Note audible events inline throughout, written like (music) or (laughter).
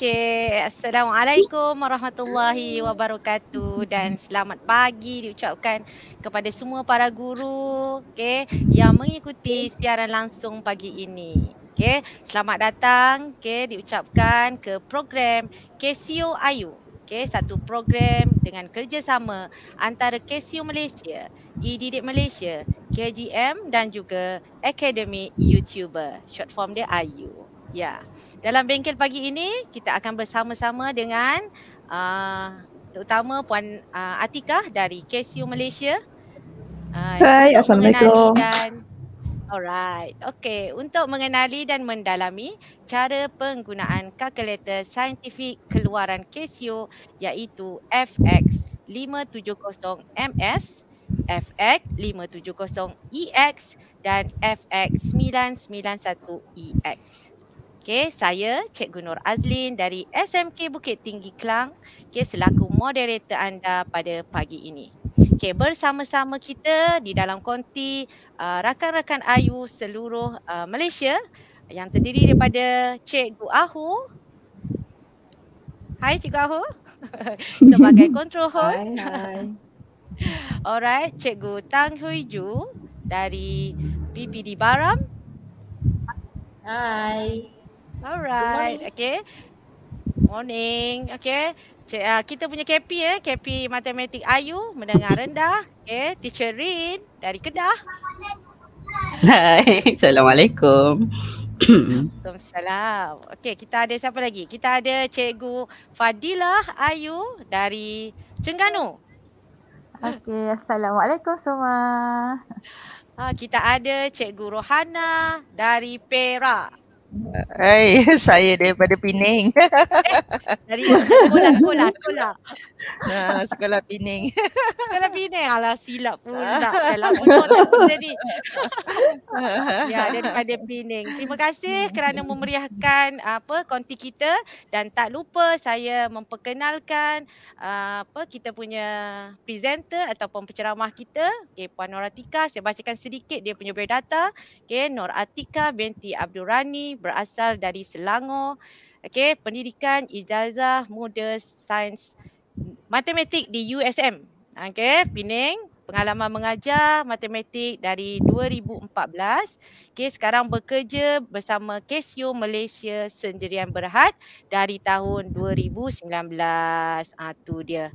Okey, Assalamualaikum warahmatullahi wabarakatuh dan selamat pagi diucapkan kepada semua para guru okay, yang mengikuti siaran langsung pagi ini. okay, selamat datang okay, diucapkan ke program KCO Ayu. Okay, satu program dengan kerjasama antara KCO Malaysia, eDidik Malaysia, KGM dan juga Akademi YouTuber. Short form dia Ayu. Ya. Yeah. Dalam bengkel pagi ini kita akan bersama-sama dengan uh, terutama Puan uh, Atikah dari KSU Malaysia. Uh, Hai, Assalamualaikum. Dan, alright, okay. Untuk mengenali dan mendalami cara penggunaan kalkulator saintifik keluaran KSU iaitu FX570MS, FX570EX e dan FX991EX. Okay, saya Cikgu Nur Azlin dari SMK Bukit Tinggi Kelang okay, selaku moderator anda pada pagi ini. Okay, bersama-sama kita di dalam konti uh, rakan-rakan Ayu seluruh uh, Malaysia yang terdiri daripada Cikgu Ahu. Hai Cikgu Ahu. (laughs) Sebagai control host. Hai, hai. (laughs) Alright, Cikgu Tang Hui Ju dari PPD Baram. Hai. Alright, okay. Morning, okay. Cik, uh, ah, kita punya KP ya, eh. KP Matematik Ayu mendengar rendah. Okay, Teacher Rin dari Kedah. Hai, Assalamualaikum. Assalamualaikum. Okay, kita ada siapa lagi? Kita ada Cikgu Fadilah Ayu dari Cengganu. Okay, Assalamualaikum semua. Uh, kita ada Cikgu Rohana dari Perak. Hai, (laughs) saya daripada Pening. (laughs) Dari sekolah sekolah sekolah. Ha, sekolah Pening. (laughs) Sekolah Pening ala silap pula ha. dalam otak tadi. ya, daripada Pening. Terima kasih kerana memeriahkan apa konti kita dan tak lupa saya memperkenalkan apa kita punya presenter ataupun penceramah kita, okay, Puan Nor Saya bacakan sedikit dia punya biodata. Okey, Noratika Atika binti Abdul Rani berasal dari Selangor. Okey, pendidikan ijazah muda sains matematik di USM. Okey, Pining pengalaman mengajar matematik dari 2014. Okey, sekarang bekerja bersama Casio Malaysia Sendirian Berhad dari tahun 2019. Ah tu dia.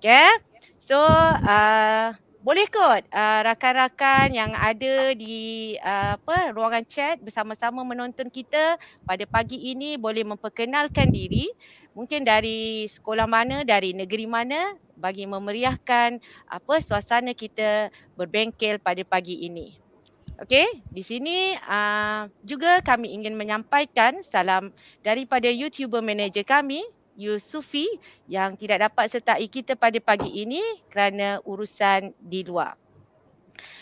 Okey. So, uh, boleh kot uh, rakan-rakan yang ada di uh, apa ruangan chat bersama-sama menonton kita pada pagi ini boleh memperkenalkan diri mungkin dari sekolah mana dari negeri mana bagi memeriahkan apa suasana kita berbengkel pada pagi ini. Okey, di sini uh, juga kami ingin menyampaikan salam daripada YouTuber manager kami Yusufi yang tidak dapat sertai kita pada pagi ini kerana urusan di luar.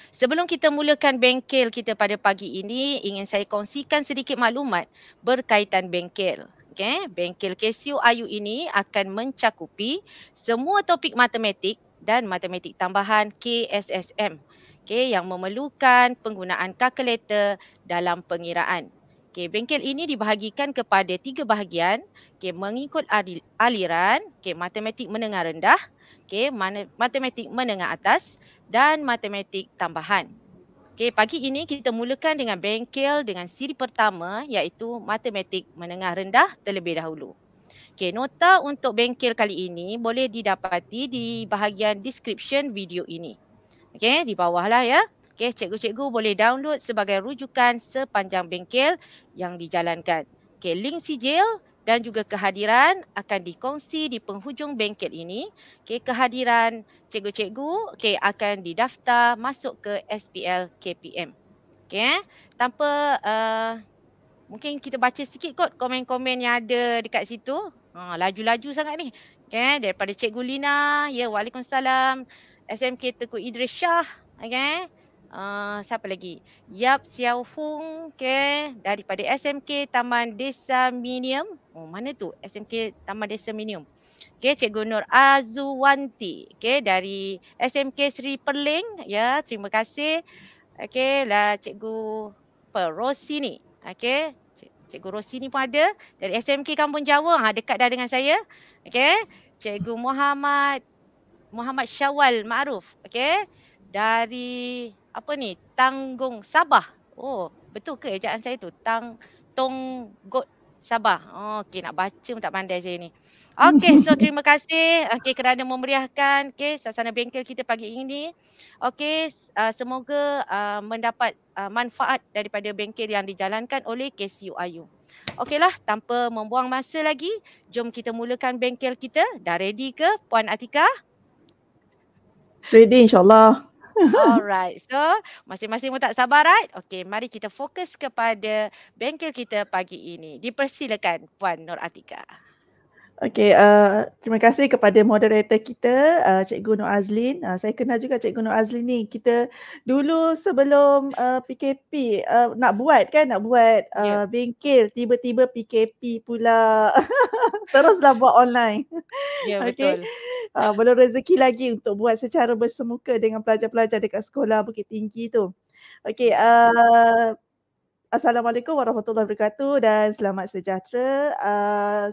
Sebelum kita mulakan bengkel kita pada pagi ini, ingin saya kongsikan sedikit maklumat berkaitan bengkel. Okay. Bengkel KSU Ayu ini akan mencakupi semua topik matematik dan matematik tambahan KSSM okay, yang memerlukan penggunaan kalkulator dalam pengiraan. Okey, bengkel ini dibahagikan kepada tiga bahagian. Okey, mengikut aliran. Okey, matematik menengah rendah. Okey, matematik menengah atas dan matematik tambahan. Okey, pagi ini kita mulakan dengan bengkel dengan siri pertama iaitu matematik menengah rendah terlebih dahulu. Okey, nota untuk bengkel kali ini boleh didapati di bahagian description video ini. Okey, di bawahlah ya. Okey, cikgu-cikgu boleh download sebagai rujukan sepanjang bengkel yang dijalankan. Okey, link sijil dan juga kehadiran akan dikongsi di penghujung bengkel ini. Okey, kehadiran cikgu-cikgu okey akan didaftar masuk ke SPL KPM. Okey, eh, tanpa uh, mungkin kita baca sikit kot komen-komen yang ada dekat situ. Ha, laju-laju sangat ni. Okey, eh, daripada cikgu Lina, ya, Waalaikumsalam. SMK Teguh Idris Shah, okey. Ah, siapa lagi? Yap Xiao Fung, okay. daripada SMK Taman Desa Minium. Oh, mana tu? SMK Taman Desa Minium. Okay, Cikgu Nur Azuwanti okay, dari SMK Sri Perling. Ya, yeah, terima kasih. Okay, lah Cikgu Perosi ni. Okay, Cikgu Rosini pun ada dari SMK Kampung Jawa. Ha, dekat dah dengan saya. Okay, Cikgu Muhammad Muhammad Syawal Ma'ruf. Okay, dari apa ni tanggung Sabah. Oh, betul ke ejaan saya tu tang tong god Sabah. Oh, okey nak baca pun tak pandai saya ni. Okey, so (laughs) terima kasih okey kerana memeriahkan okey suasana bengkel kita pagi ini. Okey, uh, semoga uh, mendapat uh, manfaat daripada bengkel yang dijalankan oleh KCU Ayu. Okeylah, tanpa membuang masa lagi, jom kita mulakan bengkel kita. Dah ready ke Puan Atika? Ready insyaAllah. Alright. So, masing-masing pun tak sabar, right? Okay, mari kita fokus kepada bengkel kita pagi ini. Dipersilakan Puan Nur Atika. Okay, uh, terima kasih kepada moderator kita, uh, Cikgu Nur Azlin. Uh, saya kenal juga Cikgu Nur Azlin ni. Kita dulu sebelum uh, PKP, uh, nak buat kan, nak buat uh, yeah. bengkel, tiba-tiba PKP pula. (laughs) Teruslah buat online. Ya, yeah, (laughs) okay. betul uh, belum rezeki lagi untuk buat secara bersemuka dengan pelajar-pelajar dekat sekolah Bukit Tinggi tu. Okey, uh, Assalamualaikum warahmatullahi wabarakatuh dan selamat sejahtera. Uh,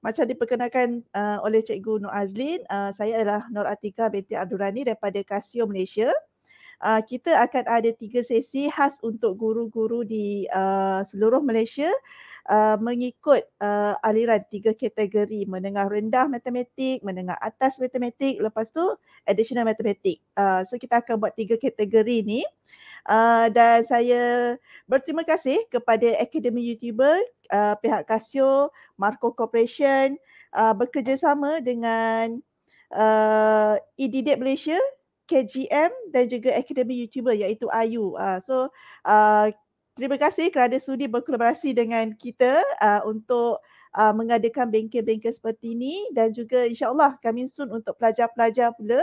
macam diperkenalkan uh, oleh Cikgu Nur Azlin, uh, saya adalah Nur Atika binti Abdul Rani daripada Casio Malaysia. Uh, kita akan ada tiga sesi khas untuk guru-guru di uh, seluruh Malaysia. Uh, mengikut uh, aliran tiga kategori menengah rendah matematik, menengah atas matematik, lepas tu additional matematik. Uh, so kita akan buat tiga kategori ni. Uh, dan saya berterima kasih kepada Akademi YouTuber, uh, pihak Casio, Marco Corporation uh, bekerjasama dengan uh, EDDAT Malaysia, KGM dan juga Akademi YouTuber iaitu Ayu. Uh, so uh, Terima kasih kerana sudi berkolaborasi dengan kita uh, untuk uh, mengadakan bengkel-bengkel seperti ini dan juga insyaAllah kami sun untuk pelajar-pelajar pula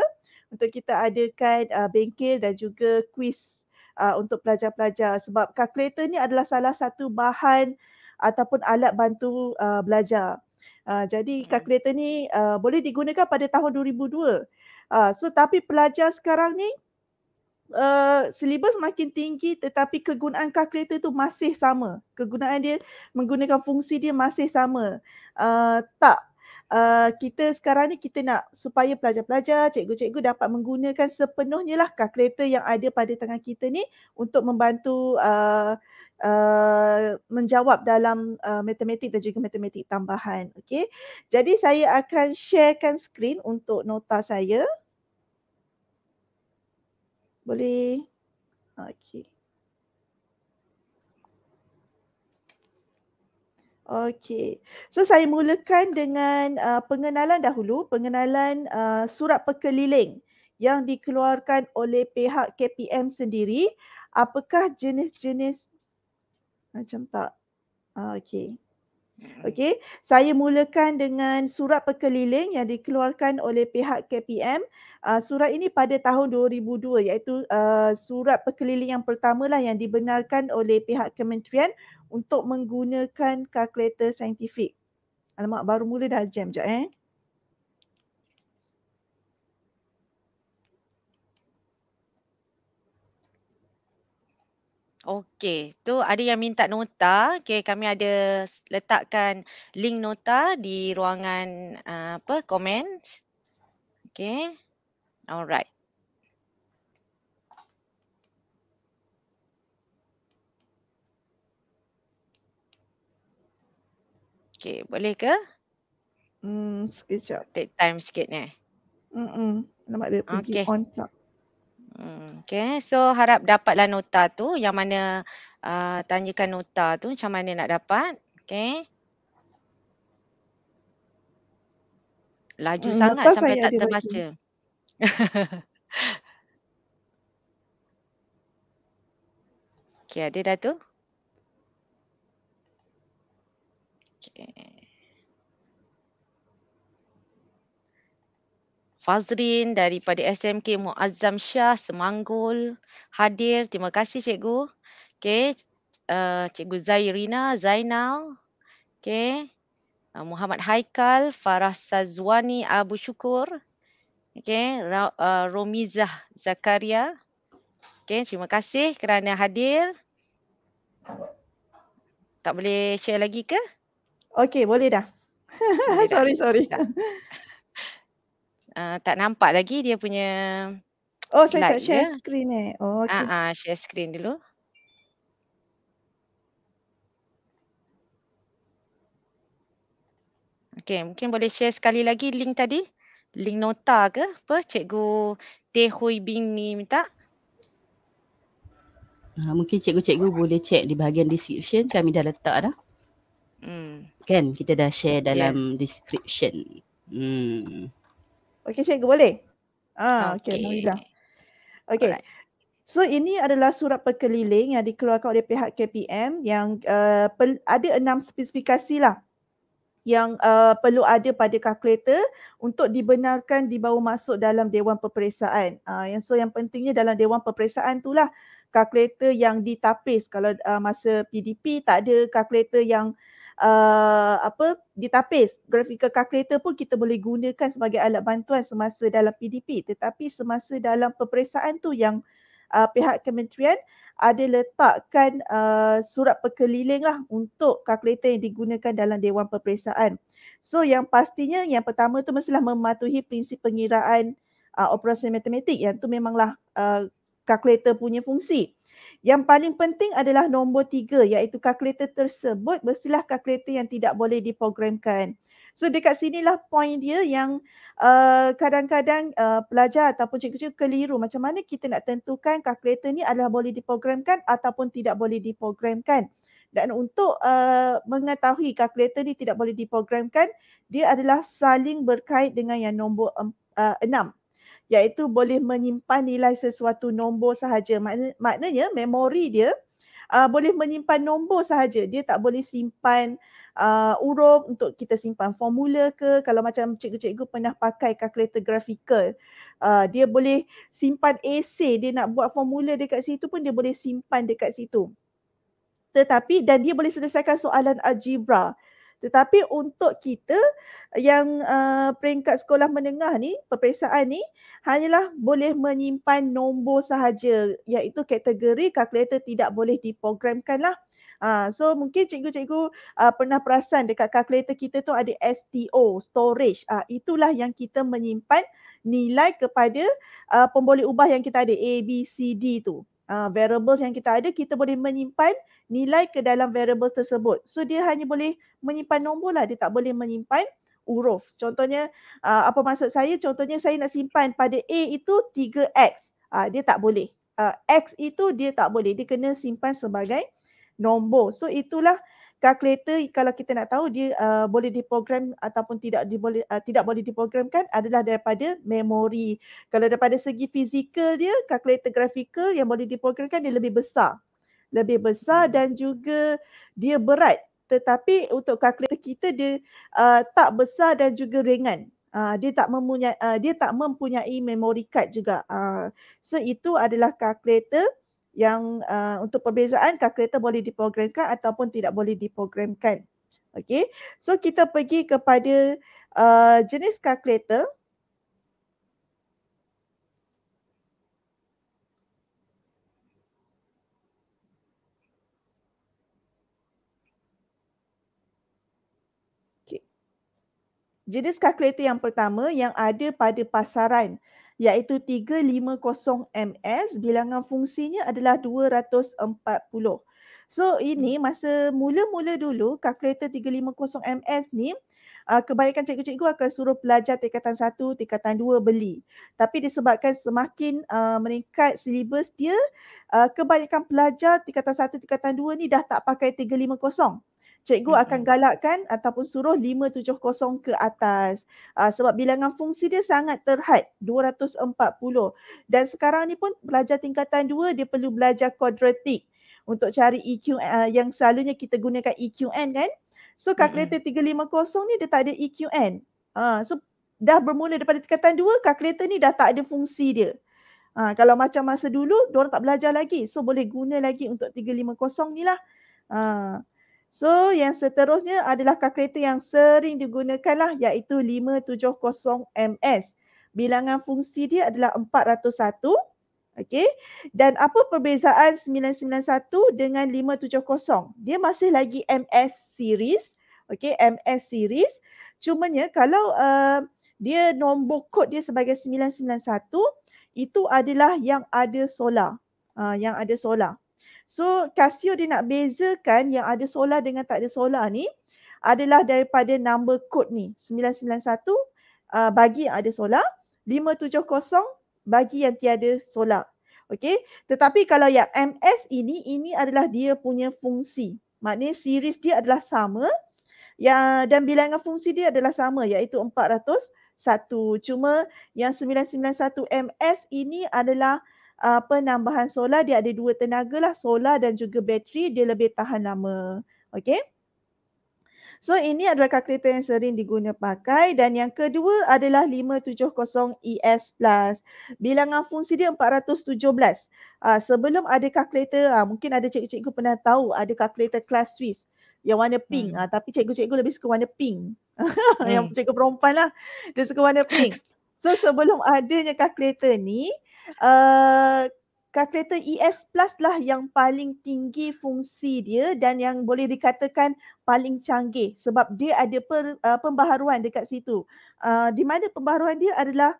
untuk kita adakan uh, bengkel dan juga kuis uh, untuk pelajar-pelajar sebab kalkulator ni adalah salah satu bahan ataupun alat bantu uh, belajar. Uh, jadi hmm. kalkulator ni uh, boleh digunakan pada tahun 2002. Uh, so tapi pelajar sekarang ni Eh, silibus makin tinggi tetapi kegunaan kalkulator tu masih sama. Kegunaan dia menggunakan fungsi dia masih sama. Uh, tak uh, kita sekarang ni kita nak supaya pelajar-pelajar, cikgu-cikgu dapat menggunakan sepenuhnya lah kalkulator yang ada pada tangan kita ni untuk membantu uh, uh, menjawab dalam uh, matematik dan juga matematik tambahan. Okay. Jadi saya akan sharekan skrin untuk nota saya. Boleh? Okey. Okey. So saya mulakan dengan uh, pengenalan dahulu, pengenalan uh, surat pekeliling yang dikeluarkan oleh pihak KPM sendiri. Apakah jenis-jenis macam tak? Uh, ah, Okey. Mm-hmm. Okey, saya mulakan dengan surat pekeliling yang dikeluarkan oleh pihak KPM. Uh, ah, surat ini pada tahun 2002 iaitu uh, surat pekeliling yang pertama lah yang dibenarkan oleh pihak kementerian untuk menggunakan kalkulator saintifik. Alamak baru mula dah jam je eh. Okey, tu ada yang minta nota. Okey, kami ada letakkan link nota di ruangan uh, apa komen. Okey. Alright. Okey, boleh ke? Hmm, sekejap. Take time sikit ni. Hmm, nampak dia pergi okay. on tak. Hmm, okay, so harap dapatlah nota tu yang mana uh, tanyakan nota tu macam mana nak dapat. Okay. Laju hmm, sangat sampai tak terbaca. (laughs) okay, ada dah tu? Okay. Fazrin daripada SMK Muazzam Shah Semanggul hadir. Terima kasih cikgu. Okey, uh, eh, cikgu Zairina Zainal. Okey. Uh, eh, Muhammad Haikal, Farah Sazwani Abu Syukur. Okey, Ra- uh, Romizah Zakaria. Okey, terima kasih kerana hadir. Tak boleh share lagi ke? Okey, boleh dah. (laughs) sorry, sorry uh, tak nampak lagi dia punya Oh, saya nak share screen eh. Oh, okay. Ah, uh-uh, share screen dulu. Okay, mungkin boleh share sekali lagi link tadi. Link nota ke apa Cikgu Teh Hui Bing ni minta? Ha, mungkin cikgu-cikgu boleh cek di bahagian description kami dah letak dah. Hmm. Kan kita dah share dalam yeah. description. Hmm. Okey cikgu boleh? Ah, okey okay, alhamdulillah. Okey. So ini adalah surat perkeliling yang dikeluarkan oleh pihak KPM yang uh, per, ada enam spesifikasi lah yang uh, perlu ada pada kalkulator untuk dibenarkan dibawa masuk dalam Dewan Peperiksaan. Uh, yang So yang pentingnya dalam Dewan Peperiksaan tu lah kalkulator yang ditapis kalau uh, masa PDP tak ada kalkulator yang uh, apa ditapis graphical calculator pun kita boleh gunakan sebagai alat bantuan semasa dalam PDP tetapi semasa dalam peperiksaan tu yang uh, pihak kementerian ada letakkan uh, surat pekeliling lah untuk kalkulator yang digunakan dalam Dewan Peperiksaan. So yang pastinya yang pertama tu mestilah mematuhi prinsip pengiraan uh, operasi matematik yang tu memanglah uh, kalkulator punya fungsi. Yang paling penting adalah nombor tiga iaitu kalkulator tersebut bersilah kalkulator yang tidak boleh diprogramkan. So dekat sinilah point dia yang uh, kadang-kadang uh, pelajar ataupun cikgu-cikgu keliru macam mana kita nak tentukan kalkulator ni adalah boleh diprogramkan ataupun tidak boleh diprogramkan. Dan untuk uh, mengetahui kalkulator ni tidak boleh diprogramkan, dia adalah saling berkait dengan yang nombor um, uh, enam iaitu boleh menyimpan nilai sesuatu nombor sahaja. Maknanya memori dia uh, boleh menyimpan nombor sahaja. Dia tak boleh simpan uh, urup untuk kita simpan formula ke kalau macam cikgu-cikgu pernah pakai kalkulator grafikal. Uh, dia boleh simpan esay, dia nak buat formula dekat situ pun dia boleh simpan dekat situ. Tetapi dan dia boleh selesaikan soalan algebra tetapi untuk kita yang uh, peringkat sekolah menengah ni peperiksaan ni hanyalah boleh menyimpan nombor sahaja iaitu kategori kalkulator tidak boleh diprogramkan lah Uh, so mungkin cikgu-cikgu uh, pernah perasan dekat kalkulator kita tu ada STO, storage. Uh, itulah yang kita menyimpan nilai kepada uh, pemboleh ubah yang kita ada A, B, C, D tu uh, variables yang kita ada, kita boleh menyimpan nilai ke dalam variables tersebut. So dia hanya boleh menyimpan nombor lah, dia tak boleh menyimpan huruf. Contohnya, uh, apa maksud saya? Contohnya saya nak simpan pada A itu 3X. Uh, ah, dia tak boleh. Uh, X itu dia tak boleh. Dia kena simpan sebagai nombor. So itulah calculator kalau kita nak tahu dia uh, boleh diprogram ataupun tidak di boleh uh, tidak boleh diprogramkan adalah daripada memori. Kalau daripada segi fizikal dia calculator grafikal yang boleh diprogramkan dia lebih besar. Lebih besar hmm. dan juga dia berat. Tetapi untuk calculator kita dia uh, tak besar dan juga ringan. Uh, dia tak mempunyai uh, dia tak mempunyai memory card juga. Uh, so itu adalah calculator yang uh, untuk perbezaan kalkulator boleh diprogramkan ataupun tidak boleh diprogramkan. Okey. So kita pergi kepada uh, jenis kalkulator. Okay. Jenis kalkulator yang pertama yang ada pada pasaran iaitu 350 ms bilangan fungsinya adalah 240. So ini hmm. masa mula-mula dulu kalkulator 350 ms ni ah, kebanyakan cikgu-cikgu akan suruh pelajar tingkatan 1, tingkatan 2 beli. Tapi disebabkan semakin uh, meningkat silibus dia, uh, ah, kebanyakan pelajar tingkatan 1, tingkatan 2 ni dah tak pakai 350 cikgu mm-hmm. akan hmm. galakkan ataupun suruh 570 ke atas uh, sebab bilangan fungsi dia sangat terhad 240 dan sekarang ni pun pelajar tingkatan 2 dia perlu belajar kuadratik untuk cari EQ uh, ah, yang selalunya kita gunakan EQN kan so hmm, hmm. kalkulator mm-hmm. 350 ni dia tak ada EQN uh, ah, so dah bermula daripada tingkatan 2 kalkulator ni dah tak ada fungsi dia Ha, kalau macam masa dulu, diorang tak belajar lagi. So boleh guna lagi untuk 350 ni lah. Ha. So yang seterusnya adalah kalkulator yang sering digunakanlah iaitu 570MS. Bilangan fungsi dia adalah 401. Okey. Dan apa perbezaan 991 dengan 570? Dia masih lagi MS series. Okey, MS series. Cumanya kalau uh, dia nombor kod dia sebagai 991 itu adalah yang ada solar. Uh, yang ada solar. So Casio dia nak bezakan yang ada solar dengan tak ada solar ni adalah daripada number code ni 991 uh, ah, bagi yang ada solar 570 bagi yang tiada solar. okay Tetapi kalau yang MS ini ini adalah dia punya fungsi. Maknanya series dia adalah sama ya dan bilangan fungsi dia adalah sama iaitu 401. Cuma yang 991 MS ini adalah uh, penambahan solar dia ada dua tenaga lah solar dan juga bateri dia lebih tahan lama. Okay. So ini adalah kalkulator yang sering diguna pakai dan yang kedua adalah 570 ES plus. Bilangan fungsi dia 417. Uh, ah, sebelum ada kalkulator, uh, mungkin ada cikgu-cikgu pernah tahu ada kalkulator kelas Swiss yang warna pink. Hmm. Uh, tapi cikgu-cikgu lebih suka warna pink. (laughs) yang hmm. cikgu perempuan lah. Dia suka warna pink. So sebelum adanya kalkulator ni, uh, calculator ES Plus lah yang paling tinggi fungsi dia dan yang boleh dikatakan paling canggih sebab dia ada per, uh, pembaharuan dekat situ. Uh, di mana pembaharuan dia adalah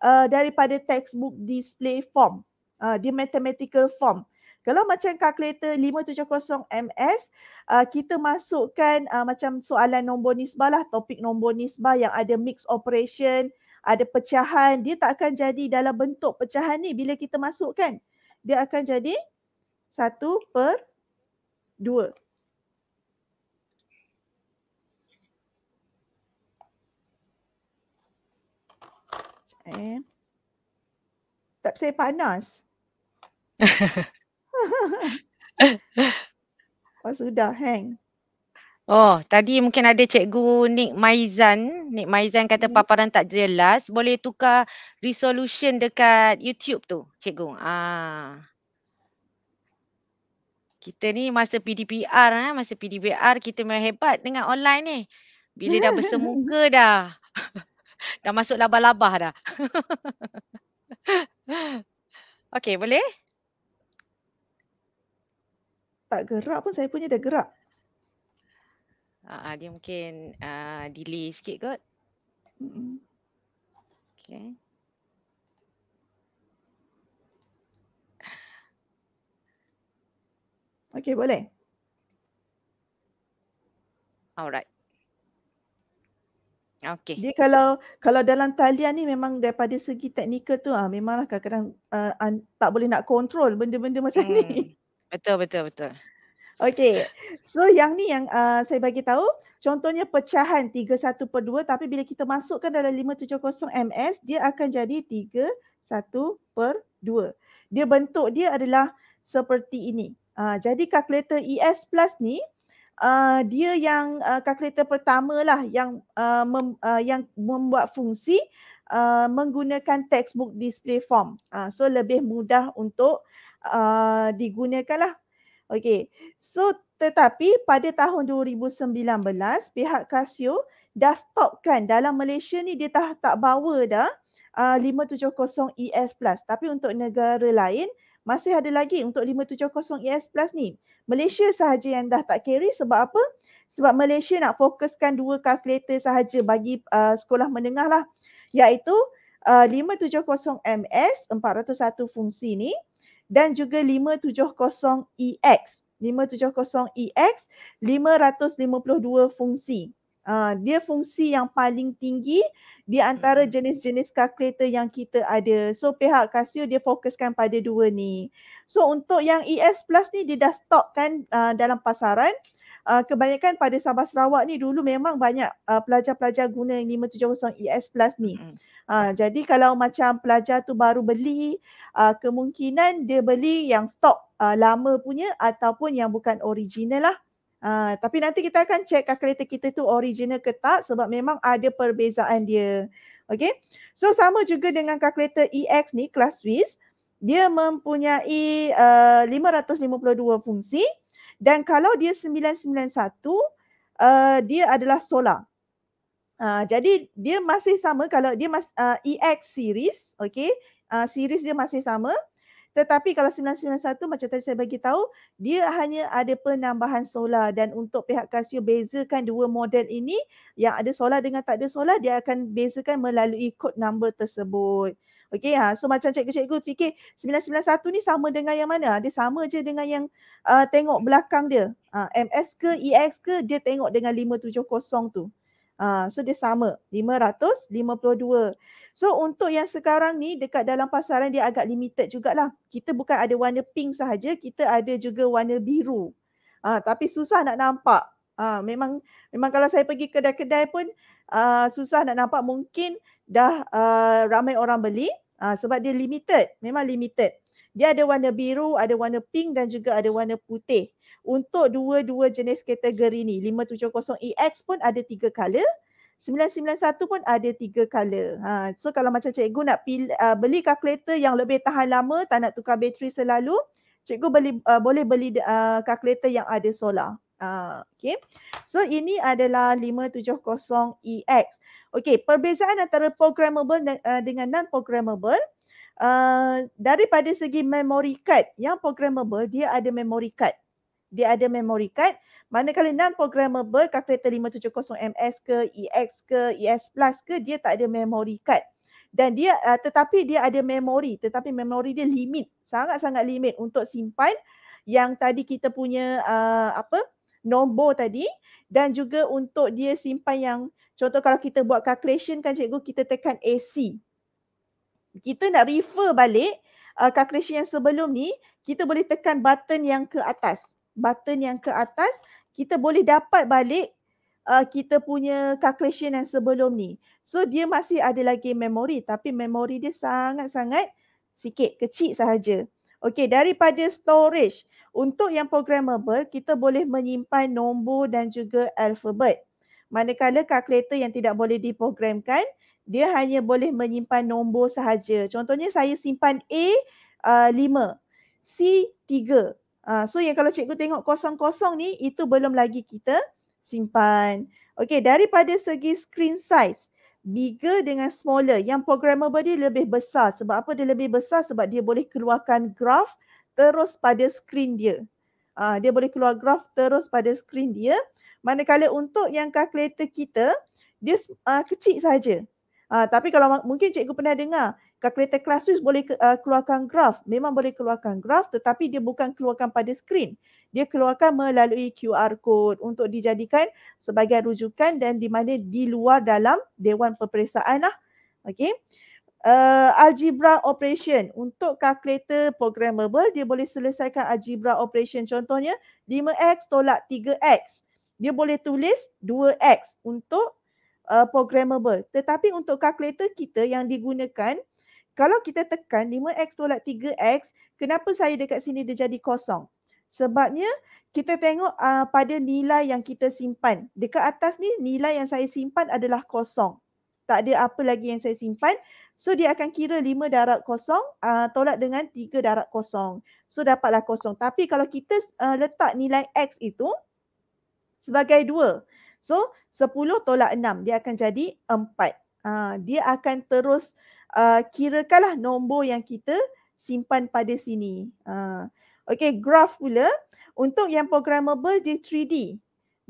uh, daripada textbook display form. Uh, dia mathematical form. Kalau macam calculator 570MS, uh, kita masukkan uh, macam soalan nombor nisbah lah, topik nombor nisbah yang ada mix operation, ada pecahan dia tak akan jadi dalam bentuk pecahan ni bila kita masukkan dia akan jadi 1 per 2 Eh. Tak saya panas. (laughs) oh sudah hang. Oh, tadi mungkin ada cikgu Nik Maizan. Nik Maizan kata hmm. paparan tak jelas. Boleh tukar resolution dekat YouTube tu, cikgu. Ah. Kita ni masa PDPR, ha? Eh, masa PDPR kita memang hebat dengan online ni. Bila dah bersemuka (laughs) dah. (laughs) dah masuk labah-labah dah. (laughs) okay, boleh? Tak gerak pun saya punya dah gerak. Uh, dia mungkin uh, delay sikit kot. Okay. Okay, boleh. Alright. Okay. Dia kalau kalau dalam talian ni memang daripada segi teknikal tu ah memanglah kadang-kadang uh, tak boleh nak kontrol benda-benda macam hmm. ni. Betul betul betul. Okey. So yang ni yang uh, saya bagi tahu, contohnya pecahan 31 per 2 tapi bila kita masukkan dalam 570 ms, dia akan jadi 31 per 2. Dia bentuk dia adalah seperti ini. Uh, jadi kalkulator ES Plus ni uh, dia yang uh, kalkulator pertama lah yang uh, mem, uh, yang membuat fungsi Uh, menggunakan textbook display form. Uh, so lebih mudah untuk uh, lah. Okey. So tetapi pada tahun 2019 pihak Casio dah stopkan dalam Malaysia ni dia dah tak bawa dah uh, 570 ES Plus tapi untuk negara lain masih ada lagi untuk 570 ES Plus ni. Malaysia sahaja yang dah tak carry sebab apa? Sebab Malaysia nak fokuskan dua calculator sahaja bagi uh, sekolah menengah lah. Iaitu uh, 570 MS 401 fungsi ni dan juga 570EX. 570EX 552 fungsi. Uh, dia fungsi yang paling tinggi di antara hmm. jenis-jenis kalkulator yang kita ada. So pihak Casio dia fokuskan pada dua ni. So untuk yang ES Plus ni dia dah stock kan uh, ah, dalam pasaran uh, kebanyakan pada Sabah Sarawak ni dulu memang banyak uh, pelajar-pelajar guna 570 ES Plus ni. Uh, jadi kalau macam pelajar tu baru beli, uh, kemungkinan dia beli yang stok uh, lama punya ataupun yang bukan original lah. Uh, tapi nanti kita akan cek kalkulator kita tu original ke tak sebab memang ada perbezaan dia. Okay. So sama juga dengan kalkulator EX ni, kelas Swiss. Dia mempunyai uh, 552 fungsi. Dan kalau dia 991, uh, eh, dia adalah solar. Uh, jadi dia masih sama kalau dia mas, uh, eh, EX series, okay, uh, eh, series dia masih sama. Tetapi kalau 991 macam tadi saya bagi tahu, dia hanya ada penambahan solar dan untuk pihak Casio bezakan dua model ini yang ada solar dengan tak ada solar dia akan bezakan melalui kod number tersebut. Okay ha so macam cikgu-cikgu fikir 991 ni sama dengan yang mana? Dia sama je dengan yang uh, tengok belakang dia. Ha, MS ke EX ke dia tengok dengan 570 tu. Ha, so dia sama 552. So untuk yang sekarang ni dekat dalam pasaran dia agak limited jugalah. Kita bukan ada warna pink sahaja, kita ada juga warna biru. Ha, tapi susah nak nampak. Ha, memang memang kalau saya pergi kedai-kedai pun uh, susah nak nampak mungkin dah uh, ramai orang beli uh, sebab dia limited memang limited dia ada warna biru ada warna pink dan juga ada warna putih untuk dua-dua jenis kategori ni 570EX pun ada tiga color 991 pun ada tiga color. Ha, so kalau macam cikgu nak pil, uh, beli kalkulator yang lebih tahan lama, tak nak tukar bateri selalu, cikgu beli, uh, boleh beli uh, kalkulator yang ada solar. Uh, okay. So ini adalah 570EX. Okey, perbezaan antara programmable dan, uh, eh, dengan non-programmable uh, daripada segi memory card. Yang programmable dia ada memory card. Dia ada memory card. Manakala non-programmable, kalkulator 570MS ke, EX ke, ES Plus ke, dia tak ada memory card. Dan dia, uh, tetapi dia ada memory. Tetapi memory dia limit. Sangat-sangat limit untuk simpan yang tadi kita punya uh, apa uh, nombor tadi dan juga untuk dia simpan yang contoh kalau kita buat calculation kan cikgu kita tekan AC. Kita nak refer balik uh, calculation yang sebelum ni kita boleh tekan button yang ke atas. Button yang ke atas kita boleh dapat balik uh, kita punya calculation yang sebelum ni. So dia masih ada lagi memori tapi memori dia sangat-sangat sikit kecil sahaja. Okey daripada storage untuk yang programmable, kita boleh menyimpan nombor dan juga alphabet. Manakala kalkulator yang tidak boleh diprogramkan, dia hanya boleh menyimpan nombor sahaja. Contohnya saya simpan A uh, 5, C 3. Uh, so yang kalau cikgu tengok kosong-kosong ni, itu belum lagi kita simpan. Okey, daripada segi screen size, bigger dengan smaller. Yang programmable dia lebih besar. Sebab apa dia lebih besar? Sebab dia boleh keluarkan graf terus pada skrin dia. Ha, dia boleh keluar graf terus pada skrin dia. Manakala untuk yang kalkulator kita, dia uh, kecil saja. Ha, tapi kalau mungkin cikgu pernah dengar, kalkulator kelas tu boleh uh, keluarkan graf. Memang boleh keluarkan graf tetapi dia bukan keluarkan pada skrin. Dia keluarkan melalui QR code untuk dijadikan sebagai rujukan dan di mana di luar dalam dewan peperiksaan lah. Okay uh, algebra operation untuk kalkulator programmable dia boleh selesaikan algebra operation contohnya 5x tolak 3x dia boleh tulis 2x untuk uh, programmable tetapi untuk kalkulator kita yang digunakan kalau kita tekan 5x tolak 3x kenapa saya dekat sini dia jadi kosong sebabnya kita tengok uh, pada nilai yang kita simpan dekat atas ni nilai yang saya simpan adalah kosong tak ada apa lagi yang saya simpan So dia akan kira 5 darab kosong uh, tolak dengan 3 darab kosong. So dapatlah kosong. Tapi kalau kita uh, letak nilai X itu sebagai 2. So 10 tolak 6 dia akan jadi 4. Uh, ah, dia akan terus uh, kirakanlah nombor yang kita simpan pada sini. Uh, okay graf pula. Untuk yang programmable dia 3D.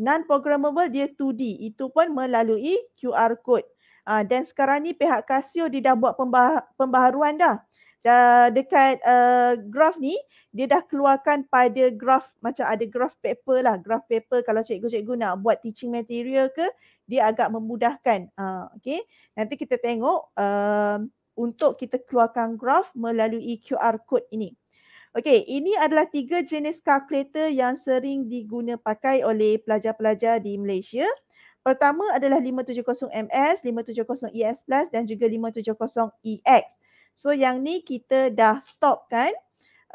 Non-programmable dia 2D. Itu pun melalui QR code. Uh, dan sekarang ni pihak Casio dia dah buat pembah- pembaharuan dah. Uh, dekat uh, graf ni dia dah keluarkan pada graf macam ada graf paper lah. Graf paper kalau cikgu-cikgu nak buat teaching material ke dia agak memudahkan. Uh, ah, okay. Nanti kita tengok uh, untuk kita keluarkan graf melalui QR code ini. Okey, ini adalah tiga jenis kalkulator yang sering diguna pakai oleh pelajar-pelajar di Malaysia. Pertama adalah 570MS, 570ES Plus dan juga 570EX. So yang ni kita dah stop kan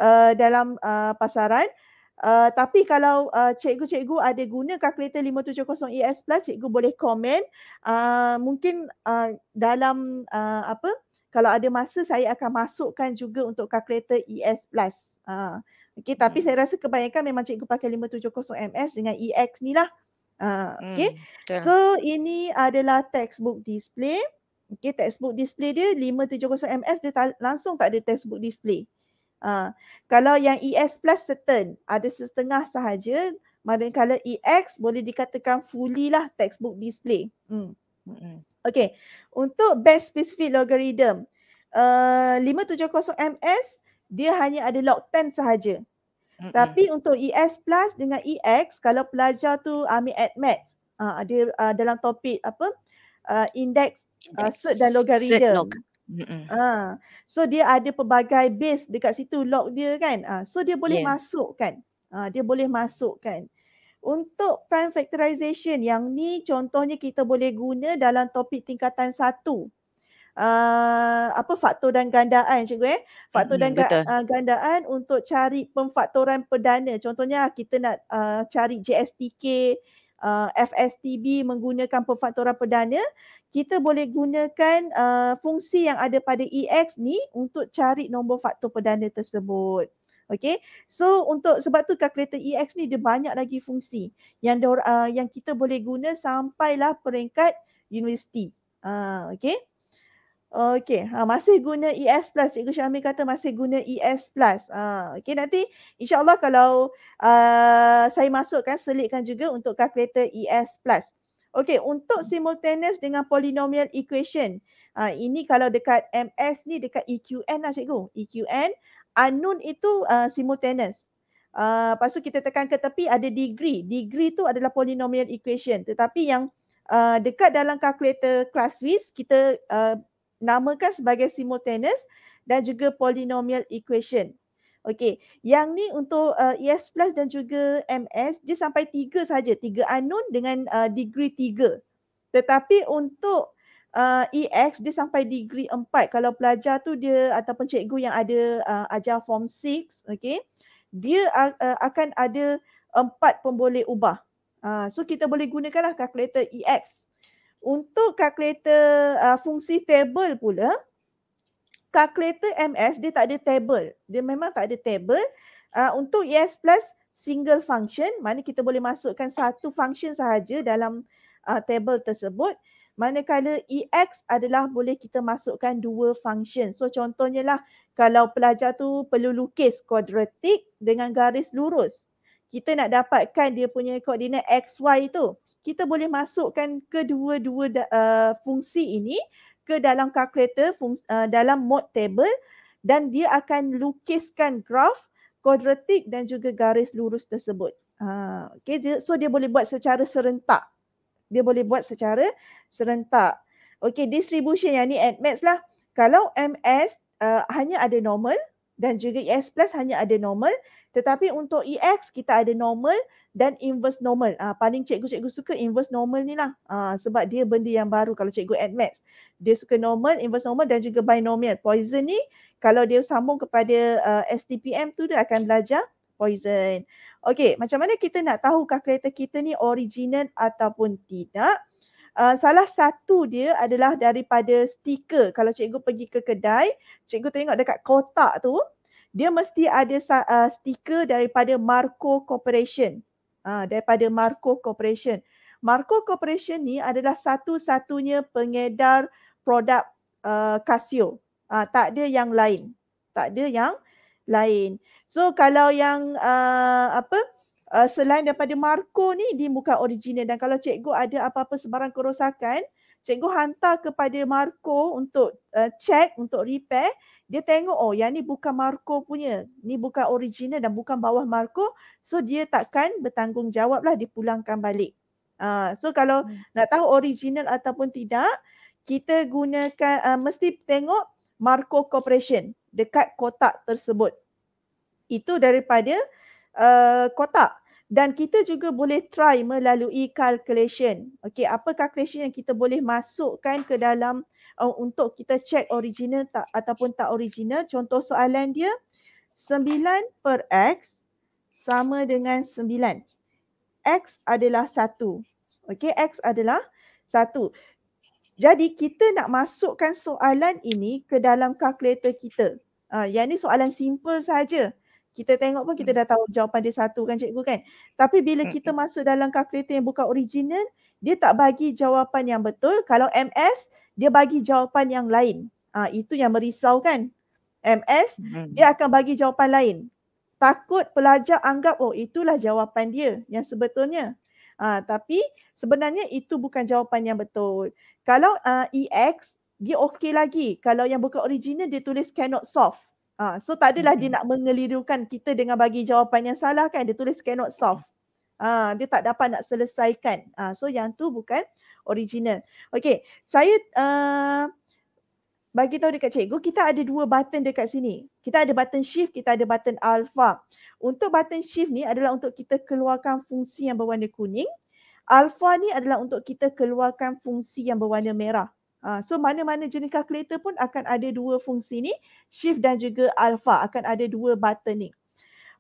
uh, dalam uh, pasaran. Uh, tapi kalau uh, cikgu-cikgu ada guna kalkulator 570ES Plus, cikgu boleh komen. Uh, mungkin uh, dalam uh, apa, kalau ada masa saya akan masukkan juga untuk kalkulator ES Plus. Uh, ah, okay, tapi hmm. saya rasa kebanyakan memang cikgu pakai 570MS dengan EX ni lah. Ah, hmm, okay. Hmm, so ini adalah textbook display. Okay, textbook display dia 570ms dia ta- langsung tak ada textbook display. Uh, kalau yang ES plus certain ada setengah sahaja kalau EX boleh dikatakan fully lah textbook display. Hmm. hmm. Okay. Untuk best specific logarithm ah, uh, 570ms dia hanya ada log 10 sahaja. Tapi untuk ES plus dengan EX kalau pelajar tu ambil admat uh, ada ah, ah, uh, ah, dalam topik apa uh, indeks cert uh, dan logaritma. Log. Uh, so dia ada pelbagai base dekat situ log dia kan. Uh, so dia boleh yeah. masukkan. Uh, dia boleh masukkan. Untuk prime factorization yang ni contohnya kita boleh guna dalam topik tingkatan satu uh, apa faktor dan gandaan cikgu eh faktor hmm, dan ga, uh, gandaan untuk cari pemfaktoran perdana contohnya ah, kita nak uh, cari JSTK uh, FSTB menggunakan pemfaktoran perdana kita boleh gunakan uh, fungsi yang ada pada EX ni untuk cari nombor faktor perdana tersebut Okay, so untuk sebab tu kalkulator EX ni dia banyak lagi fungsi yang dior, uh, yang kita boleh guna sampailah peringkat universiti. Uh, ah, okay, Okey, ha, masih guna ES Plus. Cikgu Syahmi kata masih guna ES Plus. Ha, Okey, nanti insyaAllah kalau uh, saya masukkan, selitkan juga untuk kalkulator ES Plus. Okey, untuk simultaneous dengan polynomial equation. Ha, ini kalau dekat MS ni dekat EQN lah cikgu. EQN, unknown itu uh, simultaneous. Uh, lepas tu kita tekan ke tepi ada degree. Degree tu adalah polynomial equation. Tetapi yang uh, dekat dalam calculator class quiz, kita uh, namakan sebagai simultaneous dan juga polynomial equation. Okey, yang ni untuk uh, ES plus dan juga MS dia sampai tiga saja, tiga anun dengan uh, degree tiga. Tetapi untuk uh, EX dia sampai degree empat. Kalau pelajar tu dia ataupun cikgu yang ada uh, ajar form six, okey, dia uh, akan ada empat pemboleh ubah. Uh, so kita boleh gunakanlah kalkulator EX untuk kalkulator uh, fungsi table pula kalkulator MS dia tak ada table dia memang tak ada table uh, untuk ES plus single function mana kita boleh masukkan satu function sahaja dalam uh, table tersebut manakala EX adalah boleh kita masukkan dua function so contohnya lah kalau pelajar tu perlu lukis kuadratik dengan garis lurus kita nak dapatkan dia punya koordinat XY tu kita boleh masukkan kedua-dua uh, fungsi ini ke dalam kalkulator fungsi, uh, dalam mode table dan dia akan lukiskan graf kuadratik dan juga garis lurus tersebut. Uh, ha, okay, dia, so dia boleh buat secara serentak. Dia boleh buat secara serentak. Okay, distribution yang ni at max lah. Kalau MS uh, hanya ada normal, dan juga EX plus hanya ada normal tetapi untuk EX kita ada normal dan inverse normal. Ah ha, paling cikgu-cikgu suka inverse normal ni lah. ha, sebab dia benda yang baru kalau cikgu at max, Dia suka normal, inverse normal dan juga binomial. poison. ni kalau dia sambung kepada uh, ah, STPM tu dia akan belajar poison. Okey, macam mana kita nak tahu calculator kita ni original ataupun tidak? Uh, salah satu dia adalah daripada stiker. Kalau cikgu pergi ke kedai, cikgu tengok dekat kotak tu, dia mesti ada uh, stiker daripada Marco Corporation. Uh, daripada Marco Corporation. Marco Corporation ni adalah satu-satunya pengedar produk uh, Casio. Uh, tak ada yang lain. Tak ada yang lain. So kalau yang uh, apa uh, uh, selain daripada Marco ni di muka original dan kalau cikgu ada apa-apa sebarang kerosakan cikgu hantar kepada Marco untuk uh, check untuk repair dia tengok oh yang ni bukan Marco punya ni bukan original dan bukan bawah Marco so dia takkan bertanggungjawab lah dipulangkan balik uh, so kalau hmm. nak tahu original ataupun tidak kita gunakan uh, mesti tengok Marco Corporation dekat kotak tersebut itu daripada uh, kotak dan kita juga boleh try melalui calculation. Okey, apa calculation yang kita boleh masukkan ke dalam uh, untuk kita check original tak ataupun tak original. Contoh soalan dia 9 per x sama dengan 9. X adalah 1. Okey, x adalah 1. Jadi kita nak masukkan soalan ini ke dalam kalkulator kita. Uh, yang ni soalan simple saja kita tengok pun kita hmm. dah tahu jawapan dia satu kan cikgu kan tapi bila hmm, kita hmm. masuk dalam kalkulator yang bukan original dia tak bagi jawapan yang betul kalau MS dia bagi jawapan yang lain ha, itu yang merisaukan MS dia akan bagi jawapan lain takut pelajar anggap oh itulah jawapan dia yang sebetulnya ha, tapi sebenarnya itu bukan jawapan yang betul kalau uh, ah, EX dia okey lagi kalau yang bukan original dia tulis cannot solve Ha, so tak adalah okay. dia nak mengelirukan kita dengan bagi jawapan yang salah kan. Dia tulis cannot solve. Ha, dia tak dapat nak selesaikan. Ha, so yang tu bukan original. Okay. Saya uh, bagi tahu dekat cikgu kita ada dua button dekat sini. Kita ada button shift, kita ada button alpha. Untuk button shift ni adalah untuk kita keluarkan fungsi yang berwarna kuning. Alpha ni adalah untuk kita keluarkan fungsi yang berwarna merah. Uh, so mana-mana jenis kalkulator pun akan ada dua fungsi ni, shift dan juga alpha akan ada dua button ni.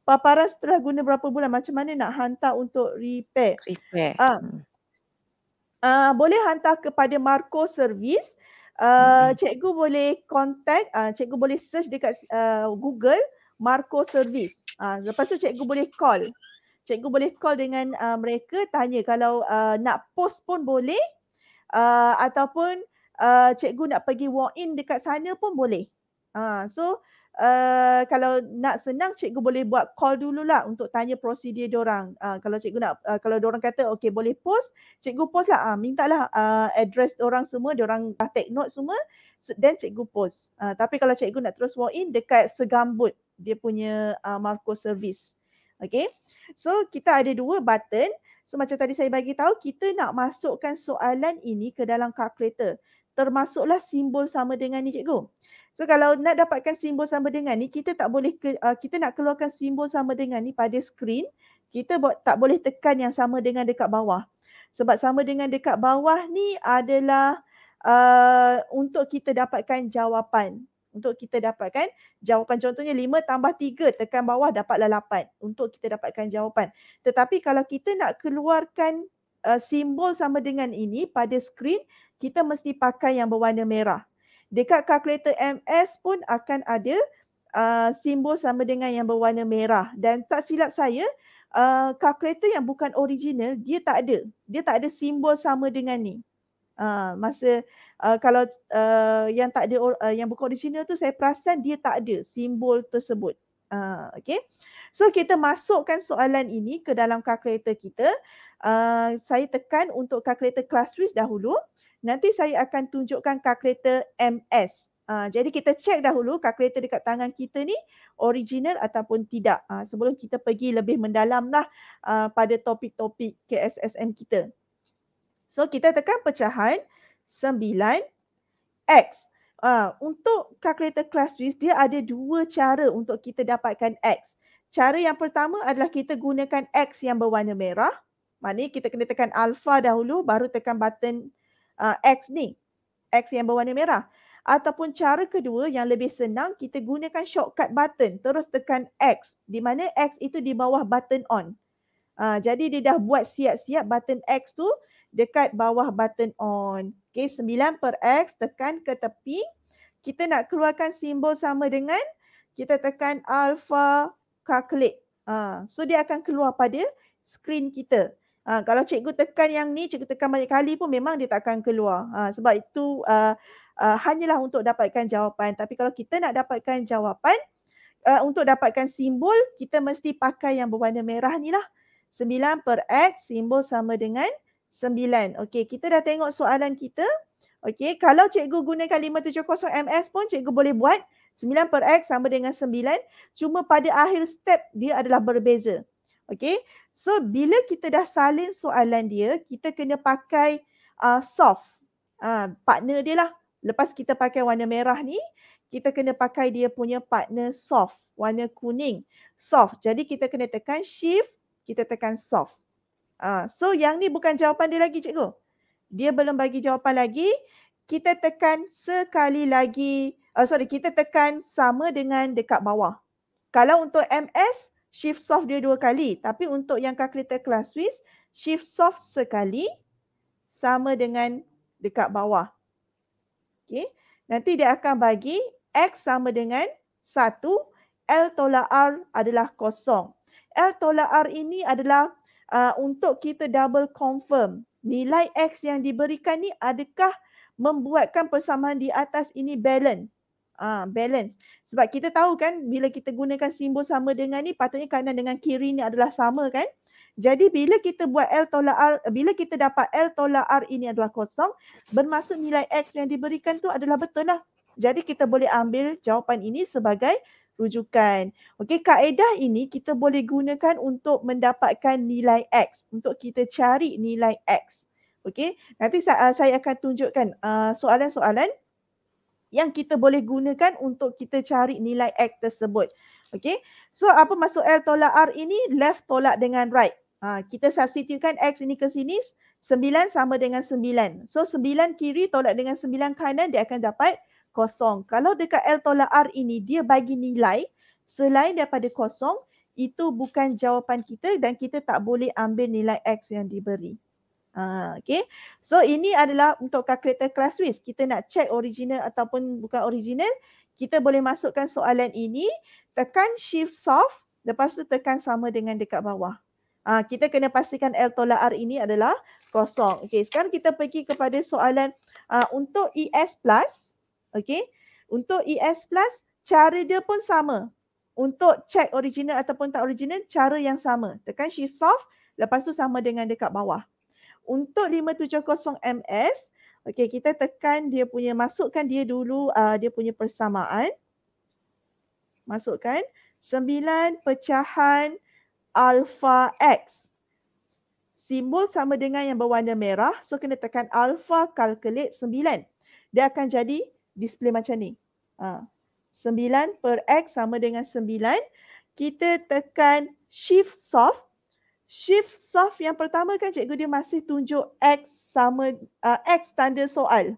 Paparan setelah guna berapa bulan macam mana nak hantar untuk repair? Repair. Uh, uh, boleh hantar kepada Marco Service. Uh, hmm Cikgu boleh contact, uh, cikgu boleh search dekat uh, Google Marco Service. Uh, lepas tu cikgu boleh call. Cikgu boleh call dengan uh, mereka tanya kalau uh, nak post pun boleh uh, ataupun uh, cikgu nak pergi walk in dekat sana pun boleh. Ha, so uh, kalau nak senang cikgu boleh buat call dululah untuk tanya prosedur dia orang. Uh, kalau cikgu nak uh, kalau dia orang kata okey boleh post, cikgu post lah. Uh, mintalah uh, address orang semua, dia orang dah take note semua so, then cikgu post. Uh, tapi kalau cikgu nak terus walk in dekat segambut dia punya uh, Marco service. Okay. So kita ada dua button. So macam tadi saya bagi tahu kita nak masukkan soalan ini ke dalam calculator termasuklah simbol sama dengan ni cikgu. So kalau nak dapatkan simbol sama dengan ni kita tak boleh ke, uh, kita nak keluarkan simbol sama dengan ni pada skrin kita buat, tak boleh tekan yang sama dengan dekat bawah. Sebab sama dengan dekat bawah ni adalah uh, untuk kita dapatkan jawapan. Untuk kita dapatkan jawapan contohnya 5 tambah 3 tekan bawah dapatlah 8 untuk kita dapatkan jawapan. Tetapi kalau kita nak keluarkan uh, simbol sama dengan ini pada skrin kita mesti pakai yang berwarna merah. Dekat kalkulator MS pun akan ada uh, simbol sama dengan yang berwarna merah dan tak silap saya uh, kalkulator yang bukan original dia tak ada. Dia tak ada simbol sama dengan ni. Uh, masa uh, kalau uh, yang tak ada uh, yang bukan original tu saya perasan dia tak ada simbol tersebut. Uh, okay. So kita masukkan soalan ini ke dalam kalkulator kita. Uh, saya tekan untuk kalkulator class dahulu. Nanti saya akan tunjukkan kalkulator MS. Uh, ah, jadi kita cek dahulu kalkulator dekat tangan kita ni original ataupun tidak. Uh, sebelum kita pergi lebih mendalam lah uh, ah, pada topik-topik KSSM kita. So kita tekan pecahan 9X. Uh, untuk kalkulator ClassWiz dia ada dua cara untuk kita dapatkan X. Cara yang pertama adalah kita gunakan X yang berwarna merah. Maknanya kita kena tekan alpha dahulu baru tekan button uh, X ni. X yang berwarna merah. Ataupun cara kedua yang lebih senang kita gunakan shortcut button. Terus tekan X. Di mana X itu di bawah button on. Uh, jadi dia dah buat siap-siap button X tu dekat bawah button on. Okay 9 per X tekan ke tepi. Kita nak keluarkan simbol sama dengan kita tekan alpha calculate. Uh, so dia akan keluar pada screen kita. Ha, kalau cikgu tekan yang ni, cikgu tekan banyak kali pun memang dia tak akan keluar. Ha, sebab itu uh, uh, hanyalah untuk dapatkan jawapan. Tapi kalau kita nak dapatkan jawapan, uh, untuk dapatkan simbol, kita mesti pakai yang berwarna merah ni lah. 9 per X, simbol sama dengan 9. Okey, kita dah tengok soalan kita. Okey, kalau cikgu gunakan 570 MS pun cikgu boleh buat. 9 per X sama dengan 9. Cuma pada akhir step dia adalah berbeza. Okay. So bila kita dah salin soalan dia, kita kena pakai uh, soft. Uh, partner dia lah. Lepas kita pakai warna merah ni, kita kena pakai dia punya partner soft. Warna kuning. Soft. Jadi kita kena tekan shift, kita tekan soft. Uh, so yang ni bukan jawapan dia lagi cikgu. Dia belum bagi jawapan lagi. Kita tekan sekali lagi. Uh, sorry, kita tekan sama dengan dekat bawah. Kalau untuk MS, shift soft dia dua kali. Tapi untuk yang calculator kelas Swiss, shift soft sekali sama dengan dekat bawah. Okey. Nanti dia akan bagi X sama dengan 1, L tolak R adalah kosong. L tolak R ini adalah uh, untuk kita double confirm nilai X yang diberikan ni adakah membuatkan persamaan di atas ini balance. Uh, balance. Sebab kita tahu kan bila kita gunakan simbol sama dengan ni patutnya kanan dengan kiri ni adalah sama kan. Jadi bila kita buat L tolak R, bila kita dapat L tolak R ini adalah kosong, bermaksud nilai X yang diberikan tu adalah betul lah. Jadi kita boleh ambil jawapan ini sebagai rujukan. Okey, kaedah ini kita boleh gunakan untuk mendapatkan nilai X, untuk kita cari nilai X. Okey, nanti saya akan tunjukkan uh, soalan-soalan uh, yang kita boleh gunakan untuk kita cari nilai X tersebut. Okay. So apa masuk L tolak R ini? Left tolak dengan right. Ha, kita substitutekan X ini ke sini. 9 sama dengan 9. So 9 kiri tolak dengan 9 kanan dia akan dapat kosong. Kalau dekat L tolak R ini dia bagi nilai selain daripada kosong itu bukan jawapan kita dan kita tak boleh ambil nilai X yang diberi. Ha, okay. So ini adalah untuk calculator Class Swiss. Kita nak check original ataupun bukan original. Kita boleh masukkan soalan ini. Tekan shift soft. Lepas tu tekan sama dengan dekat bawah. Ha, kita kena pastikan L tolak R ini adalah kosong. Okay. Sekarang kita pergi kepada soalan ha, untuk ES plus. Okay. Untuk ES plus cara dia pun sama. Untuk check original ataupun tak original cara yang sama. Tekan shift soft. Lepas tu sama dengan dekat bawah untuk 570ms okey kita tekan dia punya masukkan dia dulu uh, dia punya persamaan masukkan 9 pecahan alfa x simbol sama dengan yang berwarna merah so kena tekan alfa calculate 9 dia akan jadi display macam ni ha 9 per x sama dengan 9 kita tekan shift soft shift soft yang pertama kan cikgu dia masih tunjuk X sama uh, X tanda soal.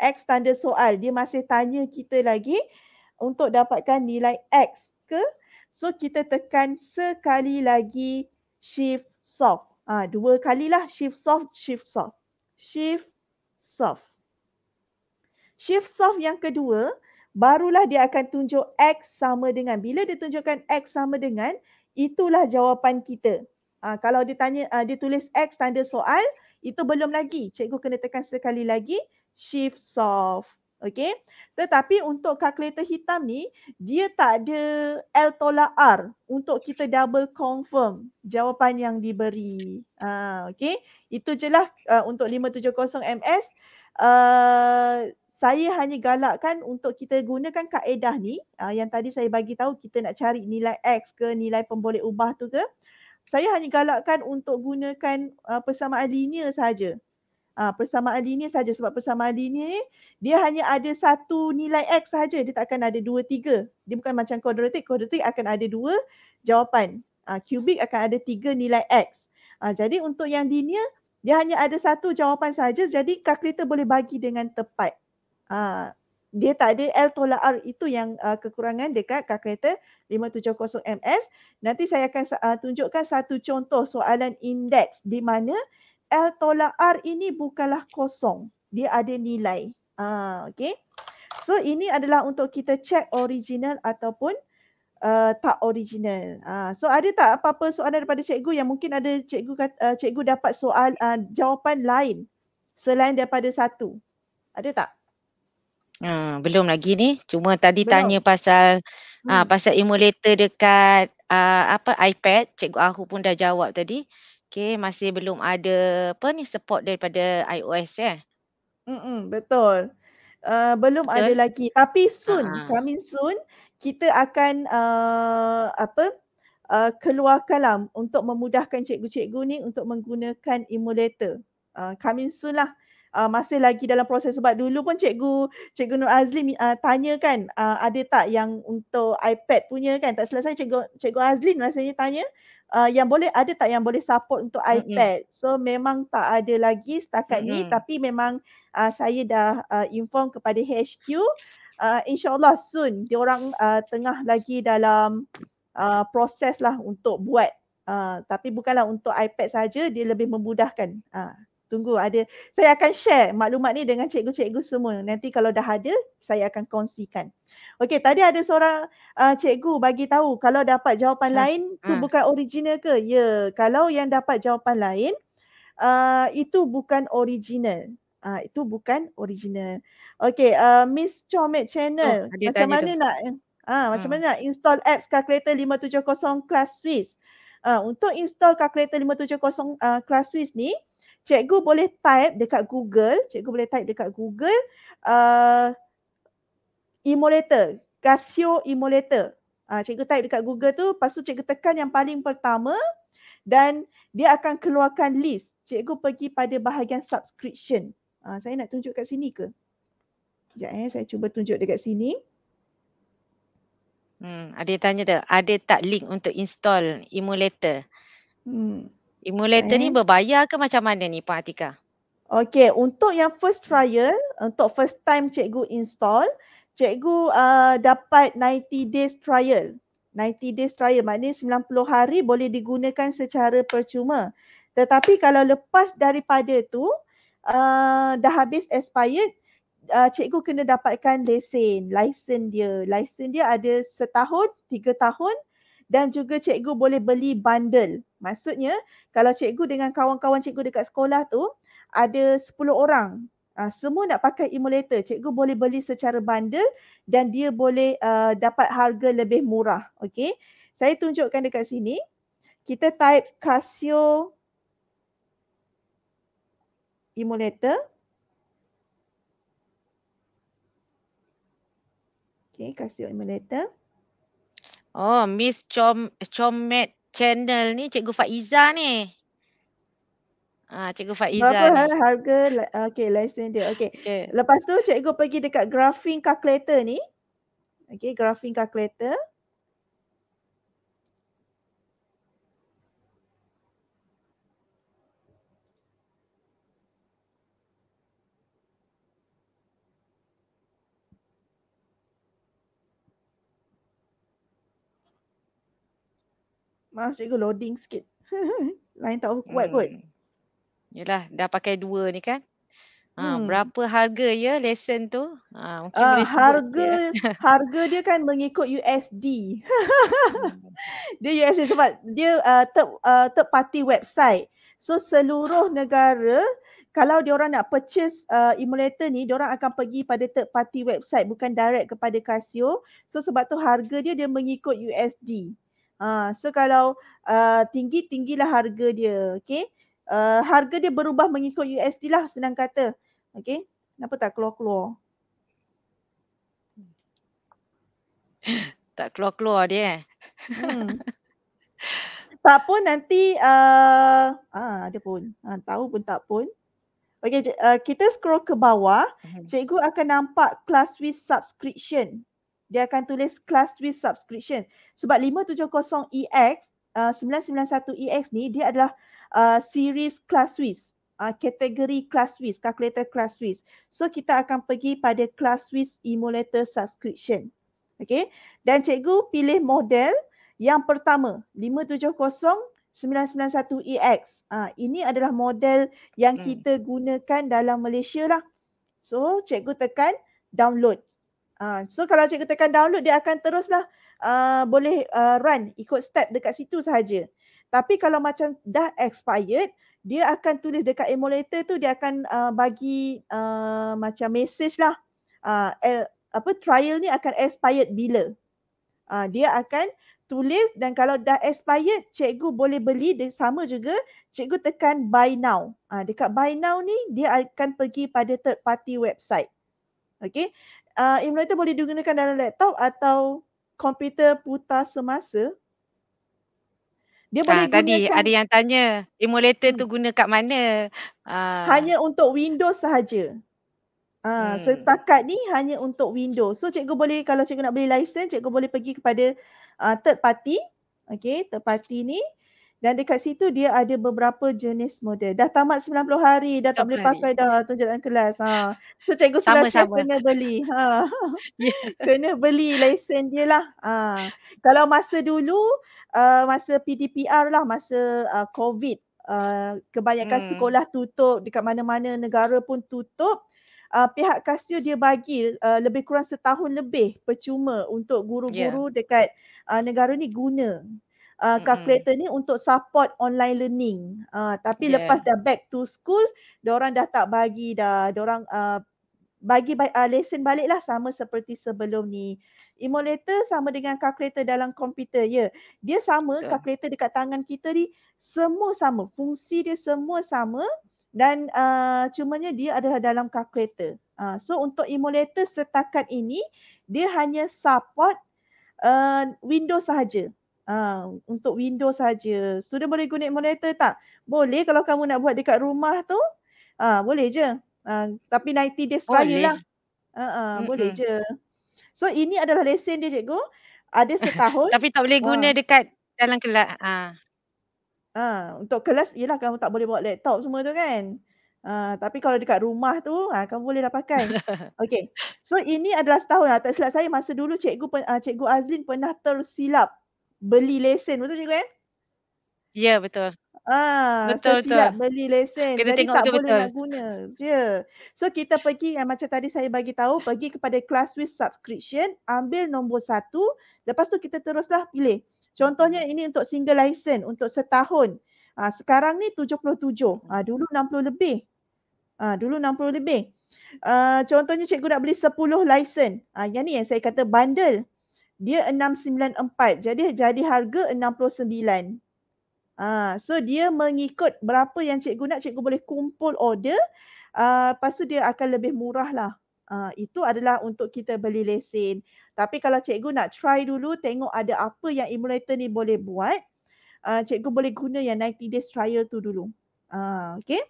X tanda soal. Dia masih tanya kita lagi untuk dapatkan nilai X ke. So kita tekan sekali lagi shift soft. Ha, dua kali lah shift soft, shift soft. Shift soft. Shift soft yang kedua, barulah dia akan tunjuk X sama dengan. Bila dia tunjukkan X sama dengan, itulah jawapan kita. Uh, kalau dia tanya, uh, dia tulis X tanda soal, itu belum lagi. Cikgu kena tekan sekali lagi, shift solve. Okay. Tetapi untuk kalkulator hitam ni, dia tak ada L tolak R untuk kita double confirm jawapan yang diberi. Uh, okay. Itu je lah uh, untuk 570MS. Uh, saya hanya galakkan untuk kita gunakan kaedah ni uh, yang tadi saya bagi tahu kita nak cari nilai X ke nilai pemboleh ubah tu ke saya hanya galakkan untuk gunakan uh, persamaan linear saja. Uh, ah, persamaan linear saja sebab persamaan linear ni dia hanya ada satu nilai x saja, dia tak akan ada dua tiga. Dia bukan macam quadratic, quadratic akan ada dua jawapan. Uh, cubic akan ada tiga nilai x. Uh, jadi untuk yang linear dia hanya ada satu jawapan saja. Jadi kalkulator boleh bagi dengan tepat. Uh, dia tak ada L tolak R itu yang uh, kekurangan dekat kad kereta 570MS. Nanti saya akan uh, tunjukkan satu contoh soalan indeks di mana L tolak R ini bukanlah kosong. Dia ada nilai. Ah uh, okey. So ini adalah untuk kita check original ataupun uh, tak original. uh, so ada tak apa-apa soalan daripada cikgu yang mungkin ada cikgu kata, uh, cikgu dapat soal uh, jawapan lain selain daripada satu. Ada tak? Hmm, belum lagi ni. Cuma tadi belum. tanya pasal ha, hmm. uh, pasal emulator dekat uh, apa iPad, Cikgu Aku pun dah jawab tadi. Okay, masih belum ada apa ni support daripada iOS ya? Mm-mm, betul. Uh, belum betul. ada lagi. Tapi soon, uh coming soon, kita akan uh, apa uh, keluar kalam untuk memudahkan cikgu-cikgu ni untuk menggunakan emulator. Uh, coming soon lah uh, masih lagi dalam proses sebab dulu pun cikgu cikgu Nur Azli uh, tanya kan uh, ada tak yang untuk iPad punya kan tak selesai cikgu cikgu Azli rasanya tanya uh, yang boleh ada tak yang boleh support untuk iPad mm-hmm. so memang tak ada lagi setakat mm-hmm. ni tapi memang uh, saya dah uh, inform kepada HQ uh, insyaallah soon dia orang uh, tengah lagi dalam uh, proses lah untuk buat Uh, tapi bukanlah untuk iPad saja dia lebih memudahkan uh tunggu ada saya akan share maklumat ni dengan cikgu-cikgu semua. Nanti kalau dah ada saya akan kongsikan. Okey, tadi ada seorang uh, cikgu bagi tahu kalau dapat jawapan ha. lain tu ha. bukan original ke? Ya, kalau yang dapat jawapan lain uh, itu bukan original. Uh, itu bukan original. Okey, uh, Miss Chomet Channel. Oh, macam mana tu. nak Ah, ha, macam ha. mana nak install apps calculator 570 class Swiss? Uh, untuk install calculator 570 uh, class Swiss ni, cikgu boleh type dekat Google, cikgu boleh type dekat Google uh, emulator, Casio emulator. Uh, cikgu type dekat Google tu, lepas tu cikgu tekan yang paling pertama dan dia akan keluarkan list. Cikgu pergi pada bahagian subscription. Uh, saya nak tunjuk kat sini ke? Sekejap eh, saya cuba tunjuk dekat sini. Hmm, ada tanya tak, ada tak link untuk install emulator? Hmm. Emulator eh. ni berbayar ke macam mana ni Puan Atika? Okay, untuk yang first trial, untuk first time cikgu install, cikgu uh, dapat 90 days trial. 90 days trial maknanya 90 hari boleh digunakan secara percuma. Tetapi kalau lepas daripada tu, uh, dah habis expired, uh, cikgu kena dapatkan lesen, lesen dia. Lesen dia ada setahun, tiga tahun, dan juga cikgu boleh beli bundle. Maksudnya kalau cikgu dengan kawan-kawan cikgu dekat sekolah tu ada 10 orang uh, semua nak pakai emulator cikgu boleh beli secara bundle dan dia boleh uh, dapat harga lebih murah. Okey saya tunjukkan dekat sini kita type Casio emulator. Okay, Casio emulator. Oh, Miss Chom Chomet channel ni Cikgu Faiza ni. Ah, Cikgu Faiza. Berapa ni. Ha, harga okey lesson dia. Okey. (laughs) Okay. Lepas tu Cikgu pergi dekat graphing calculator ni. Okey, graphing calculator. Maaf cikgu loading sikit. (laughs) Lain tak kuat hmm. kot. Yelah dah pakai dua ni kan. Ha, hmm. Berapa harga ya lesson tu? Ha, mungkin uh, boleh harga dia. Eh. (laughs) harga dia kan mengikut USD. (laughs) dia USD sebab dia uh, third, uh, third party website. So seluruh negara kalau dia orang nak purchase uh, emulator ni, dia orang akan pergi pada third party website bukan direct kepada Casio. So sebab tu harga dia dia mengikut USD. Ha, so kalau uh, tinggi, tinggilah harga dia. Okay. Uh, harga dia berubah mengikut USD lah senang kata. Okay. Kenapa tak keluar-keluar? (laughs) Tak keluar-keluar dia eh. Hmm. tak pun nanti uh, ah, ada pun. Ha, tahu pun tak pun. Okay, uh, kita scroll ke bawah. Hmm. Cikgu akan nampak class with subscription dia akan tulis class with subscription. Sebab 570EX, uh, 991EX e ni dia adalah uh, series class with, uh, kategori class with, calculator class with. So kita akan pergi pada class with emulator subscription. Okay. Dan cikgu pilih model yang pertama 570991EX. Uh, e ah, ini adalah model yang hmm. kita gunakan dalam Malaysia lah. So cikgu tekan download. Ah, so kalau cikgu tekan download dia akan teruslah uh, boleh uh, run ikut step dekat situ sahaja. Tapi kalau macam dah expired dia akan tulis dekat emulator tu dia akan uh, bagi uh, macam message lah uh, apa trial ni akan expired bila. Uh, dia akan tulis dan kalau dah expired cikgu boleh beli dia sama juga cikgu tekan buy now. Uh, dekat buy now ni dia akan pergi pada third party website. Okay uh, ah, emulator boleh digunakan dalam laptop atau komputer putar semasa. Dia ah, boleh tadi gunakan. Tadi ada yang tanya emulator hmm. tu guna kat mana. Uh. Hanya untuk Windows sahaja. Uh, hmm. Setakat ni hanya untuk Windows. So cikgu boleh kalau cikgu nak beli license cikgu boleh pergi kepada uh, third party. Okay third party ni. Dan dekat situ dia ada beberapa jenis model. Dah tamat 90 hari dah tak, tak boleh pakai dah tunjangan kelas. Ha. So cikgu sama, sama. kena beli. Ha. (laughs) Yeah. kena beli lesen dia lah. Ha. Kalau masa dulu uh, masa PDPR lah masa uh, COVID uh, kebanyakan hmm. sekolah tutup dekat mana-mana negara pun tutup. Uh, pihak Kastio dia bagi uh, lebih kurang setahun lebih percuma untuk guru-guru yeah. dekat uh, negara ni guna uh, calculator ni untuk support online learning. Uh, tapi yeah. lepas dah back to school, orang dah tak bagi dah. orang uh, bagi uh, lesson balik lah sama seperti sebelum ni. Emulator sama dengan calculator dalam komputer. Ya, yeah. dia sama Betul. calculator dekat tangan kita ni semua sama. Fungsi dia semua sama dan uh, cumanya dia adalah dalam calculator. Uh, so untuk emulator setakat ini, dia hanya support uh, Windows sahaja uh, untuk window saja. Student boleh guna monitor tak? Boleh kalau kamu nak buat dekat rumah tu. Uh, boleh je. Uh, tapi 90 days boleh. prior lah. Uh, uh, boleh je. So ini adalah lesen dia cikgu. Ada setahun. tapi tak boleh guna uh. dekat dalam kelas. Uh. Uh, untuk kelas ialah kamu tak boleh bawa laptop semua tu kan. Uh, tapi kalau dekat rumah tu uh, kamu boleh dah pakai. (laughs) Okay. So ini adalah setahun. Uh, tak silap saya masa dulu cikgu uh, cikgu Azlin pernah tersilap beli lesen betul juga eh? Ya yeah, betul. Ah, betul, betul. beli lesen Kena jadi tengok tak boleh nak guna. Yeah. So kita pergi yang macam tadi saya bagi tahu pergi kepada class with subscription ambil nombor satu lepas tu kita teruslah pilih. Contohnya hmm. ini untuk single lesen untuk setahun. Ah, sekarang ni 77. Ah, dulu 60 lebih. Ah, dulu 60 lebih. Uh, contohnya cikgu nak beli 10 lesen. Ah, yang ni yang saya kata bundle dia 694 jadi jadi harga 69. Ah, so dia mengikut berapa yang cikgu nak cikgu boleh kumpul order uh, lepas tu dia akan lebih murah lah. Ha, itu adalah untuk kita beli lesen. Tapi kalau cikgu nak try dulu tengok ada apa yang emulator ni boleh buat. Uh, cikgu boleh guna yang 90 days trial tu dulu. Ha, okay.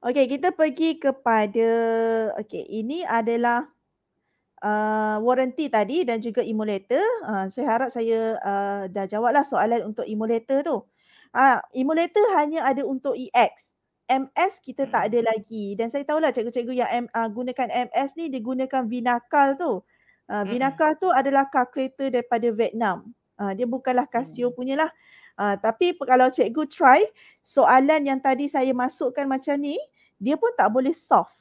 Okay kita pergi kepada, okay ini adalah uh, warranty tadi dan juga emulator. Uh, saya harap saya uh, dah jawablah soalan untuk emulator tu. Uh, emulator hanya ada untuk EX. MS kita tak hmm. ada lagi. Dan saya tahulah cikgu-cikgu yang M, uh, gunakan MS ni dia gunakan Vinacal tu. Uh, hmm. Vinacal tu adalah calculator daripada Vietnam. Uh, dia bukanlah Casio hmm. punya lah. Uh, tapi kalau cikgu try soalan yang tadi saya masukkan macam ni dia pun tak boleh soft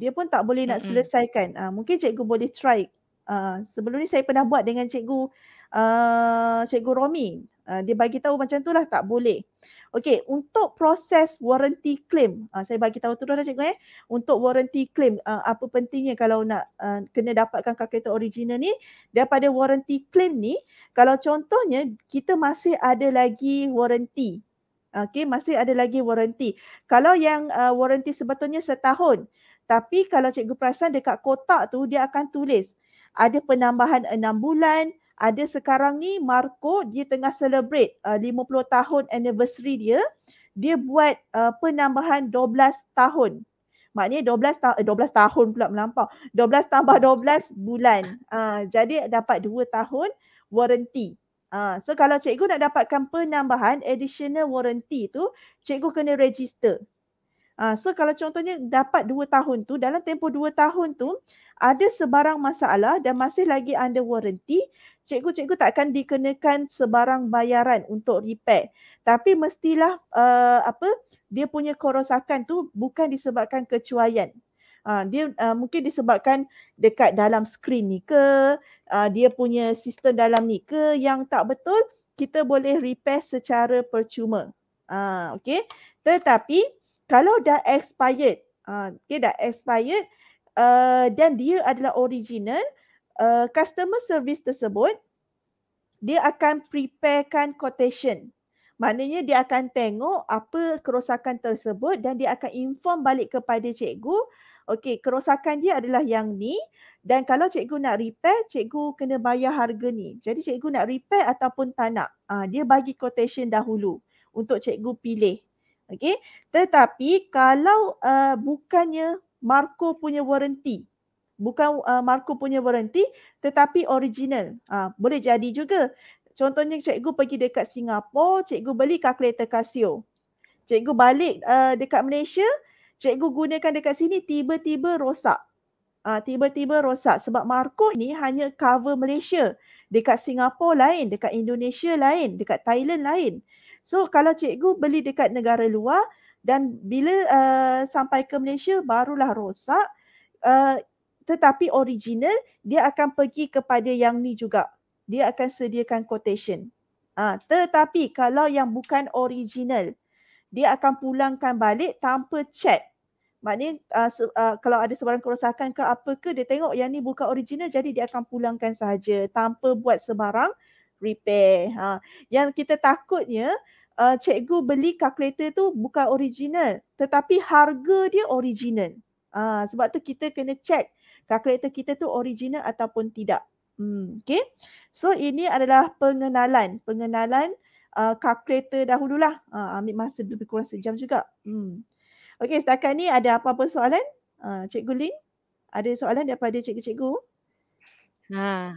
dia pun tak boleh nak mm-hmm. selesaikan. Uh, mungkin cikgu boleh try. Uh, sebelum ni saya pernah buat dengan cikgu uh, cikgu Romi. Uh, dia bagi tahu macam tu lah tak boleh. Okey, untuk proses warranty claim, uh, saya bagi tahu tu teruslah cikgu eh. Untuk warranty claim, uh, apa pentingnya kalau nak uh, kena dapatkan kereta original ni daripada warranty claim ni, kalau contohnya kita masih ada lagi warranty Okay, masih ada lagi warranty. Kalau yang uh, warranty sebetulnya setahun, tapi kalau cikgu perasan dekat kotak tu dia akan tulis ada penambahan enam bulan, ada sekarang ni Marco dia tengah celebrate uh, lima puluh tahun anniversary dia, dia buat uh, penambahan belas tahun. Maknanya dua belas ta- 12 eh, tahun pula melampau. belas tambah dua belas bulan. Uh, jadi dapat dua tahun warranty. Uh, so kalau cikgu nak dapatkan penambahan additional warranty tu, cikgu kena register. Uh, so kalau contohnya dapat dua tahun tu, dalam tempoh dua tahun tu ada sebarang masalah dan masih lagi under warranty, cikgu-cikgu tak akan dikenakan sebarang bayaran untuk repair. Tapi mestilah uh, apa dia punya kerosakan tu bukan disebabkan kecuaian. Uh, dia uh, mungkin disebabkan dekat dalam skrin ni ke, uh, dia punya sistem dalam ni ke yang tak betul, kita boleh repair secara percuma. Uh, okay. Tetapi kalau dah expired, uh, ha, okay, dah expired uh, dan dia adalah original, uh, customer service tersebut dia akan preparekan quotation. Maknanya dia akan tengok apa kerosakan tersebut dan dia akan inform balik kepada cikgu. Okey, kerosakan dia adalah yang ni dan kalau cikgu nak repair, cikgu kena bayar harga ni. Jadi cikgu nak repair ataupun tak nak, ha, dia bagi quotation dahulu untuk cikgu pilih. Okey, tetapi kalau uh, bukannya Marco punya warranty, bukan uh, Marco punya warranty tetapi original. Uh, boleh jadi juga. Contohnya cikgu pergi dekat Singapura, cikgu beli kalkulator Casio. Cikgu balik uh, dekat Malaysia, cikgu gunakan dekat sini tiba-tiba rosak. Uh, tiba-tiba rosak sebab Marco ni hanya cover Malaysia. Dekat Singapura lain, dekat Indonesia lain, dekat Thailand lain. So kalau cikgu beli dekat negara luar dan bila uh, sampai ke Malaysia barulah rosak uh, tetapi original dia akan pergi kepada yang ni juga. Dia akan sediakan quotation. Ha, tetapi kalau yang bukan original dia akan pulangkan balik tanpa check. Maknanya uh, uh, kalau ada sebarang kerosakan ke apa ke dia tengok yang ni bukan original jadi dia akan pulangkan saja tanpa buat sebarang repair. Ha. Yang kita takutnya uh, cikgu beli kalkulator tu bukan original tetapi harga dia original. Ha. Sebab tu kita kena check kalkulator kita tu original ataupun tidak. Hmm, okay. So ini adalah pengenalan. Pengenalan uh, kalkulator dahululah. Ha, ambil masa lebih kurang sejam juga. Hmm. Okay setakat ni ada apa-apa soalan? Uh, cikgu Lin? Ada soalan daripada cikgu-cikgu? Ha.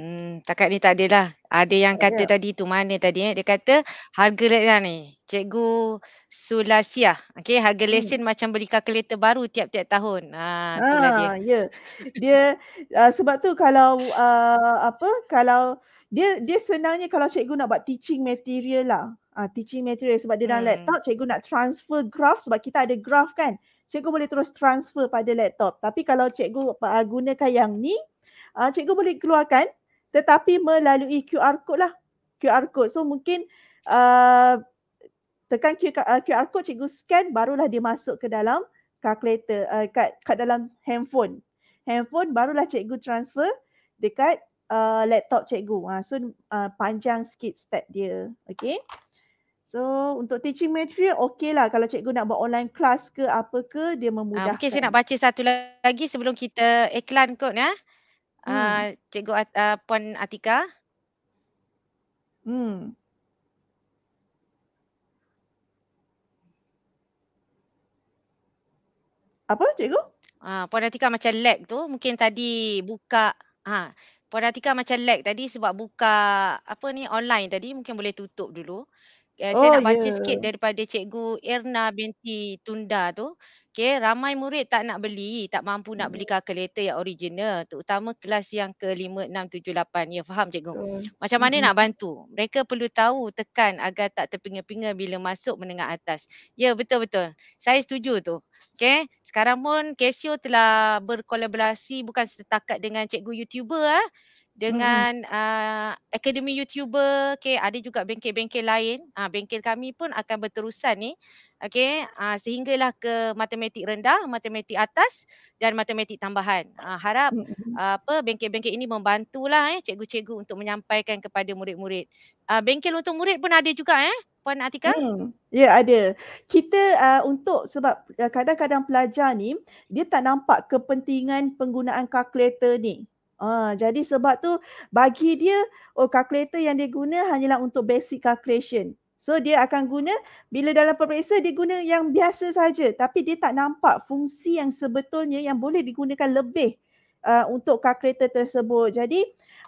Hmm, takat ni tak adalah. Ada yang kata ada. tadi tu mana tadi eh? Dia kata harga lesen lah ni. Cikgu Sulasiah. Okey, harga hmm. lesen hmm. macam beli kalkulator baru tiap-tiap tahun. Ha, ah, itulah dia. Yeah. Dia uh, sebab tu kalau uh, apa? Kalau dia dia senangnya kalau cikgu nak buat teaching material lah. Uh, teaching material sebab dia dalam hmm. laptop, cikgu nak transfer graph sebab kita ada graph kan. Cikgu boleh terus transfer pada laptop. Tapi kalau cikgu uh, gunakan yang ni, Uh, cikgu boleh keluarkan tetapi melalui QR code lah. QR code. So mungkin uh, tekan QR uh, code cikgu scan barulah dia masuk ke dalam calculator uh, kat kat dalam handphone. Handphone barulah cikgu transfer dekat uh, laptop cikgu. Ha so uh, panjang sikit step dia. Okay. So untuk teaching material okay lah kalau cikgu nak buat online class ke apa ke dia ah, memudahkan. Uh, mungkin saya nak baca satu lagi sebelum kita iklan kot ya. Eh hmm. uh, Cikgu At, uh, Puan Atika. Hmm. Apa cikgu? Ah uh, Puan Atika macam lag tu. Mungkin tadi buka ha uh, Puan Atika macam lag tadi sebab buka apa ni online tadi mungkin boleh tutup dulu. Uh, oh, saya nak baca yeah. sikit daripada cikgu Erna binti Tunda tu. Okay, ramai murid tak nak beli, tak mampu nak beli hmm. calculator yang original. Terutama kelas yang ke-5, 6, 7, 8. Ya, faham cikgu? Hmm. Macam mana hmm. nak bantu? Mereka perlu tahu tekan agar tak terpinga-pinga bila masuk menengah atas. Ya, betul-betul. Saya setuju tu. Okay. Sekarang pun Casio telah berkolaborasi bukan setakat dengan cikgu YouTuber ah. Hmm. Dengan hmm. uh, ah, akademi YouTuber, okay, ada juga bengkel-bengkel lain. Uh, bengkel kami pun akan berterusan ni. Okay, uh, ah, sehinggalah ke matematik rendah, matematik atas dan matematik tambahan. Uh, harap uh, apa bengkel-bengkel ini membantulah eh cikgu-cikgu untuk menyampaikan kepada murid-murid. Uh, bengkel untuk murid pun ada juga eh. Puan Atika? Hmm. Ya ada. Kita uh, untuk sebab uh, kadang-kadang pelajar ni dia tak nampak kepentingan penggunaan kalkulator ni. Uh, jadi sebab tu bagi dia oh kalkulator yang dia guna hanyalah untuk basic calculation. So dia akan guna bila dalam peperiksa dia guna yang biasa saja tapi dia tak nampak fungsi yang sebetulnya yang boleh digunakan lebih uh, untuk kalkulator tersebut. Jadi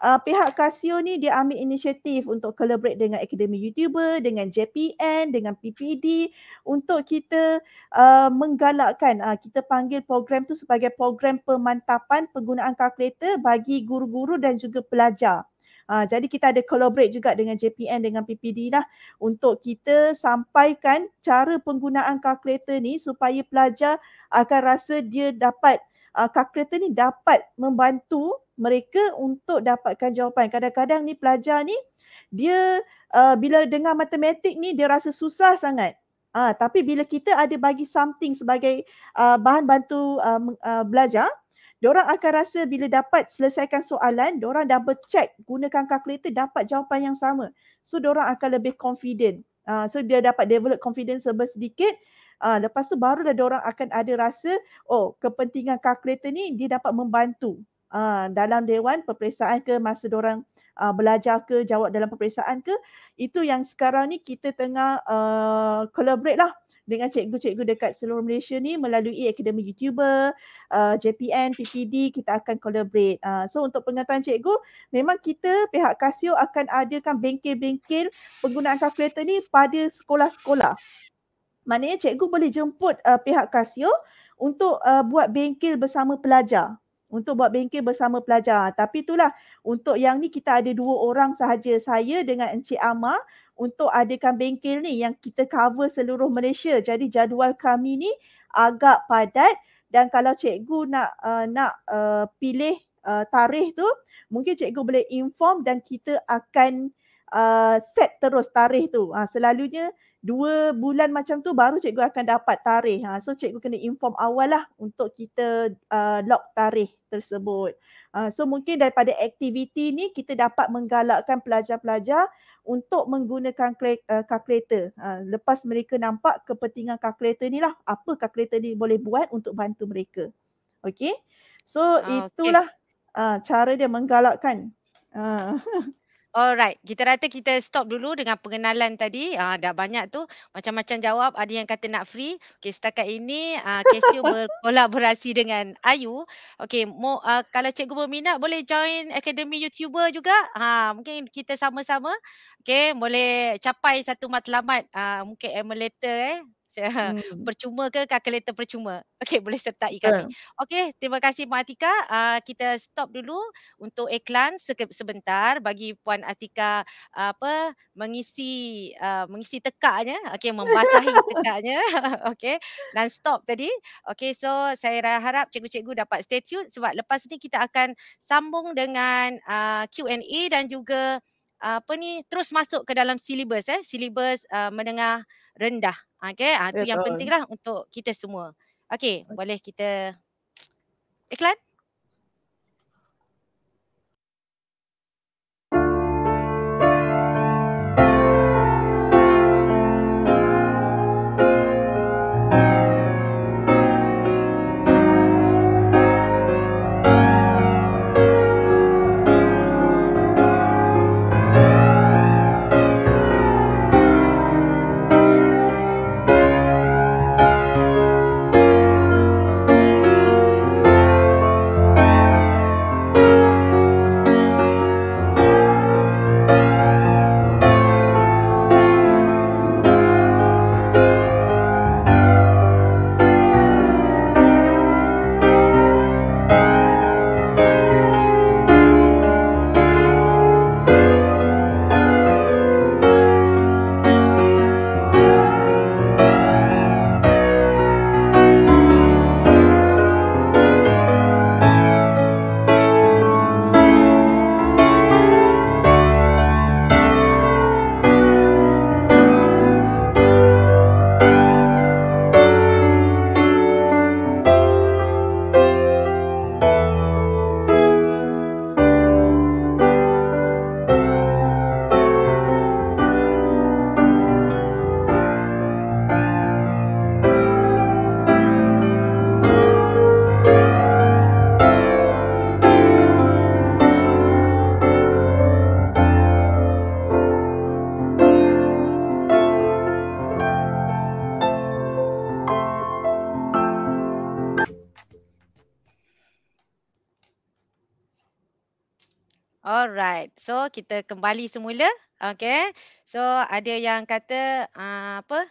uh, pihak Casio ni dia ambil inisiatif untuk collaborate dengan Akademi YouTuber, dengan JPN, dengan PPD untuk kita uh, menggalakkan uh, kita panggil program tu sebagai program pemantapan penggunaan kalkulator bagi guru-guru dan juga pelajar. Ah, jadi kita ada collaborate juga dengan JPN dengan PPD lah untuk kita sampaikan cara penggunaan kalkulator ni supaya pelajar akan rasa dia dapat uh, calculator ni dapat membantu mereka untuk dapatkan jawapan. Kadang-kadang ni pelajar ni dia uh, bila dengar matematik ni dia rasa susah sangat. Ah tapi bila kita ada bagi something sebagai uh, bahan bantu uh, uh, belajar Diorang akan rasa bila dapat selesaikan soalan, diorang double check gunakan kalkulator dapat jawapan yang sama. So diorang akan lebih confident. Uh, so dia dapat develop confidence sebesar sedikit. Uh, lepas tu barulah diorang akan ada rasa, oh kepentingan kalkulator ni dia dapat membantu uh, dalam dewan peperiksaan ke masa diorang uh, belajar ke jawab dalam peperiksaan ke. Itu yang sekarang ni kita tengah uh, collaborate lah dengan cikgu-cikgu dekat seluruh Malaysia ni melalui Akademi YouTuber, uh, JPN, PPD kita akan collaborate. Uh, so untuk pengetahuan cikgu, memang kita pihak Casio akan adakan bengkel-bengkel penggunaan kalkulator ni pada sekolah-sekolah. Maknanya cikgu boleh jemput uh, pihak Casio untuk uh, buat bengkel bersama pelajar untuk buat bengkel bersama pelajar. Tapi itulah untuk yang ni kita ada dua orang sahaja saya dengan Encik Amar untuk adakan bengkel ni yang kita cover seluruh Malaysia. Jadi jadual kami ni agak padat dan kalau cikgu nak uh, nak uh, pilih uh, tarikh tu mungkin cikgu boleh inform dan kita akan uh, set terus tarikh tu. Ha, selalunya dua bulan macam tu baru cikgu akan dapat tarikh. Ha, so cikgu kena inform awal lah untuk kita uh, lock tarikh tersebut. Uh, so mungkin daripada aktiviti ni kita dapat menggalakkan pelajar-pelajar uh, untuk menggunakan kalkulator. Eh, ha, lepas mereka nampak kepentingan kalkulator ni lah, apa kalkulator ni boleh buat untuk bantu mereka. Okay, so ah, itulah okay. Ah, cara dia menggalakkan. Ah, (laughs) Alright, kita rata kita stop dulu dengan pengenalan tadi. Uh, dah banyak tu. Macam-macam jawab. Ada yang kata nak free. Okay, setakat ini uh, Casio (laughs) berkolaborasi dengan Ayu. Okay, mo, uh, kalau cikgu berminat boleh join Akademi YouTuber juga. Ha, mungkin kita sama-sama. Okay, boleh capai satu matlamat. Uh, mungkin emulator eh hmm. percuma ke calculator percuma. (laughs) Okey, boleh sertai kami. Yeah. Okey, terima kasih Puan Atika. Uh, kita stop dulu untuk iklan se- sebentar bagi Puan Atika uh, apa mengisi uh, mengisi tekaknya. Okey, membasahi (laughs) tekaknya. (laughs) Okey. Dan stop tadi. Okey, so saya harap cikgu-cikgu dapat stay tune sebab lepas ni kita akan sambung dengan uh, ah, Q&A dan juga apa ni terus masuk ke dalam silibus eh silibus uh, menengah rendah Okay, itu ya, yang pentinglah untuk kita semua. Okay, boleh kita iklan? So kita kembali semula. Okay. So ada yang kata uh, apa?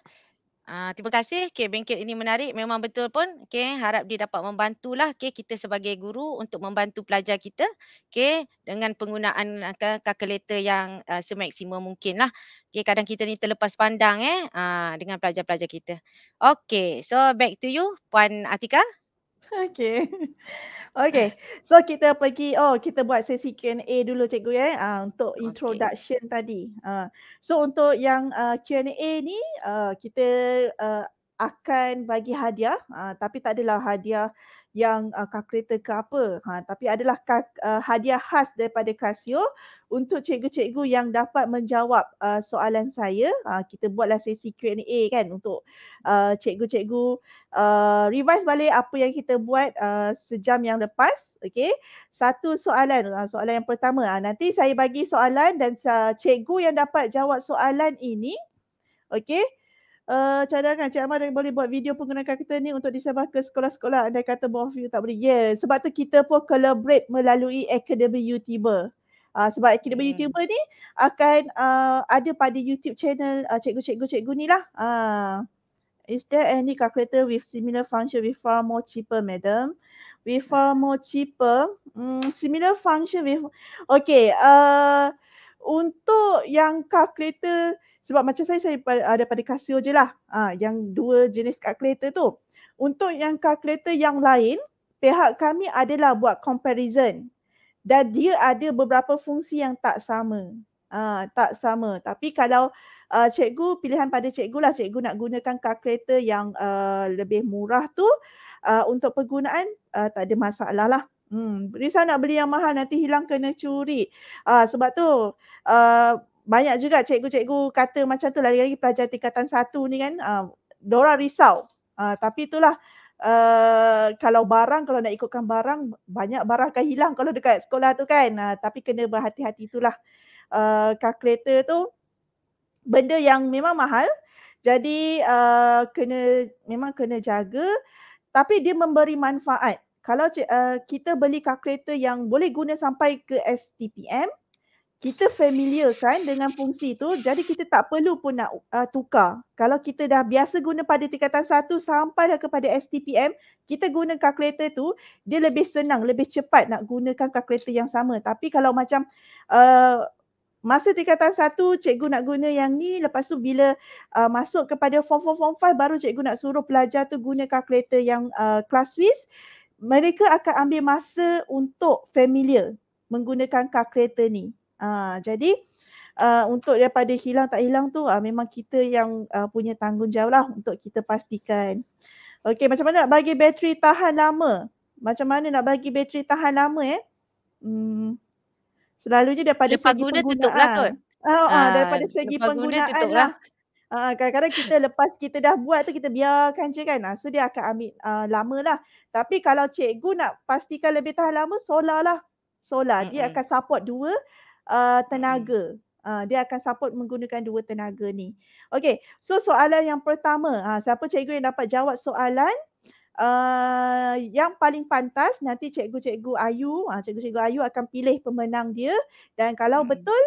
Uh, terima kasih. Okay, bengkel ini menarik. Memang betul pun. Okay, harap dia dapat membantulah. Okay, kita sebagai guru untuk membantu pelajar kita. Okay, dengan penggunaan uh, calculator yang uh, semaksimum mungkin lah. Okay, kadang kita ni terlepas pandang eh uh, dengan pelajar-pelajar kita. Okay, so back to you Puan Atika. (laughs) Okay. Okay, so kita pergi, oh kita buat sesi Q&A dulu cikgu ya uh, untuk introduction okay. tadi. Uh, so untuk yang uh, ah, Q&A ni uh, kita uh, akan bagi hadiah uh, tapi tak adalah hadiah yang uh, calculator ke apa. Ha, tapi adalah ka, uh, hadiah khas daripada Casio untuk cikgu-cikgu yang dapat menjawab uh, soalan saya. Uh, kita buatlah sesi Q&A kan untuk uh, cikgu-cikgu uh, revise balik apa yang kita buat uh, sejam yang lepas. Okay. Satu soalan, uh, soalan yang pertama. Uh, nanti saya bagi soalan dan uh, cikgu yang dapat jawab soalan ini. Okay uh, cadangan Cik Ahmad boleh buat video penggunaan karakter ni untuk disebar ke sekolah-sekolah Anda kata more of you tak boleh. Yeah, sebab tu kita pun collaborate melalui Academy YouTuber. Uh, sebab Academy hmm. YouTuber ni akan uh, ada pada YouTube channel uh, cikgu-cikgu-cikgu ni lah. Uh, is there any calculator with similar function with far more cheaper madam? With far (laughs) more cheaper, mm, similar function with, okay. Uh, untuk yang calculator, sebab macam saya, saya ada daripada Casio je lah uh, yang dua jenis kalkulator tu. Untuk yang kalkulator yang lain, pihak kami adalah buat comparison dan dia ada beberapa fungsi yang tak sama. Uh, tak sama. Tapi kalau uh, cikgu, pilihan pada cikgu lah cikgu nak gunakan kalkulator yang uh, lebih murah tu uh, untuk penggunaan uh, tak ada masalah lah. Hmm, Risa nak beli yang mahal nanti hilang kena curi. Uh, sebab tu uh, banyak juga cikgu-cikgu kata macam tu lagi-lagi pelajar tingkatan satu ni kan uh, ah, Dora risau uh, tapi itulah uh, kalau barang kalau nak ikutkan barang banyak barang akan hilang kalau dekat sekolah tu kan uh, tapi kena berhati-hati itulah uh, calculator tu benda yang memang mahal jadi uh, kena memang kena jaga tapi dia memberi manfaat kalau uh, kita beli kalkulator yang boleh guna sampai ke STPM kita familiar kan dengan fungsi tu jadi kita tak perlu pun nak uh, tukar kalau kita dah biasa guna pada tingkatan satu sampai dah kepada STPM kita guna kalkulator tu dia lebih senang lebih cepat nak gunakan kalkulator yang sama tapi kalau macam uh, Masa tingkatan satu, cikgu nak guna yang ni. Lepas tu bila uh, masuk kepada form 4, form 5, baru cikgu nak suruh pelajar tu guna kalkulator yang uh, class with. Mereka akan ambil masa untuk familiar menggunakan kalkulator ni. Ha, jadi uh, untuk daripada hilang tak hilang tu uh, memang kita yang uh, punya tanggungjawab lah untuk kita pastikan. Okay, macam mana nak bagi bateri tahan lama? Macam mana nak bagi bateri tahan lama eh? Hmm. Selalunya daripada lepas segi penggunaan. Lepas guna tutup kot. Uh, uh, daripada segi penggunaan lah. Ha, ha, ah, lah. lah. Ha, kadang-kadang kita lepas kita dah buat tu kita biarkan je kan. Uh, so dia akan ambil uh, lama lah. Tapi kalau cikgu nak pastikan lebih tahan lama solar lah. Solar. Mm-hmm. Dia akan support dua uh, hmm. tenaga. Uh, dia akan support menggunakan dua tenaga ni. Okay, so soalan yang pertama. Uh, siapa cikgu yang dapat jawab soalan? Uh, yang paling pantas nanti cikgu-cikgu Ayu, uh, cikgu-cikgu Ayu akan pilih pemenang dia dan kalau hmm. betul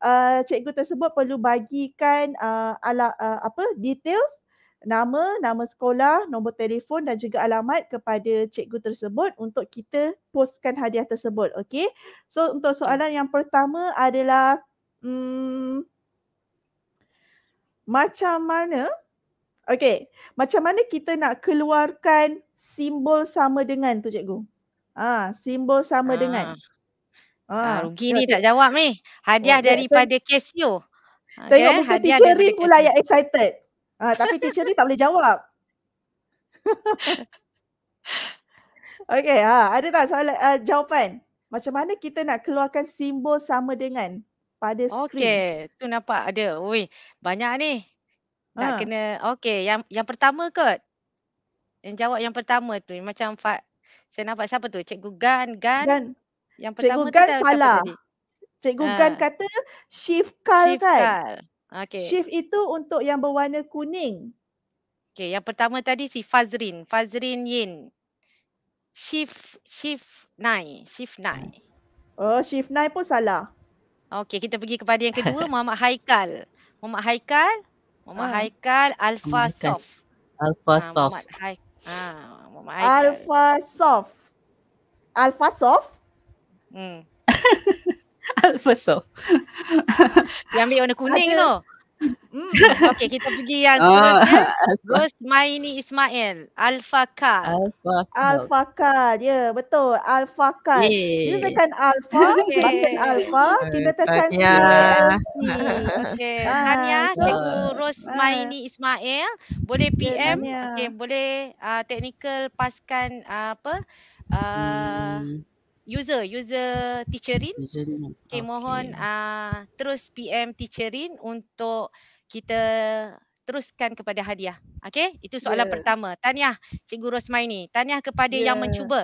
uh, cikgu tersebut perlu bagikan uh, ala, uh, apa details nama, nama sekolah, nombor telefon dan juga alamat kepada cikgu tersebut untuk kita postkan hadiah tersebut. okay? So untuk soalan yang pertama adalah hmm, macam mana okay? macam mana kita nak keluarkan simbol sama dengan tu cikgu? Ah, simbol sama ah. ha. dengan. Ah, ha, ha rugi ni tak jawab ni. Hadiah okay. daripada Casio. Okay. Tengok muka teacher pula yang excited. Ah, uh, tapi teacher ni tak boleh jawab. (laughs) okay, ha, uh, ada tak soalan uh, jawapan? Macam mana kita nak keluarkan simbol sama dengan pada skrin? Okey, tu nampak ada. Ui, banyak ni. Nak uh. kena, Okey, Yang yang pertama kot. Yang jawab yang pertama tu. Macam Fat, saya nampak siapa tu? Cikgu Gan, Gan. Gan. Yang pertama Cikgu ah. Gan tu salah. Cikgu ha. kata shift call shift Call. Kan? Okay. Shift itu untuk yang berwarna kuning. Okay, yang pertama tadi si Fazrin. Fazrin Yin. Shift, shift nine. Shift nine. Oh, shift nine pun salah. Okay, kita pergi kepada yang kedua. (laughs) Muhammad Haikal. Muhammad Haikal. Muhammad ah. Haikal. Alpha Soft. Alpha ah, Soft. Ah, Muhammad Haikal. Alpha soft. Alpha soft? Hmm. (laughs) mahal (laughs) first off. yang ambil warna kuning Ada. tu. Hmm. Okay, kita pergi yang ah. seterusnya. (laughs) Rose Maini Ismail. Alfaka. Alfaka. Ya, yeah, betul. Alfaka. Kita tekan Alpha. (laughs) Kita okay. tekan Alfa. Kita tekan Alfa. Okay. Ah, Tanya, Cikgu ah. Rose Maini Ismail. Boleh ya, PM. Okay, boleh uh, technical paskan uh, apa. Uh, hmm user user teacherin okay, okay mohon uh, terus pm teacherin untuk kita teruskan kepada hadiah okey itu soalan yeah. pertama tahniah cikgu rosmaini tahniah kepada yeah. yang ya. mencuba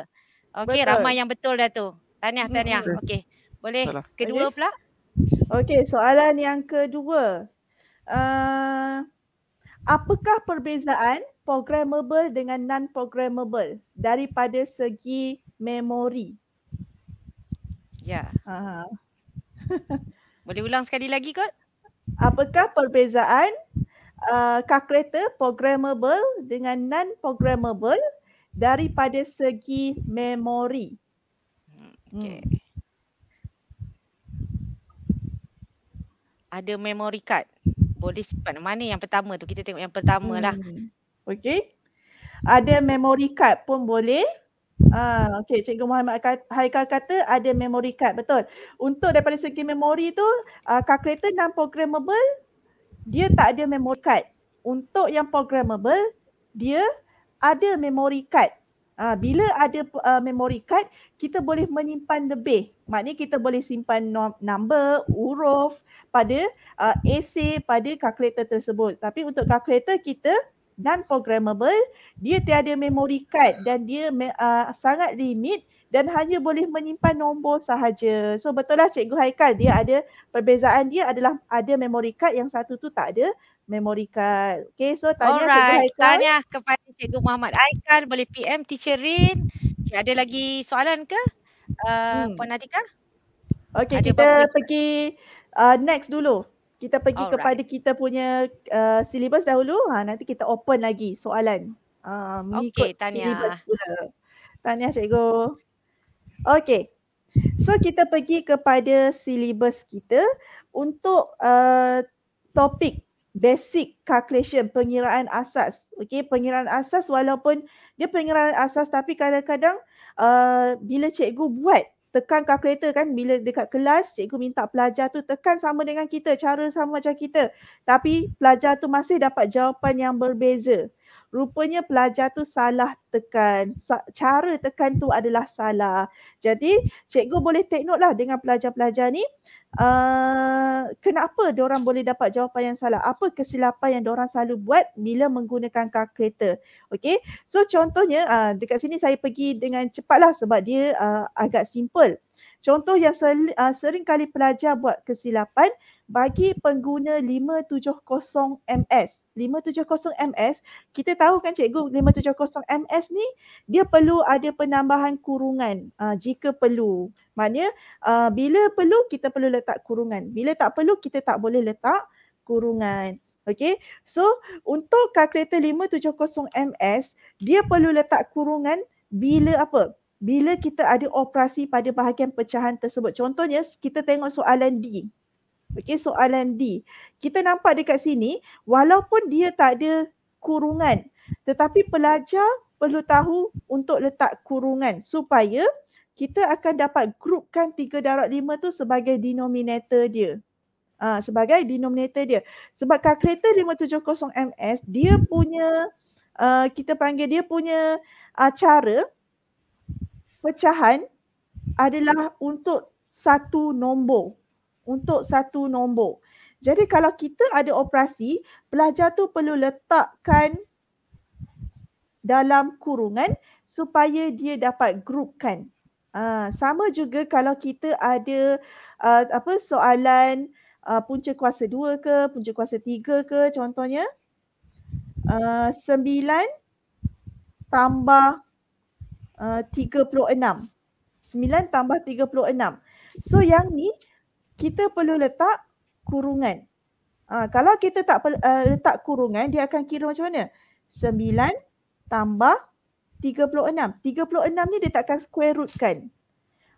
okey ramai yang betul dah tu tahniah hmm. tahniah mm okey boleh Salah. kedua okay. pula okey soalan yang kedua uh, apakah perbezaan programmable dengan non programmable daripada segi memori Ya. Yeah. (laughs) Boleh ulang sekali lagi kot? Apakah perbezaan uh, calculator programmable dengan non-programmable daripada segi memori? Hmm, okay. Hmm. Ada memori card. Boleh simpan. Mana yang pertama tu? Kita tengok yang pertama lah. Hmm. Okay. Ada memory card pun boleh. Ah, okay. Cikgu Muhammad Haikal kata ada memory card. Betul. Untuk daripada segi memory tu, uh, calculator dan programmable, dia tak ada memory card. Untuk yang programmable, dia ada memory card. Ah, bila ada uh, memory card, kita boleh menyimpan lebih. Maknanya kita boleh simpan number, huruf pada uh, ah, AC pada calculator tersebut. Tapi untuk calculator kita, non programmable, dia tiada memory card dan dia uh, sangat limit dan hanya boleh menyimpan nombor sahaja. So betul lah Cikgu Haikal, dia ada perbezaan dia adalah ada memory card yang satu tu tak ada memory card. Okay, so tanya Alright. Cikgu Haikal. Tanya kepada Cikgu Muhammad Haikal, boleh PM Teacher Rin. Okay, ada lagi soalan ke uh, hmm. Puan Atika? Okay, ada kita pergi uh, next dulu kita pergi Alright. kepada kita punya uh, silibus dahulu. Ha nanti kita open lagi soalan. Um, ah, okay, mengikut silibus pula. Tahniah cikgu. Okay. So kita pergi kepada silibus kita untuk uh, topik basic calculation, pengiraan asas. Okay, pengiraan asas walaupun dia pengiraan asas tapi kadang-kadang uh, bila cikgu buat tekan calculator kan bila dekat kelas cikgu minta pelajar tu tekan sama dengan kita cara sama macam kita tapi pelajar tu masih dapat jawapan yang berbeza rupanya pelajar tu salah tekan cara tekan tu adalah salah jadi cikgu boleh take note lah dengan pelajar-pelajar ni uh, kenapa diorang boleh dapat jawapan yang salah? Apa kesilapan yang diorang selalu buat bila menggunakan kalkulator? Okay, so contohnya uh, dekat sini saya pergi dengan cepatlah sebab dia uh, agak simple. Contoh yang sel, uh, sering kali pelajar buat kesilapan bagi pengguna 570 MS. 570MS, kita tahu kan cikgu 570MS ni dia perlu ada penambahan kurungan uh, jika perlu. Maknanya uh, bila perlu kita perlu letak kurungan. Bila tak perlu kita tak boleh letak kurungan. Okay, so untuk kalkulator 570MS, dia perlu letak kurungan bila apa? Bila kita ada operasi pada bahagian pecahan tersebut. Contohnya kita tengok soalan D. Okey soalan D. Kita nampak dekat sini walaupun dia tak ada kurungan tetapi pelajar perlu tahu untuk letak kurungan supaya kita akan dapat grupkan 3 darab 5 tu sebagai denominator dia. Ha, sebagai denominator dia. Sebab kalkulator 570MS dia punya uh, kita panggil dia punya uh, cara pecahan adalah untuk satu nombor untuk satu nombor. Jadi kalau kita ada operasi, pelajar tu perlu letakkan dalam kurungan supaya dia dapat grupkan. Ha, sama juga kalau kita ada uh, apa soalan uh, punca kuasa 2 ke, punca kuasa 3 ke contohnya. Ha, sembilan uh, tambah tiga puluh enam. Sembilan tambah tiga puluh enam. So yang ni kita perlu letak kurungan. Ha, kalau kita tak uh, letak kurungan, dia akan kira macam mana? 9 tambah 36. 36 ni dia takkan square root kan?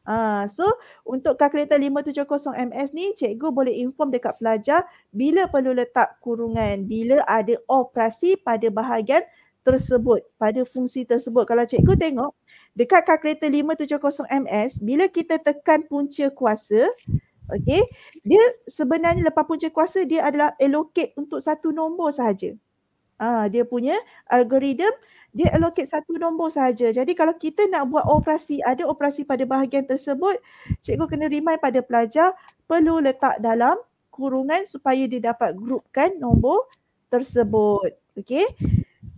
Ha, so untuk kalkulator 570ms ni, cikgu boleh inform dekat pelajar bila perlu letak kurungan, bila ada operasi pada bahagian tersebut, pada fungsi tersebut. Kalau cikgu tengok, dekat kalkulator 570ms, bila kita tekan punca kuasa, Okay. Dia sebenarnya lepas punca kuasa dia adalah allocate untuk satu nombor sahaja. ha, dia punya algorithm dia allocate satu nombor sahaja. Jadi kalau kita nak buat operasi, ada operasi pada bahagian tersebut, cikgu kena remind pada pelajar perlu letak dalam kurungan supaya dia dapat grupkan nombor tersebut. Okay.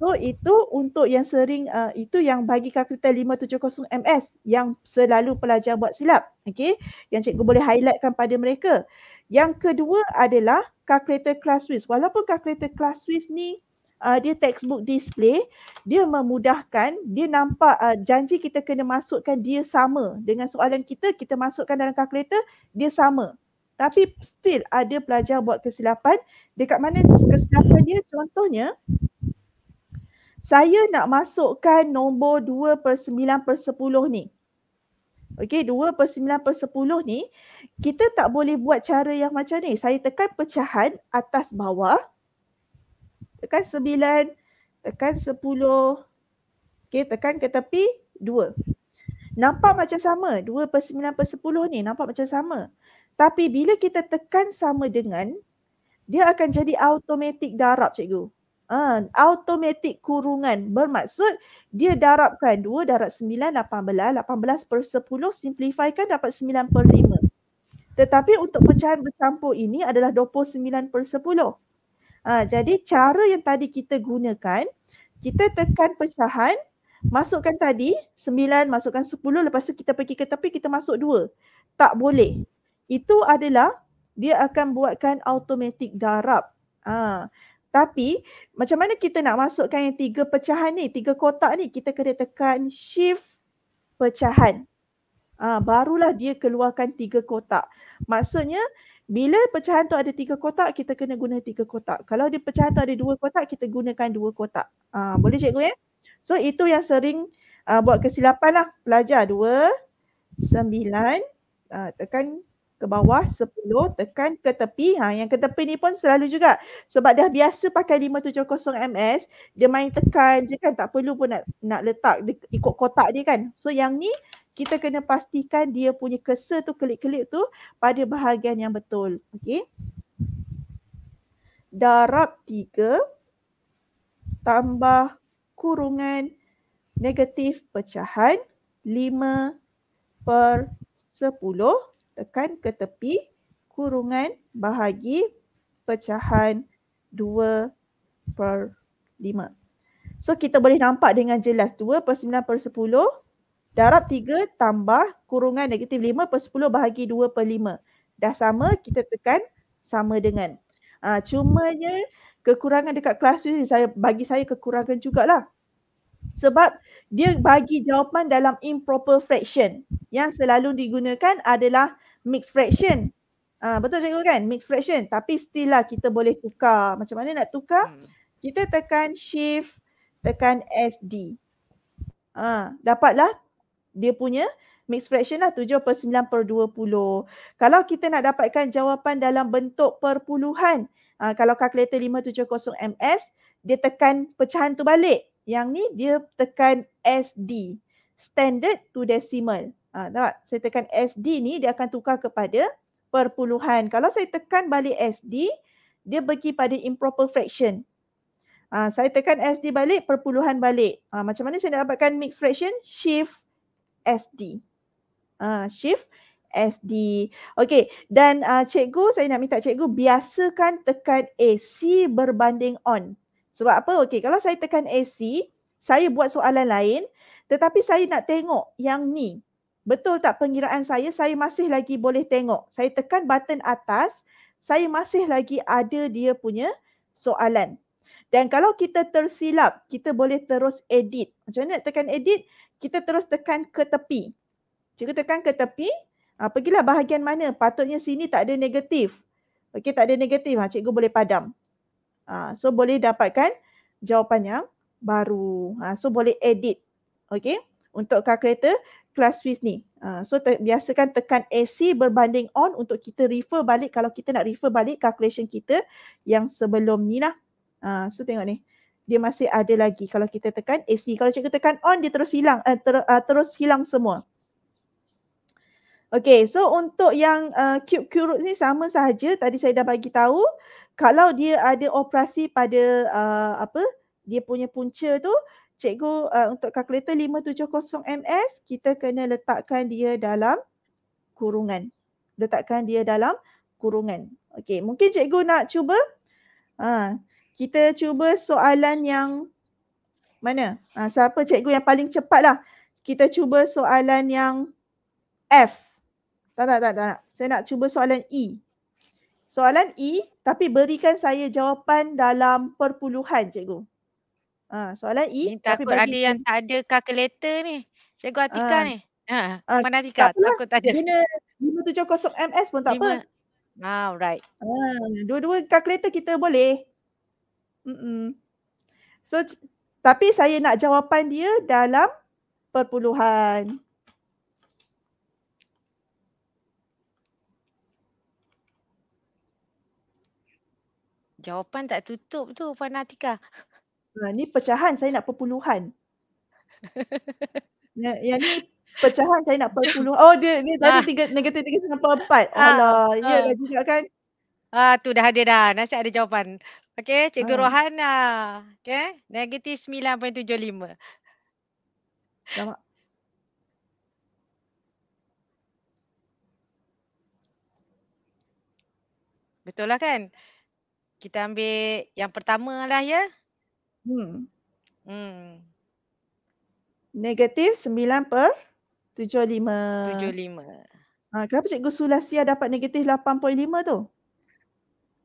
So itu untuk yang sering uh, itu yang bagi kalkulator 570 MS yang selalu pelajar buat silap. Okey. Yang cikgu boleh highlightkan pada mereka. Yang kedua adalah kalkulator class Swiss. Walaupun kalkulator class Swiss ni uh, dia textbook display, dia memudahkan, dia nampak uh, janji kita kena masukkan dia sama dengan soalan kita, kita masukkan dalam kalkulator, dia sama. Tapi still ada pelajar buat kesilapan. Dekat mana kesilapan dia? Contohnya, saya nak masukkan nombor 2 per 9 per 10 ni. Okey, 2 per 9 per 10 ni, kita tak boleh buat cara yang macam ni. Saya tekan pecahan atas bawah. Tekan 9, tekan 10. Okey, tekan ke tepi 2. Nampak macam sama. 2 per 9 per 10 ni nampak macam sama. Tapi bila kita tekan sama dengan, dia akan jadi automatik darab cikgu. Uh, automatic kurungan bermaksud dia darabkan 2 darab 9, 18, 18 per 10 simplify kan dapat 9 per 5. Tetapi untuk pecahan bercampur ini adalah 29 per 10. Ha, jadi cara yang tadi kita gunakan, kita tekan pecahan, masukkan tadi 9, masukkan 10, lepas tu kita pergi ke tepi, kita masuk 2. Tak boleh. Itu adalah dia akan buatkan automatic darab. Ha, tapi macam mana kita nak masukkan yang tiga pecahan ni, tiga kotak ni, kita kena tekan shift pecahan. ha, barulah dia keluarkan tiga kotak. Maksudnya bila pecahan tu ada tiga kotak, kita kena guna tiga kotak. Kalau dia pecahan tu ada dua kotak, kita gunakan dua kotak. ha, boleh cikgu ya? So itu yang sering uh, buat kesilapan lah pelajar. Dua, sembilan, uh, tekan ke bawah 10 tekan ke tepi ha yang ke tepi ni pun selalu juga sebab dah biasa pakai 570 ms dia main tekan je kan tak perlu pun nak nak letak ikut kotak dia kan so yang ni kita kena pastikan dia punya cursor tu klik-klik tu pada bahagian yang betul okey darab 3 tambah kurungan negatif pecahan 5 per 10 tekan ke tepi kurungan bahagi pecahan 2 per 5. So kita boleh nampak dengan jelas 2 per 9 per 10 darab 3 tambah kurungan negatif 5 per 10 bahagi 2 per 5. Dah sama kita tekan sama dengan. Ha, cumanya kekurangan dekat kelas tu saya, bagi saya kekurangan jugalah. Sebab dia bagi jawapan dalam improper fraction. Yang selalu digunakan adalah mixed fraction. Uh, betul cikgu kan? Mixed fraction. Tapi still lah kita boleh tukar. Macam mana nak tukar? Hmm. Kita tekan shift, tekan SD. uh, ah, dapatlah dia punya mixed fraction lah 7 per 9 per 20. Kalau kita nak dapatkan jawapan dalam bentuk perpuluhan, uh, kalau kalkulator 570 MS, dia tekan pecahan tu balik. Yang ni dia tekan SD. Standard to decimal. Ah, ha, nampak? Saya tekan SD ni dia akan tukar kepada perpuluhan. Kalau saya tekan balik SD, dia pergi pada improper fraction. Ah, saya tekan SD balik, perpuluhan balik. Ah, macam mana saya nak dapatkan mixed fraction? Shift SD. Ah, shift SD. Okey, dan uh, cikgu saya nak minta cikgu biasakan tekan AC berbanding on. Sebab apa? Okey, kalau saya tekan AC, saya buat soalan lain tetapi saya nak tengok yang ni. Betul tak pengiraan saya? Saya masih lagi boleh tengok. Saya tekan button atas, saya masih lagi ada dia punya soalan. Dan kalau kita tersilap, kita boleh terus edit. Macam mana nak tekan edit? Kita terus tekan ke tepi. Cikgu tekan ke tepi, ha, pergilah bahagian mana. Patutnya sini tak ada negatif. Okey, tak ada negatif. Ha, cikgu boleh padam. Ha, so boleh dapatkan jawapan yang baru. Ha, so boleh edit. Okey, untuk kalkulator class fees ni. Ah, so te- biasakan tekan AC berbanding on untuk kita refer balik kalau kita nak refer balik calculation kita yang sebelum ni lah. Ah, so tengok ni. Dia masih ada lagi kalau kita tekan AC. Kalau cikgu tekan on dia terus hilang. Uh, ter- uh, terus hilang semua. Okay so untuk yang uh, cube curut ni sama sahaja tadi saya dah bagi tahu kalau dia ada operasi pada uh, apa dia punya punca tu cikgu uh, untuk kalkulator 570 ms kita kena letakkan dia dalam kurungan letakkan dia dalam kurungan okey mungkin cikgu nak cuba ha kita cuba soalan yang mana ha, siapa cikgu yang paling cepat lah? kita cuba soalan yang f tak tak tak tak saya nak cuba soalan e soalan e tapi berikan saya jawapan dalam perpuluhan cikgu Ha, soalan E. Minta tapi ada yang tak ada calculator ni. Cikgu Atika ha. ni. Ha. Mana ah, Atika? Tak takut tak ada. Guna 570 MS pun tak 5. apa. Alright. Ha, dua-dua calculator kita boleh. Mm-mm. So, tapi saya nak jawapan dia dalam perpuluhan. Jawapan tak tutup tu Puan Atika. Ha, ni pecahan saya nak perpuluhan. (laughs) ya, yang ni pecahan saya nak perpuluhan. Oh dia ni tadi ha. Ah. tiga, negatif tiga sampai empat. Ha. Alah, ha. ya ah. dah juga kan. Ah tu dah ada dah. Nasib ada jawapan. Okey, Cikgu ha. Rohana. Okey, negatif 9.75. Sama. Betul lah kan? Kita ambil yang pertama lah ya. Hmm. Hmm. Negatif 9 per 75. 75. Ha, kenapa Cikgu Sulasia dapat negatif 8.5 tu?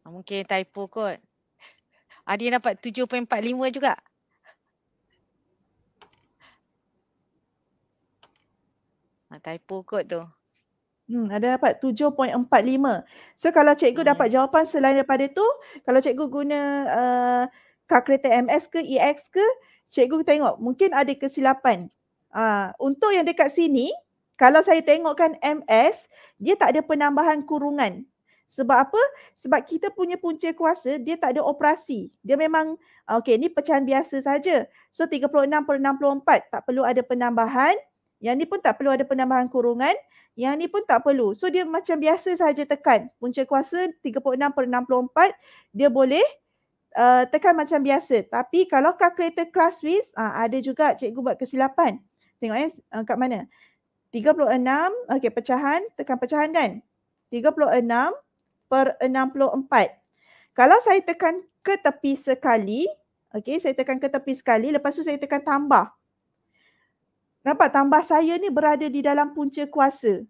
Ah, mungkin typo kot. Adi dapat 7.45 juga. Ha, typo kot tu. Hmm, ada dapat 7.45. So kalau cikgu hmm. dapat jawapan selain daripada tu, kalau cikgu guna uh, kah kereta MS ke EX ke cikgu tengok mungkin ada kesilapan ha, untuk yang dekat sini kalau saya tengokkan MS dia tak ada penambahan kurungan sebab apa sebab kita punya punca kuasa dia tak ada operasi dia memang ah, okey ni pecahan biasa saja so 36 64 tak perlu ada penambahan yang ni pun tak perlu ada penambahan kurungan yang ni pun tak perlu so dia macam biasa saja tekan punca kuasa 36 per 64 dia boleh uh, tekan macam biasa. Tapi kalau calculator class quiz, uh, ah, ada juga cikgu buat kesilapan. Tengok eh, uh, kat mana. 36, okey pecahan, tekan pecahan kan. 36 per 64. Kalau saya tekan ke tepi sekali, okey saya tekan ke tepi sekali, lepas tu saya tekan tambah. Nampak tambah saya ni berada di dalam punca kuasa.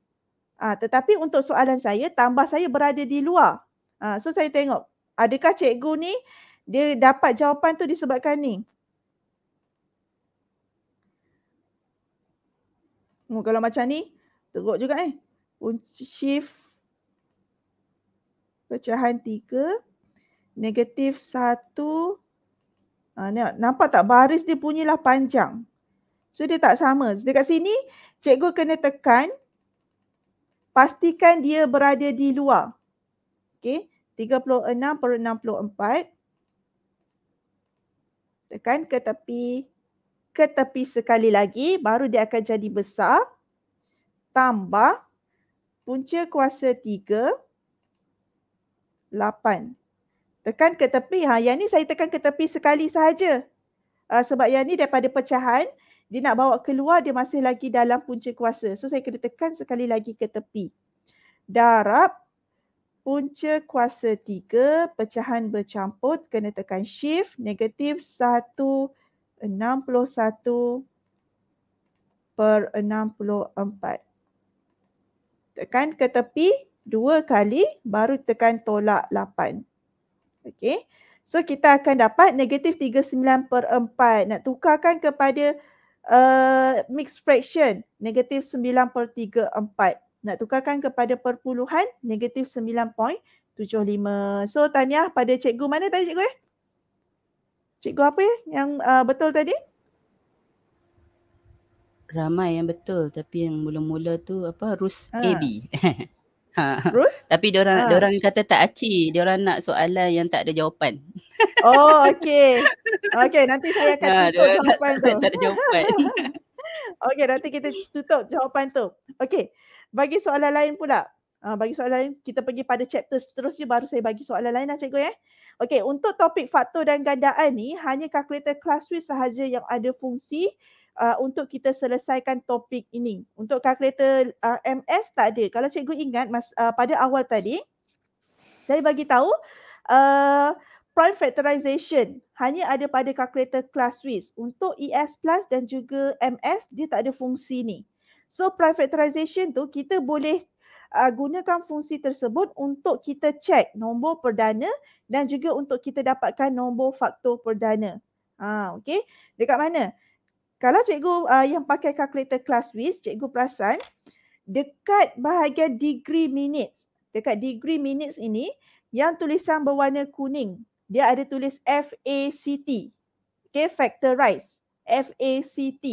Ha, tetapi untuk soalan saya, tambah saya berada di luar. Ha, so saya tengok, adakah cikgu ni dia dapat jawapan tu disebabkan ni. Hmm, kalau macam ni, teruk juga eh. Shift pecahan 3, negatif 1. Ha, nampak tak baris dia punyalah panjang. So dia tak sama. Dekat sini, cikgu kena tekan. Pastikan dia berada di luar. Okay, 36 per 64 tekan ke tepi ke tepi sekali lagi baru dia akan jadi besar tambah punca kuasa 3 8 tekan ke tepi ha yang ni saya tekan ke tepi sekali sahaja uh, sebab yang ni daripada pecahan dia nak bawa keluar dia masih lagi dalam punca kuasa so saya kena tekan sekali lagi ke tepi darab punca kuasa 3 pecahan bercampur kena tekan shift negatif 161 per 64. Tekan ke tepi dua kali baru tekan tolak 8. Okey. So kita akan dapat negatif 39 per 4. Nak tukarkan kepada uh, mixed fraction negatif 9 per 3 4 nak tukarkan kepada perpuluhan negatif 9.75. So tanya pada cikgu mana tadi cikgu ya? Cikgu apa ya yang uh, betul tadi? Ramai yang betul tapi yang mula-mula tu apa Rus ah. (laughs) ha. AB. Ha. Ruth? Tapi dia orang ha. dia orang kata tak aci, dia orang nak soalan yang tak ada jawapan. (laughs) Oh, okey. Okey, nanti saya akan ha, tutup jawapan (laughs) tu. Tak ada jawapan. okey, nanti kita tutup jawapan tu. Okey. Bagi soalan lain pula. Uh, bagi soalan lain, kita pergi pada chapter seterusnya baru saya bagi soalan lain lah cikgu ya. Okey, untuk topik faktor dan gandaan ni, hanya kalkulator class with sahaja yang ada fungsi uh, untuk kita selesaikan topik ini. Untuk kalkulator uh, ah, MS tak ada. Kalau cikgu ingat mas, uh, pada awal tadi, saya bagi tahu uh, prime factorization hanya ada pada kalkulator class with. Untuk ES plus dan juga MS, dia tak ada fungsi ni. So privatization tu kita boleh uh, gunakan fungsi tersebut untuk kita check nombor perdana dan juga untuk kita dapatkan nombor faktor perdana. Ha, okay. Dekat mana? Kalau cikgu uh, yang pakai kalkulator class whiz, cikgu perasan dekat bahagian degree minutes. Dekat degree minutes ini yang tulisan berwarna kuning. Dia ada tulis FACT. Okay, factorize. FACT.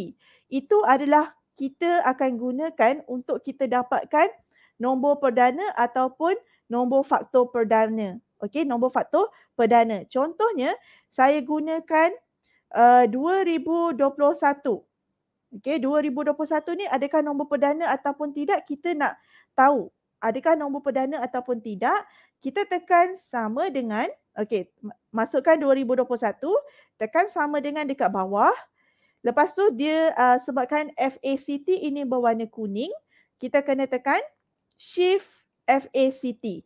Itu adalah kita akan gunakan untuk kita dapatkan nombor perdana ataupun nombor faktor perdana. Okey, nombor faktor perdana. Contohnya, saya gunakan eh, uh, 2021. Okey, 2021 ni adakah nombor perdana ataupun tidak kita nak tahu. Adakah nombor perdana ataupun tidak, kita tekan sama dengan, okey, masukkan 2021, tekan sama dengan dekat bawah, Lepas tu dia uh, sebabkan FACT ini berwarna kuning, kita kena tekan shift FACT.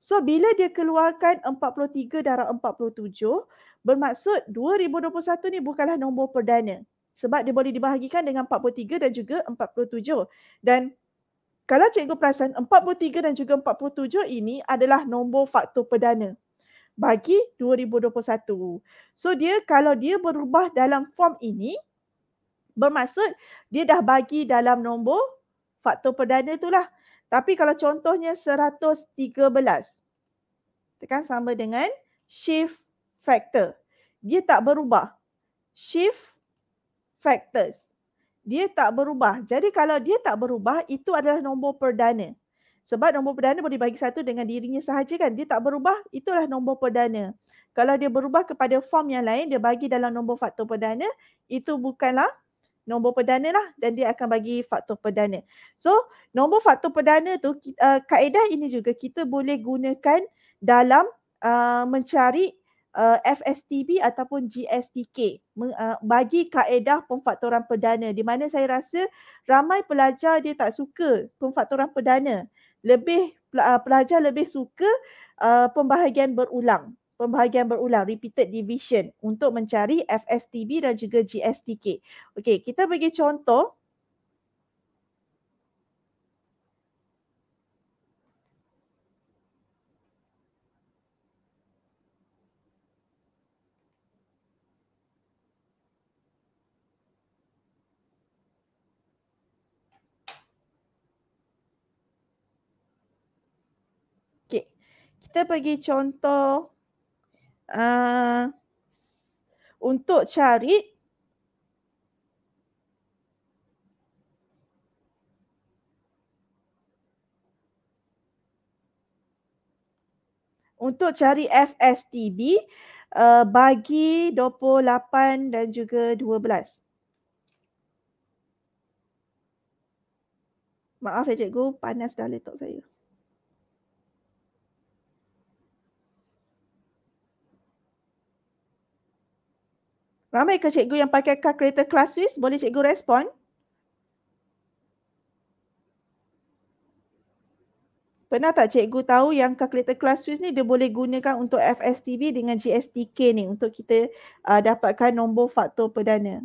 So bila dia keluarkan 43 darab 47, bermaksud 2021 ni bukanlah nombor perdana. Sebab dia boleh dibahagikan dengan 43 dan juga 47. Dan kalau cikgu perasan 43 dan juga 47 ini adalah nombor faktor perdana bagi 2021. So dia kalau dia berubah dalam form ini, Bermaksud dia dah bagi dalam nombor faktor perdana itulah. Tapi kalau contohnya 113. Tekan sama dengan shift factor. Dia tak berubah. Shift factors. Dia tak berubah. Jadi kalau dia tak berubah, itu adalah nombor perdana. Sebab nombor perdana boleh bagi satu dengan dirinya sahaja kan. Dia tak berubah, itulah nombor perdana. Kalau dia berubah kepada form yang lain, dia bagi dalam nombor faktor perdana, itu bukanlah nombor perdana lah dan dia akan bagi faktor perdana. So nombor faktor perdana tu uh, kaedah ini juga kita boleh gunakan dalam uh, mencari uh, FSTB ataupun GSTK uh, bagi kaedah pemfaktoran perdana di mana saya rasa ramai pelajar dia tak suka pemfaktoran perdana. Lebih uh, pelajar lebih suka uh, pembahagian berulang pembahagian berulang repeated division untuk mencari FSTB dan juga GSTK. Okey, kita bagi contoh Kita bagi contoh uh, untuk cari untuk cari FSTB uh, eh, bagi 28 dan juga 12. Maaf ya cikgu, panas dah laptop saya. Ramai ke cikgu yang pakai kad Class Swiss? Boleh cikgu respon? Pernah tak cikgu tahu yang kalkulator Class Swiss ni dia boleh gunakan untuk FSTB dengan GSTK ni untuk kita uh, dapatkan nombor faktor perdana.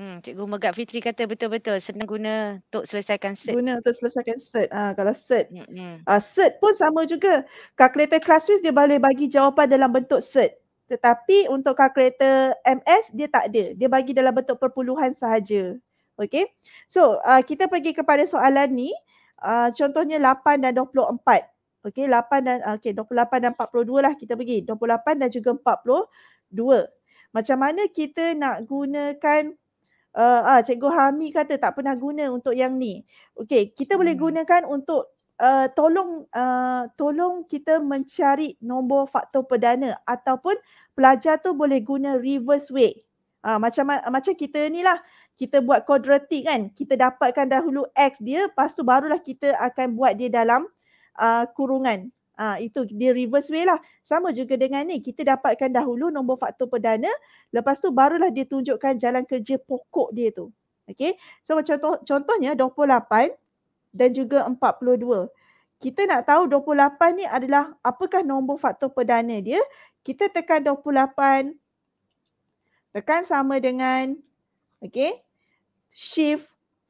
Hmm, Cikgu Megat Fitri kata betul-betul senang guna untuk selesaikan set. Guna untuk selesaikan set. Ha, kalau set, Hmm. Uh, ah, cert pun sama juga. Kalkulator classwise dia boleh bagi jawapan dalam bentuk set, Tetapi untuk kalkulator MS dia tak ada. Dia bagi dalam bentuk perpuluhan sahaja. Okay. So uh, kita pergi kepada soalan ni. Uh, contohnya 8 dan 24. Okay, 8 dan okay, 28 dan 42 lah kita pergi. 28 dan juga 42. Macam mana kita nak gunakan uh, ah cikgu Hami kata tak pernah guna untuk yang ni. Okey, kita boleh hmm. gunakan untuk uh, tolong uh, tolong kita mencari nombor faktor perdana ataupun pelajar tu boleh guna reverse way. Ah macam macam kita ni lah kita buat kuadratik kan kita dapatkan dahulu x dia lepas tu barulah kita akan buat dia dalam uh, kurungan ha, itu dia reverse way lah. Sama juga dengan ni kita dapatkan dahulu nombor faktor perdana, lepas tu barulah dia tunjukkan jalan kerja pokok dia tu. Okay? So macam contoh, contohnya 28 dan juga 42. Kita nak tahu 28 ni adalah apakah nombor faktor perdana dia? Kita tekan 28 tekan sama dengan okay shift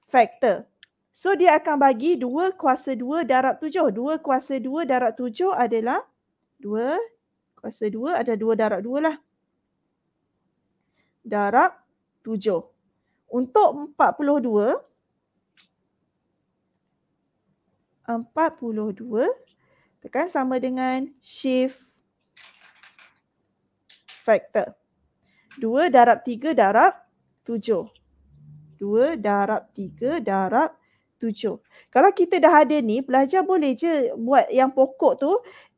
factor. So dia akan bagi 2 kuasa 2 darab 7. 2 kuasa 2 darab 7 adalah 2 kuasa 2 ada 2 darab 2 lah. Darab 7. Untuk 42 42 tekan sama dengan shift factor. 2 darab 3 darab 7. 2 darab 3 darab tujuh. Kalau kita dah ada ni, pelajar boleh je buat yang pokok tu,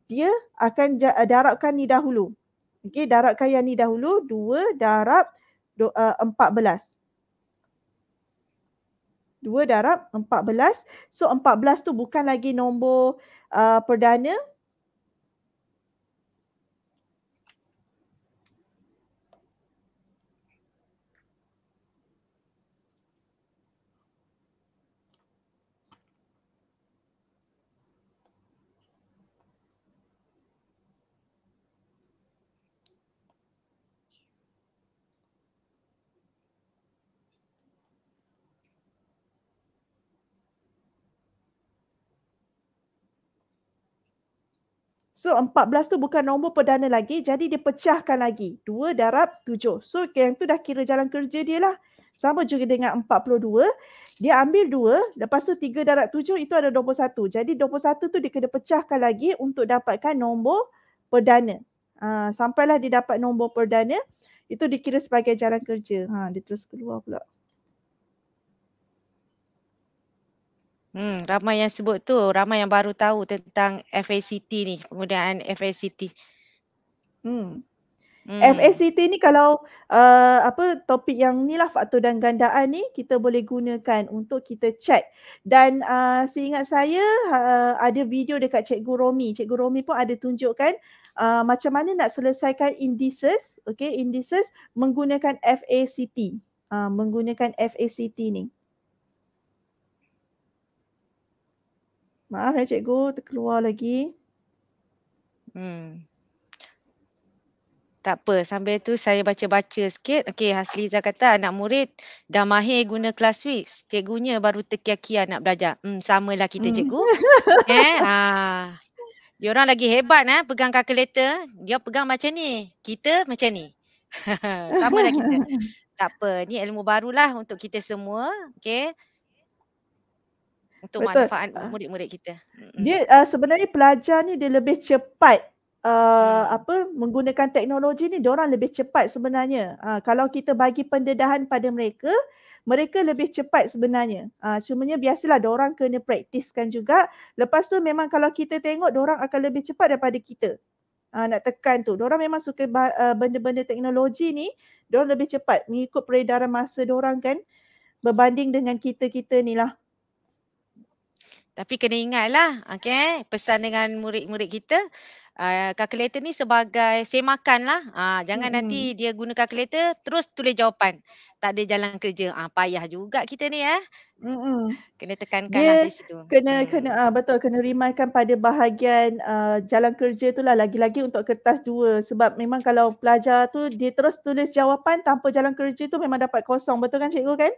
dia akan eh, darabkan ni dahulu. Okey, darabkan yang ni dahulu, dua darab eh, empat belas. Dua darab empat belas. So empat belas tu bukan lagi nombor uh, perdana, So 14 tu bukan nombor perdana lagi jadi dia pecahkan lagi 2 darab 7. So yang tu dah kira jalan kerja dia lah. Sama juga dengan 42. Dia ambil 2 lepas tu 3 darab 7 itu ada 21. Jadi 21 tu dia kena pecahkan lagi untuk dapatkan nombor perdana. Ha, sampailah dia dapat nombor perdana itu dikira sebagai jalan kerja. Ha, dia terus keluar pula. Hmm, ramai yang sebut tu, ramai yang baru tahu tentang FACT ni, penggunaan FACT. Hmm. hmm. FACT ni kalau uh, apa topik yang ni lah faktor dan gandaan ni kita boleh gunakan untuk kita check. Dan uh, seingat saya uh, ada video dekat Cikgu Romi. Cikgu Romi pun ada tunjukkan uh, macam mana nak selesaikan indices, okay, indices menggunakan FACT. Uh, menggunakan FACT ni. Maaf ya cikgu, terkeluar lagi. Hmm. Tak apa, sambil tu saya baca-baca sikit. Okey, Hasliza kata anak murid dah mahir guna kelas week. Cikgunya baru terkiak-kiak nak belajar. Hmm, samalah kita hmm. cikgu. (laughs) eh, ha. Dia orang lagi hebat eh, pegang calculator. Dia pegang macam ni. Kita macam ni. (laughs) Sama lah kita. (laughs) Tak apa. Ni ilmu barulah untuk kita semua. Okey untuk Betul. manfaat ah. murid-murid kita. Dia uh, sebenarnya pelajar ni dia lebih cepat Uh, hmm. apa menggunakan teknologi ni Orang lebih cepat sebenarnya uh, kalau kita bagi pendedahan pada mereka mereka lebih cepat sebenarnya uh, cumanya biasalah orang kena praktiskan juga lepas tu memang kalau kita tengok orang akan lebih cepat daripada kita uh, nak tekan tu Orang memang suka ba- benda-benda teknologi ni Orang lebih cepat mengikut peredaran masa orang kan berbanding dengan kita-kita ni lah tapi kena ingatlah, okay, pesan dengan murid-murid kita, uh, ni sebagai semakan lah. Uh, ah, jangan hmm. nanti dia guna kalkulator terus tulis jawapan. Tak ada jalan kerja. Uh, payah juga kita ni eh. Mm-mm. Kena tekankan dia lah di situ. Kena, hmm. kena, uh, betul. Kena rimaikan pada bahagian uh, jalan kerja tu lah. Lagi-lagi untuk kertas dua. Sebab memang kalau pelajar tu, dia terus tulis jawapan tanpa jalan kerja tu memang dapat kosong. Betul kan cikgu kan?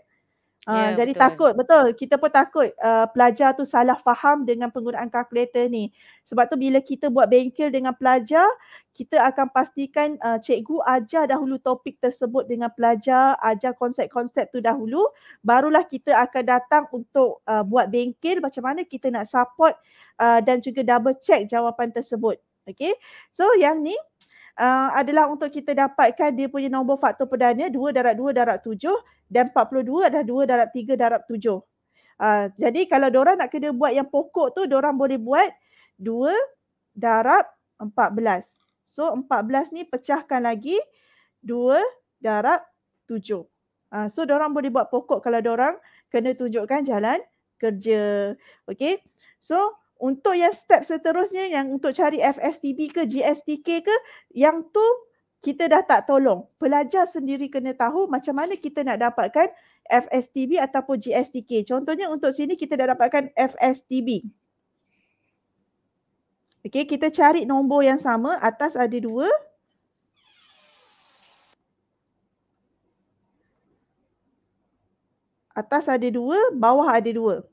Uh, ya, yeah, jadi betul. takut betul kita pun takut uh, pelajar tu salah faham dengan penggunaan kalkulator ni sebab tu bila kita buat bengkel dengan pelajar kita akan pastikan uh, cikgu ajar dahulu topik tersebut dengan pelajar ajar konsep-konsep tu dahulu barulah kita akan datang untuk uh, buat bengkel macam mana kita nak support uh, dan juga double check jawapan tersebut okay so yang ni uh, Uh, adalah untuk kita dapatkan dia punya nombor faktor perdana 2 darab 2 darab 7 dan 42 adalah 2 darab 3 darab 7. Uh, jadi kalau diorang nak kena buat yang pokok tu diorang boleh buat 2 darab 14. So 14 ni pecahkan lagi 2 darab 7. Uh, so diorang boleh buat pokok kalau diorang kena tunjukkan jalan kerja. Okay. So untuk yang step seterusnya yang untuk cari FSTB ke GSTK ke yang tu kita dah tak tolong. Pelajar sendiri kena tahu macam mana kita nak dapatkan FSTB ataupun GSTK. Contohnya untuk sini kita dah dapatkan FSTB. Okey, kita cari nombor yang sama. Atas ada dua. Atas ada dua, bawah ada dua.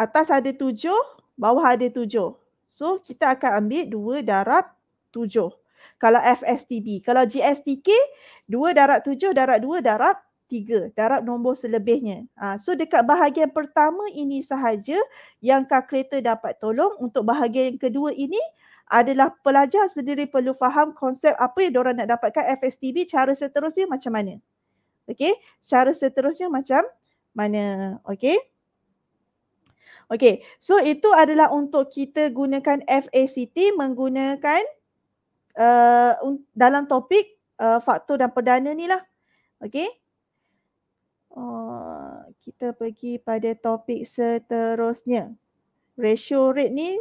atas ada tujuh, bawah ada tujuh. So kita akan ambil dua darab tujuh. Kalau FSTB, kalau GSTK, dua darab tujuh, darab dua, darab tiga. Darab nombor selebihnya. Ha, so dekat bahagian pertama ini sahaja yang kalkulator dapat tolong untuk bahagian yang kedua ini adalah pelajar sendiri perlu faham konsep apa yang diorang nak dapatkan FSTB cara seterusnya macam mana. Okay, cara seterusnya macam mana. Okay. Okay, so itu adalah untuk kita gunakan FACT menggunakan uh, dalam topik uh, faktor dan perdana ni lah. Okay. Uh, kita pergi pada topik seterusnya. Ratio rate ni.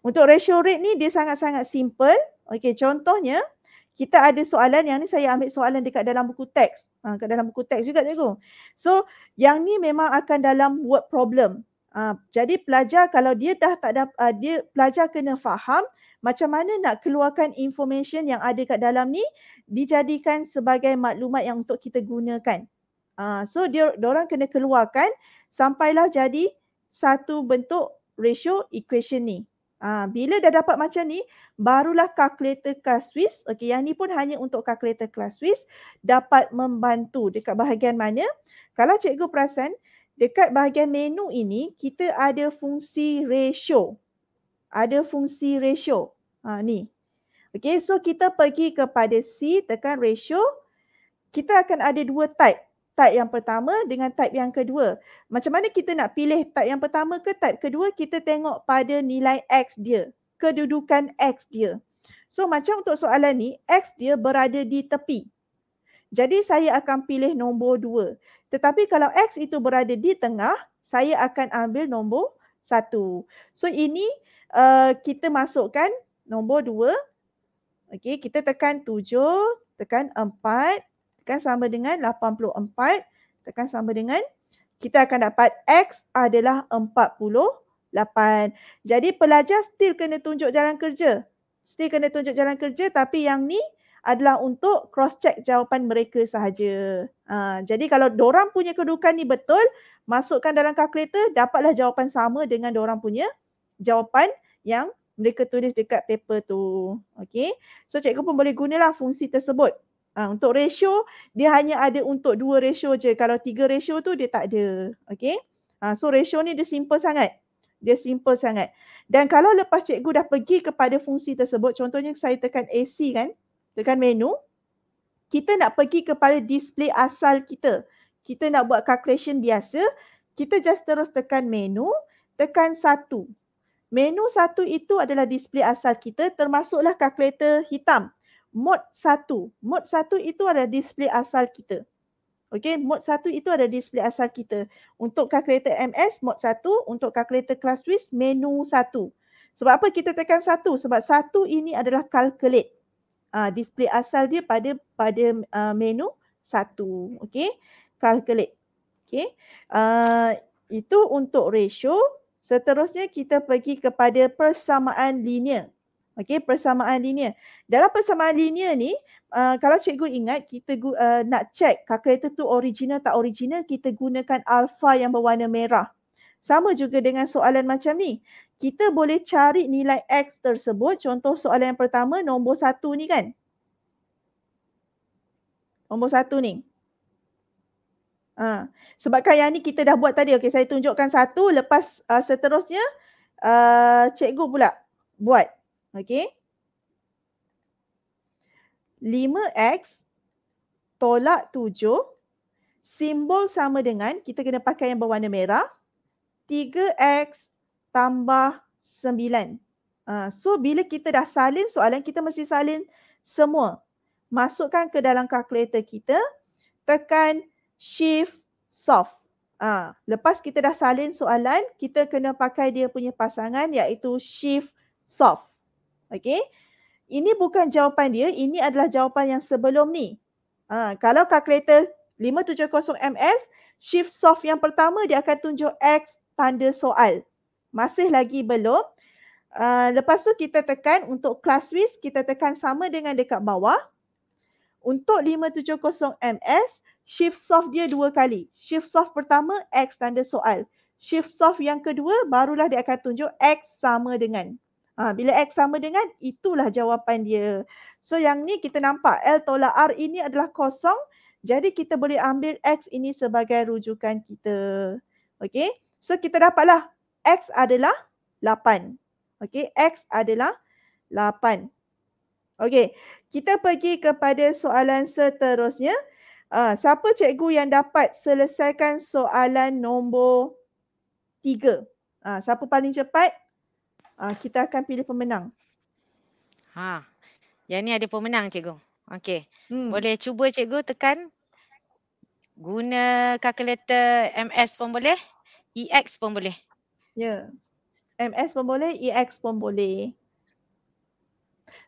Untuk ratio rate ni dia sangat-sangat simple. Okay, contohnya kita ada soalan yang ni saya ambil soalan dekat dalam buku teks. Ha, ah, dekat dalam buku teks juga cikgu. So yang ni memang akan dalam word problem. Uh, jadi pelajar kalau dia dah tak ada uh, ah, dia pelajar kena faham macam mana nak keluarkan information yang ada kat dalam ni dijadikan sebagai maklumat yang untuk kita gunakan. Uh, so dia orang kena keluarkan sampailah jadi satu bentuk ratio equation ni. Uh, bila dah dapat macam ni barulah kalkulator kelas Swiss okey yang ni pun hanya untuk kalkulator kelas Swiss dapat membantu dekat bahagian mana kalau cikgu perasan dekat bahagian menu ini kita ada fungsi ratio. Ada fungsi ratio. Ha, ni. Okay so kita pergi kepada C tekan ratio. Kita akan ada dua type. Type yang pertama dengan type yang kedua. Macam mana kita nak pilih type yang pertama ke type kedua kita tengok pada nilai X dia. Kedudukan X dia. So macam untuk soalan ni X dia berada di tepi. Jadi saya akan pilih nombor dua. Tetapi kalau X itu berada di tengah, saya akan ambil nombor 1. So ini uh, kita masukkan nombor 2. okay? kita tekan 7, tekan 4, tekan sama dengan 84, tekan sama dengan kita akan dapat X adalah 48. Jadi pelajar still kena tunjuk jalan kerja. Still kena tunjuk jalan kerja tapi yang ni adalah untuk cross check jawapan mereka sahaja. Ha, jadi kalau orang punya kedudukan ni betul, masukkan dalam kalkulator dapatlah jawapan sama dengan orang punya jawapan yang mereka tulis dekat paper tu. Okay. So cikgu pun boleh gunalah fungsi tersebut. Ha, untuk ratio, dia hanya ada untuk dua ratio je. Kalau tiga ratio tu dia tak ada. Okay. Ha, so ratio ni dia simple sangat. Dia simple sangat. Dan kalau lepas cikgu dah pergi kepada fungsi tersebut, contohnya saya tekan AC kan, tekan menu, kita nak pergi kepada display asal kita. Kita nak buat calculation biasa, kita just terus tekan menu, tekan satu. Menu satu itu adalah display asal kita termasuklah kalkulator hitam. Mode satu. Mode satu itu adalah display asal kita. Okay, mode satu itu adalah display asal kita. Untuk kalkulator MS, mode satu. Untuk kalkulator class menu satu. Sebab apa kita tekan satu? Sebab satu ini adalah calculate uh, display asal dia pada pada uh, menu satu. okay? Calculate. Okey. Uh, itu untuk ratio. Seterusnya kita pergi kepada persamaan linear. okay? persamaan linear. Dalam persamaan linear ni, uh, kalau cikgu ingat kita uh, nak check calculator tu original tak original, kita gunakan alpha yang berwarna merah. Sama juga dengan soalan macam ni kita boleh cari nilai X tersebut. Contoh soalan yang pertama, nombor satu ni kan? Nombor satu ni. Ha. Sebabkan yang ni kita dah buat tadi. Okey, saya tunjukkan satu. Lepas uh, seterusnya, uh, cikgu pula buat. Okey. 5X tolak 7. Simbol sama dengan, kita kena pakai yang berwarna merah. 3X tambah sembilan. Uh, so bila kita dah salin soalan kita mesti salin semua. Masukkan ke dalam kalkulator kita. Tekan shift soft. Uh, lepas kita dah salin soalan kita kena pakai dia punya pasangan iaitu shift soft. Okay. Ini bukan jawapan dia. Ini adalah jawapan yang sebelum ni. Uh, kalau kalkulator 570MS shift soft yang pertama dia akan tunjuk X tanda soal masih lagi belum. Uh, lepas tu kita tekan untuk class width kita tekan sama dengan dekat bawah. Untuk 570ms shift soft dia dua kali. Shift soft pertama X tanda soal. Shift soft yang kedua barulah dia akan tunjuk X sama dengan. Ha, bila X sama dengan itulah jawapan dia. So yang ni kita nampak L tolak R ini adalah kosong. Jadi kita boleh ambil X ini sebagai rujukan kita. Okay. So kita dapatlah X adalah 8. Okey, X adalah 8. Okey, kita pergi kepada soalan seterusnya. Uh, siapa cikgu yang dapat selesaikan soalan nombor 3? Uh, ah, siapa paling cepat? Uh, kita akan pilih pemenang. Ha, yang ni ada pemenang cikgu. Okey, hmm. boleh cuba cikgu tekan guna calculator MS pun boleh, EX pun boleh yeah. MS pun boleh, EX pun boleh.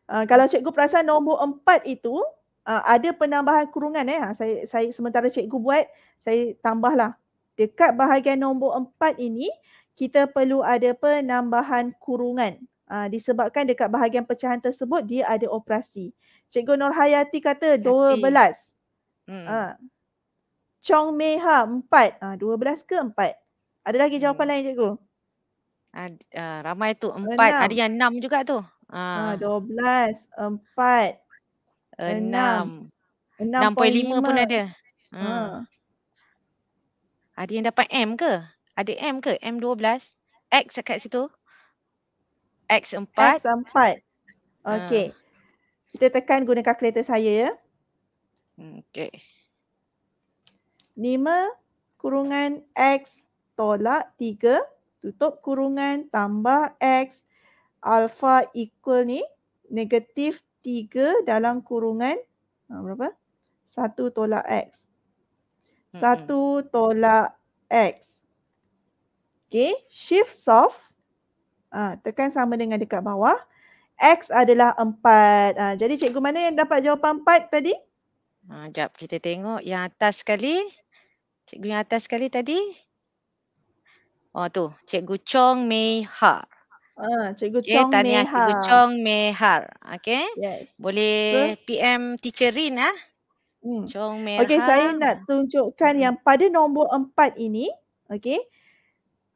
Uh, kalau cikgu perasan nombor empat itu uh, ada penambahan kurungan eh. Ah, saya, saya sementara cikgu buat, saya tambahlah. Dekat bahagian nombor empat ini, kita perlu ada penambahan kurungan. Uh, disebabkan dekat bahagian pecahan tersebut dia ada operasi. Cikgu Nurhayati kata dua belas. Uh. Chong Meha 4. Ah uh, 12 ke 4? Ada lagi jawapan hmm. lain cikgu? Uh, ada, uh, ramai tu empat, ada yang enam juga tu. Ah. Ah, dua belas, empat, enam. Enam poin lima pun ada. Uh. Ada yang dapat M ke? Ada M ke? M dua belas. X kat situ. X empat. X empat. Okay. Uh. Hmm. Kita tekan guna kalkulator saya ya. Hmm, okay. Lima kurungan X tolak tiga tutup kurungan tambah x alpha equal ni negatif 3 dalam kurungan ha, berapa? 1 tolak x. 1 hmm, hmm. tolak x. Okay, shift soft. Ha, tekan sama dengan dekat bawah. X adalah 4. Ha, jadi cikgu mana yang dapat jawapan 4 tadi? Ha, kita tengok yang atas sekali. Cikgu yang atas sekali tadi. Oh tu, Cikgu Chong Mei Ha. Ah, Cikgu Chong okay, Mei Ha. Cikgu Chong Mei Ha. Okay. Yes. Boleh so, PM Teacher Rin ah. Hmm. Chong Mei Okay, saya nak tunjukkan hmm. yang mm-hmm. pada nombor empat ini. Okay.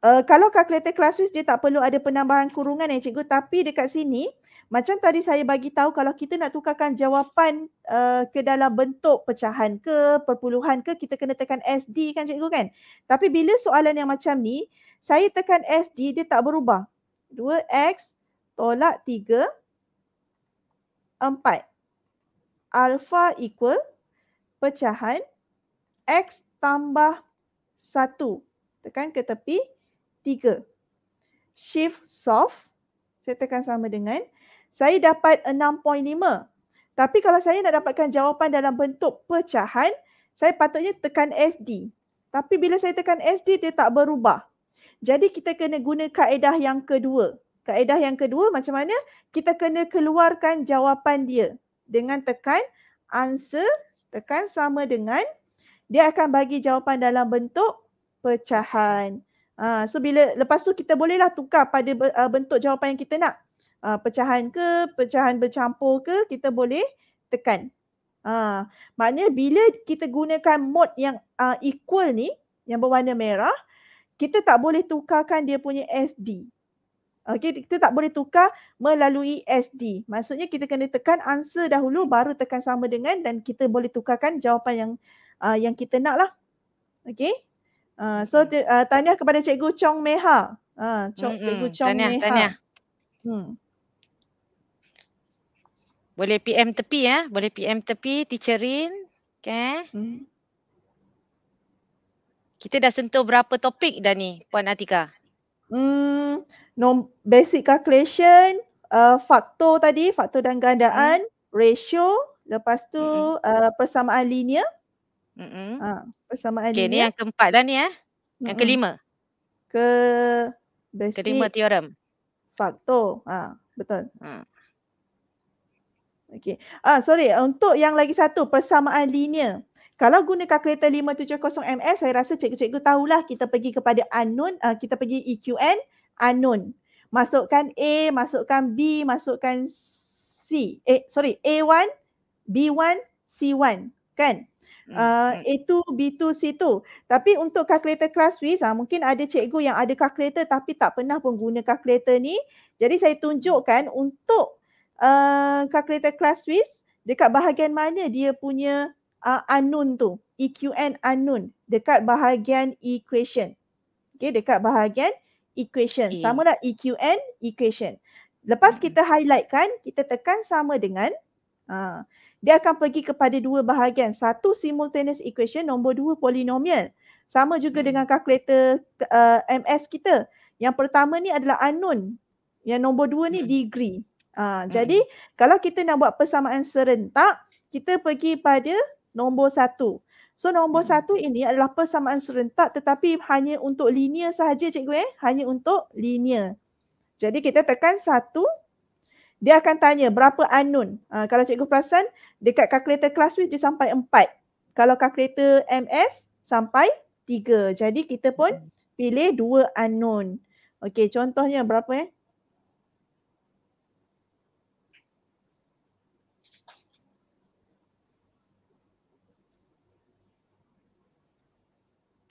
Uh, eh, kalau calculator classes dia tak perlu ada penambahan kurungan ya eh, cikgu tapi dekat sini macam tadi saya bagi tahu kalau kita nak tukarkan jawapan uh, ke dalam bentuk pecahan ke perpuluhan ke kita kena tekan SD kan cikgu kan tapi bila soalan yang macam ni saya tekan D, dia tak berubah. 2X tolak 3 4 Alpha equal pecahan X tambah 1 tekan ke tepi 3 shift soft saya tekan sama dengan saya dapat 6.5 tapi kalau saya nak dapatkan jawapan dalam bentuk pecahan saya patutnya tekan SD tapi bila saya tekan SD dia tak berubah jadi kita kena guna kaedah yang kedua. Kaedah yang kedua macam mana? Kita kena keluarkan jawapan dia dengan tekan answer, tekan sama dengan dia akan bagi jawapan dalam bentuk pecahan. Ha, so bila lepas tu kita bolehlah tukar pada uh, bentuk jawapan yang kita nak. Ha, pecahan ke, pecahan bercampur ke, kita boleh tekan. Ha, maknanya bila kita gunakan mod yang uh, equal ni yang berwarna merah kita tak boleh tukarkan dia punya SD. Okey, kita tak boleh tukar melalui SD. Maksudnya kita kena tekan answer dahulu baru tekan sama dengan dan kita boleh tukarkan jawapan yang uh, yang kita nak lah. Okey. Uh, so uh, tanya kepada Cikgu Chong Meha. Uh, Chong, mm-hmm. Cikgu Chong tanya, Meha. Tanya. Hmm. Boleh PM tepi ya. Boleh PM tepi Teacher Rin. Okay. Hmm kita dah sentuh berapa topik dah ni Puan Atika? Hmm, no, basic calculation, uh, faktor tadi, faktor dan gandaan, hmm. ratio, lepas tu hmm. uh, persamaan linear. Hmm. Uh, persamaan okay, linear. ni yang keempat dah ni eh. Yang hmm. kelima. Ke basic. Kelima teorem. Faktor. Ah, betul. Hmm. Okay. Ah, sorry. Untuk yang lagi satu, persamaan linear. Kalau guna kalkulator 570ms saya rasa cikgu-cikgu tahulah kita pergi kepada unknown, uh, kita pergi EQN unknown. Masukkan A, masukkan B, masukkan C. Eh sorry, A1, B1, C1 kan? Uh, A2, B2, C2. Tapi untuk kalkulator class quiz, ha, mungkin ada cikgu yang ada kalkulator tapi tak pernah pun guna calculator ni. Jadi saya tunjukkan untuk uh, calculator class quiz dekat bahagian mana dia punya uh, unknown tu, EQN unknown dekat bahagian equation. Okay, dekat bahagian equation. A. Sama lah EQN equation. Lepas hmm. kita highlight kan, kita tekan sama dengan uh, dia akan pergi kepada dua bahagian. Satu simultaneous equation, nombor dua polinomial. Sama juga hmm. dengan kalkulator uh, eh, MS kita. Yang pertama ni adalah unknown. Yang nombor dua ni hmm. degree. Ha, hmm. Jadi kalau kita nak buat persamaan serentak, kita pergi pada nombor satu. So nombor hmm. satu ini adalah persamaan serentak tetapi hanya untuk linear sahaja cikgu eh. Hanya untuk linear. Jadi kita tekan satu. Dia akan tanya berapa anun. Uh, kalau cikgu perasan dekat calculator class with dia sampai empat. Kalau calculator MS sampai tiga. Jadi kita pun hmm. pilih dua anun. Okey contohnya berapa eh.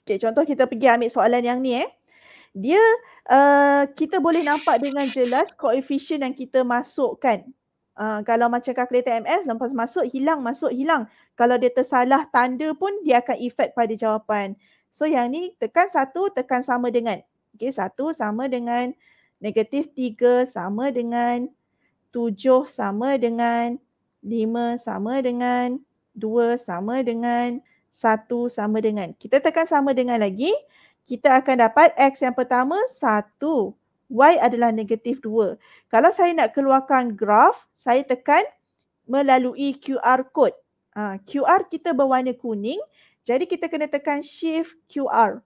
Okay, contoh kita pergi ambil soalan yang ni eh. Dia, uh, kita boleh nampak dengan jelas koefisien yang kita masukkan. Uh, kalau macam calculator MS, lepas masuk, hilang, masuk, hilang. Kalau dia tersalah tanda pun, dia akan efek pada jawapan. So yang ni, tekan satu, tekan sama dengan. Okay, satu sama dengan negatif tiga sama dengan tujuh sama dengan lima sama dengan dua sama dengan satu sama dengan. Kita tekan sama dengan lagi, kita akan dapat X yang pertama satu. Y adalah negatif dua. Kalau saya nak keluarkan graf, saya tekan melalui QR code. Ha, QR kita berwarna kuning, jadi kita kena tekan shift QR.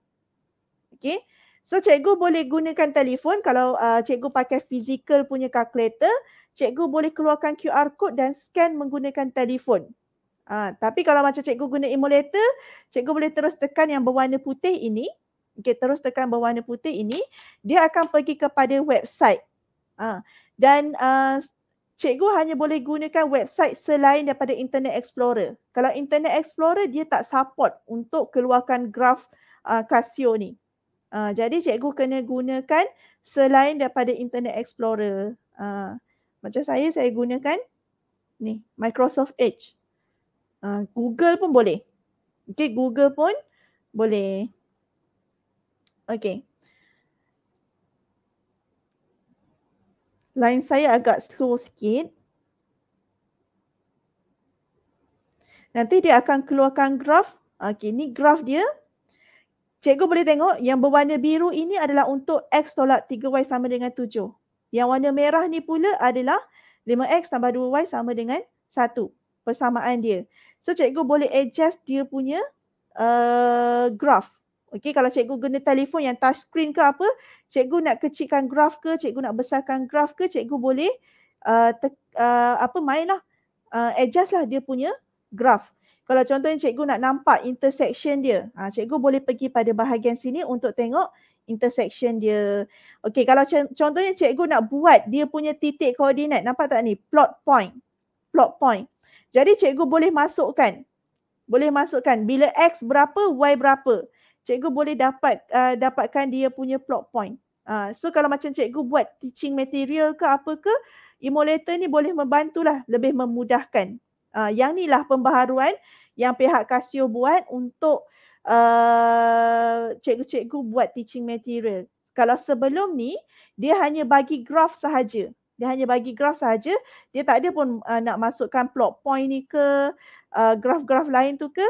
Okay. So cikgu boleh gunakan telefon kalau uh, cikgu pakai physical punya kalkulator, cikgu boleh keluarkan QR code dan scan menggunakan telefon. Ha, tapi kalau macam cikgu guna emulator, cikgu boleh terus tekan yang berwarna putih ini. Okey, terus tekan berwarna putih ini. Dia akan pergi kepada website. Ha, dan uh, cikgu hanya boleh gunakan website selain daripada Internet Explorer. Kalau Internet Explorer, dia tak support untuk keluarkan graf uh, Casio ni. Uh, jadi cikgu kena gunakan selain daripada Internet Explorer. Uh, macam saya, saya gunakan ni Microsoft Edge. Ah, Google pun boleh. Okay, Google pun boleh. Okay. Line saya agak slow sikit. Nanti dia akan keluarkan graf. Okay, ni graf dia. Cikgu boleh tengok yang berwarna biru ini adalah untuk X tolak 3Y sama dengan 7. Yang warna merah ni pula adalah 5X tambah 2Y sama dengan 1. Persamaan dia. So cikgu boleh adjust dia punya uh, graf. Okay, kalau cikgu guna telefon yang touch screen ke apa, cikgu nak kecilkan graf ke, cikgu nak besarkan graf ke, cikgu boleh uh, uh, apa mainlah uh, adjust lah dia punya graf. Kalau contohnya cikgu nak nampak intersection dia, ha, cikgu boleh pergi pada bahagian sini untuk tengok intersection dia. Okay, kalau contohnya cikgu nak buat dia punya titik koordinat, nampak tak ni? Plot point. Plot point. Jadi cikgu boleh masukkan. Boleh masukkan bila X berapa, Y berapa. Cikgu boleh dapat uh, dapatkan dia punya plot point. Uh, so kalau macam cikgu buat teaching material ke apa ke, emulator ni boleh membantulah lebih memudahkan. Uh, yang ni lah pembaharuan yang pihak Casio buat untuk uh, cikgu-cikgu buat teaching material. Kalau sebelum ni, dia hanya bagi graf sahaja dia hanya bagi graf saja dia tak ada pun uh, nak masukkan plot point ni ke uh, graf-graf lain tu ke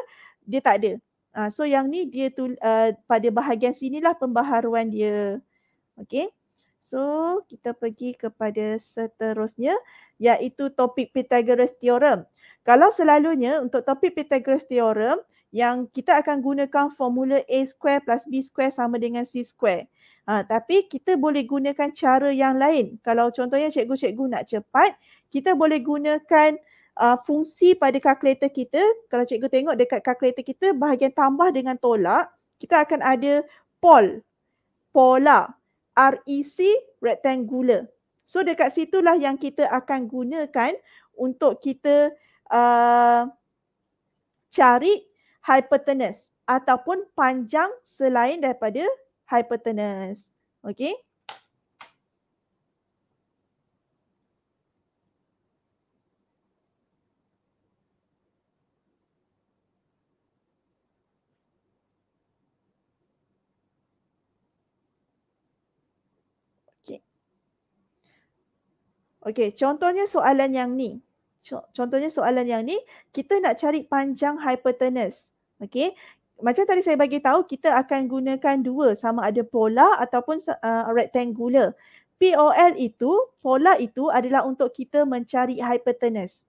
dia tak ada uh, so yang ni dia tu uh, pada bahagian sinilah pembaharuan dia Okay. so kita pergi kepada seterusnya iaitu topik pythagoras theorem kalau selalunya untuk topik pythagoras theorem yang kita akan gunakan formula a square plus b square sama dengan c square. Ha, tapi kita boleh gunakan cara yang lain. Kalau contohnya cikgu-cikgu nak cepat, kita boleh gunakan uh, fungsi pada kalkulator kita. Kalau cikgu tengok dekat kalkulator kita, bahagian tambah dengan tolak, kita akan ada pol, pola, REC, rectangular. So dekat situlah yang kita akan gunakan untuk kita uh, cari hypotenuse ataupun panjang selain daripada hypotenuse. Okay. Okey, contohnya soalan yang ni. Contohnya soalan yang ni, kita nak cari panjang hypotenuse. Okey, macam tadi saya bagi tahu kita akan gunakan dua sama ada pola ataupun uh, rectangular. POL itu pola itu adalah untuk kita mencari hypotenuse.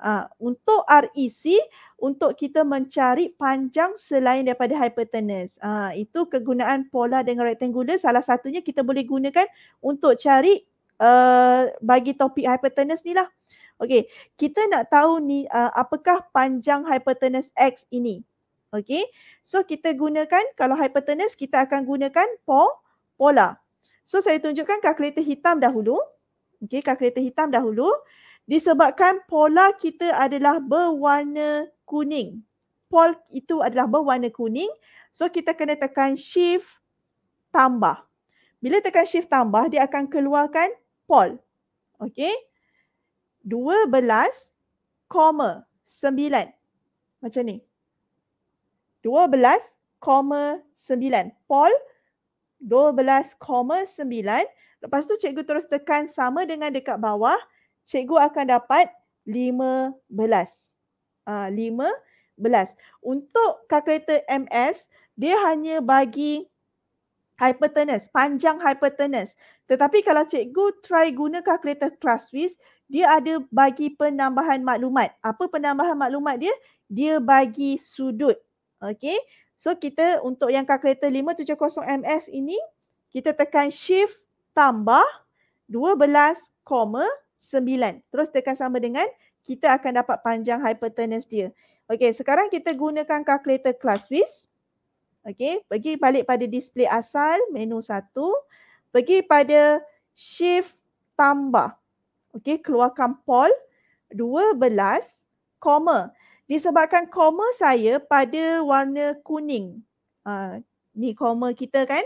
Uh, untuk REC untuk kita mencari panjang selain daripada hypotenuse. Uh, itu kegunaan pola dengan rectangular salah satunya kita boleh gunakan untuk cari uh, bagi topik hypotenuse ni lah. Okey, kita nak tahu ni uh, apakah panjang hypotenuse X ini. Okay. So kita gunakan kalau hypertenus kita akan gunakan pola. So saya tunjukkan kalkulator hitam dahulu. Okay kalkulator hitam dahulu. Disebabkan pola kita adalah berwarna kuning. Pol itu adalah berwarna kuning. So kita kena tekan shift tambah. Bila tekan shift tambah dia akan keluarkan pol. Okay. 12, 9. Macam ni. 12.9. Pol 12.9. Lepas tu cikgu terus tekan sama dengan dekat bawah. Cikgu akan dapat 15. Ha, 15. Untuk kalkulator MS, dia hanya bagi hypotenuse, panjang hypotenuse. Tetapi kalau cikgu try guna kalkulator ClassWiz, dia ada bagi penambahan maklumat. Apa penambahan maklumat dia? Dia bagi sudut Okay. So kita untuk yang kalkulator 570ms ini kita tekan shift tambah 12.9. Terus tekan sama dengan kita akan dapat panjang hypotenuse dia. Okay sekarang kita gunakan kalkulator ClassWiz. Okay pergi balik pada display asal menu 1. Pergi pada shift tambah. Okay keluarkan pol 12 koma disebabkan koma saya pada warna kuning. Uh, ni koma kita kan.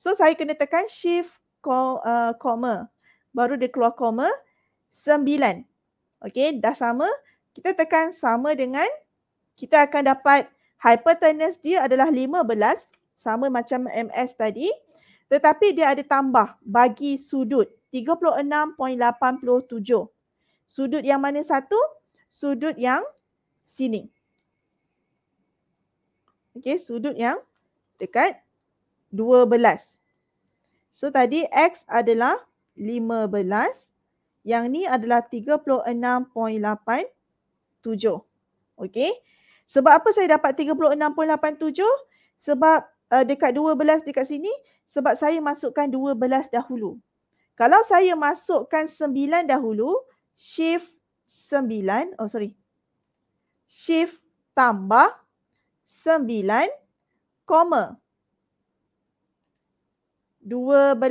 So saya kena tekan shift ah, koma. Uh, Baru dia keluar koma. Sembilan. Okay dah sama. Kita tekan sama dengan kita akan dapat hypertenuse dia adalah lima belas Sama macam MS tadi. Tetapi dia ada tambah bagi sudut 36.87. Sudut yang mana satu? Sudut yang 15.87 sini. Okey, sudut yang dekat 12. So tadi X adalah 15. Yang ni adalah 36.87. Okey. Sebab apa saya dapat 36.87? Sebab uh, dekat 12 dekat sini. Sebab saya masukkan 12 dahulu. Kalau saya masukkan 9 dahulu. Shift 9. Oh sorry shift tambah 9, koma 12.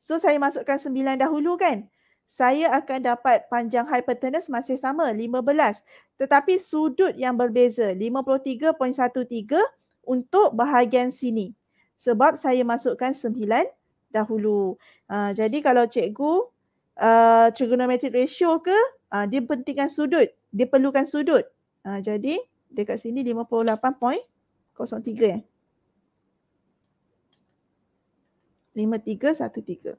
So saya masukkan 9 dahulu kan? Saya akan dapat panjang hypotenuse masih sama 15. Tetapi sudut yang berbeza 53.13 untuk bahagian sini. Sebab saya masukkan 9 dahulu. Uh, jadi kalau cikgu uh, trigonometric ratio ke, uh, dia pentingkan sudut. Dia perlukan sudut. Ha, jadi dekat sini 58.03 eh. Ya. 5313.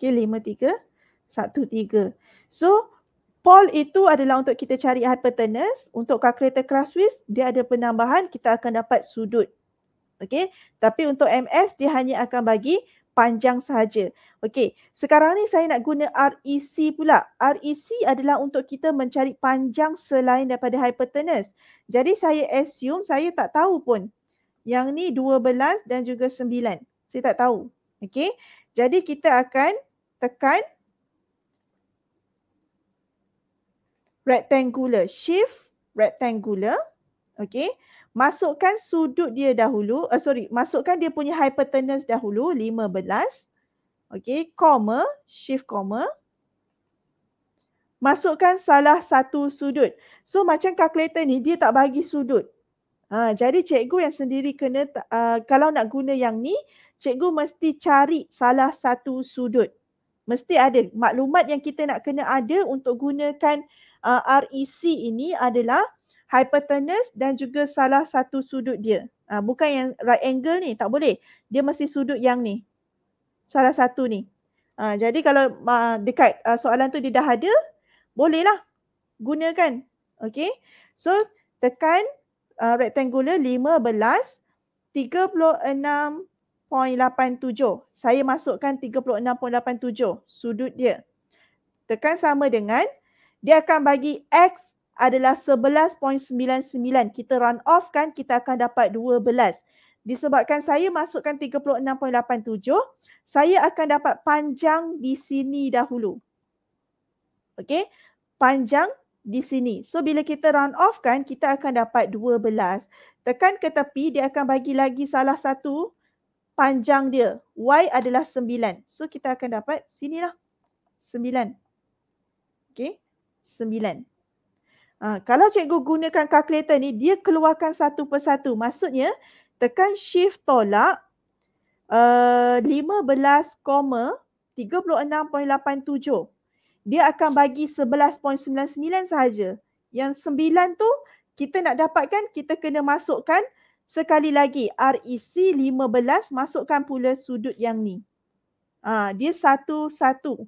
Okay, 5313. So, Paul itu adalah untuk kita cari hypotenuse. Untuk calculator crosswise, dia ada penambahan kita akan dapat sudut. Okay, tapi untuk MS dia hanya akan bagi panjang sahaja. Okey, sekarang ni saya nak guna REC pula. REC adalah untuk kita mencari panjang selain daripada hypotenuse. Jadi saya assume saya tak tahu pun yang ni 12 dan juga 9. Saya tak tahu. Okey. Jadi kita akan tekan rectangular, shift rectangular. Okey masukkan sudut dia dahulu uh, sorry masukkan dia punya hypotenuse dahulu 15 okey comma shift comma masukkan salah satu sudut so macam calculator ni dia tak bagi sudut ha jadi cikgu yang sendiri kena uh, kalau nak guna yang ni cikgu mesti cari salah satu sudut mesti ada maklumat yang kita nak kena ada untuk gunakan uh, ah, REC ini adalah hypotenus dan juga salah satu sudut dia. Ha, bukan yang right angle ni, tak boleh. Dia mesti sudut yang ni. Salah satu ni. Ha, jadi kalau uh, dekat uh, soalan tu dia dah ada, bolehlah gunakan. Okay. So tekan uh, rectangular 15, 36.87. Saya masukkan 36.87 sudut dia. Tekan sama dengan dia akan bagi X adalah 11.99. Kita run off kan kita akan dapat 12. Disebabkan saya masukkan 36.87, saya akan dapat panjang di sini dahulu. Okey, panjang di sini. So bila kita run off kan kita akan dapat 12. Tekan ke tepi dia akan bagi lagi salah satu panjang dia. Y adalah 9. So kita akan dapat sinilah 9. Okey, 9. Ha, kalau cikgu gunakan kalkulator ni, dia keluarkan satu persatu. Maksudnya, tekan shift tolak eh, uh, 15.36.87. Dia akan bagi 11.99 sahaja. Yang 9 tu, kita nak dapatkan, kita kena masukkan sekali lagi. REC 15, masukkan pula sudut yang ni. Ha, dia satu-satu.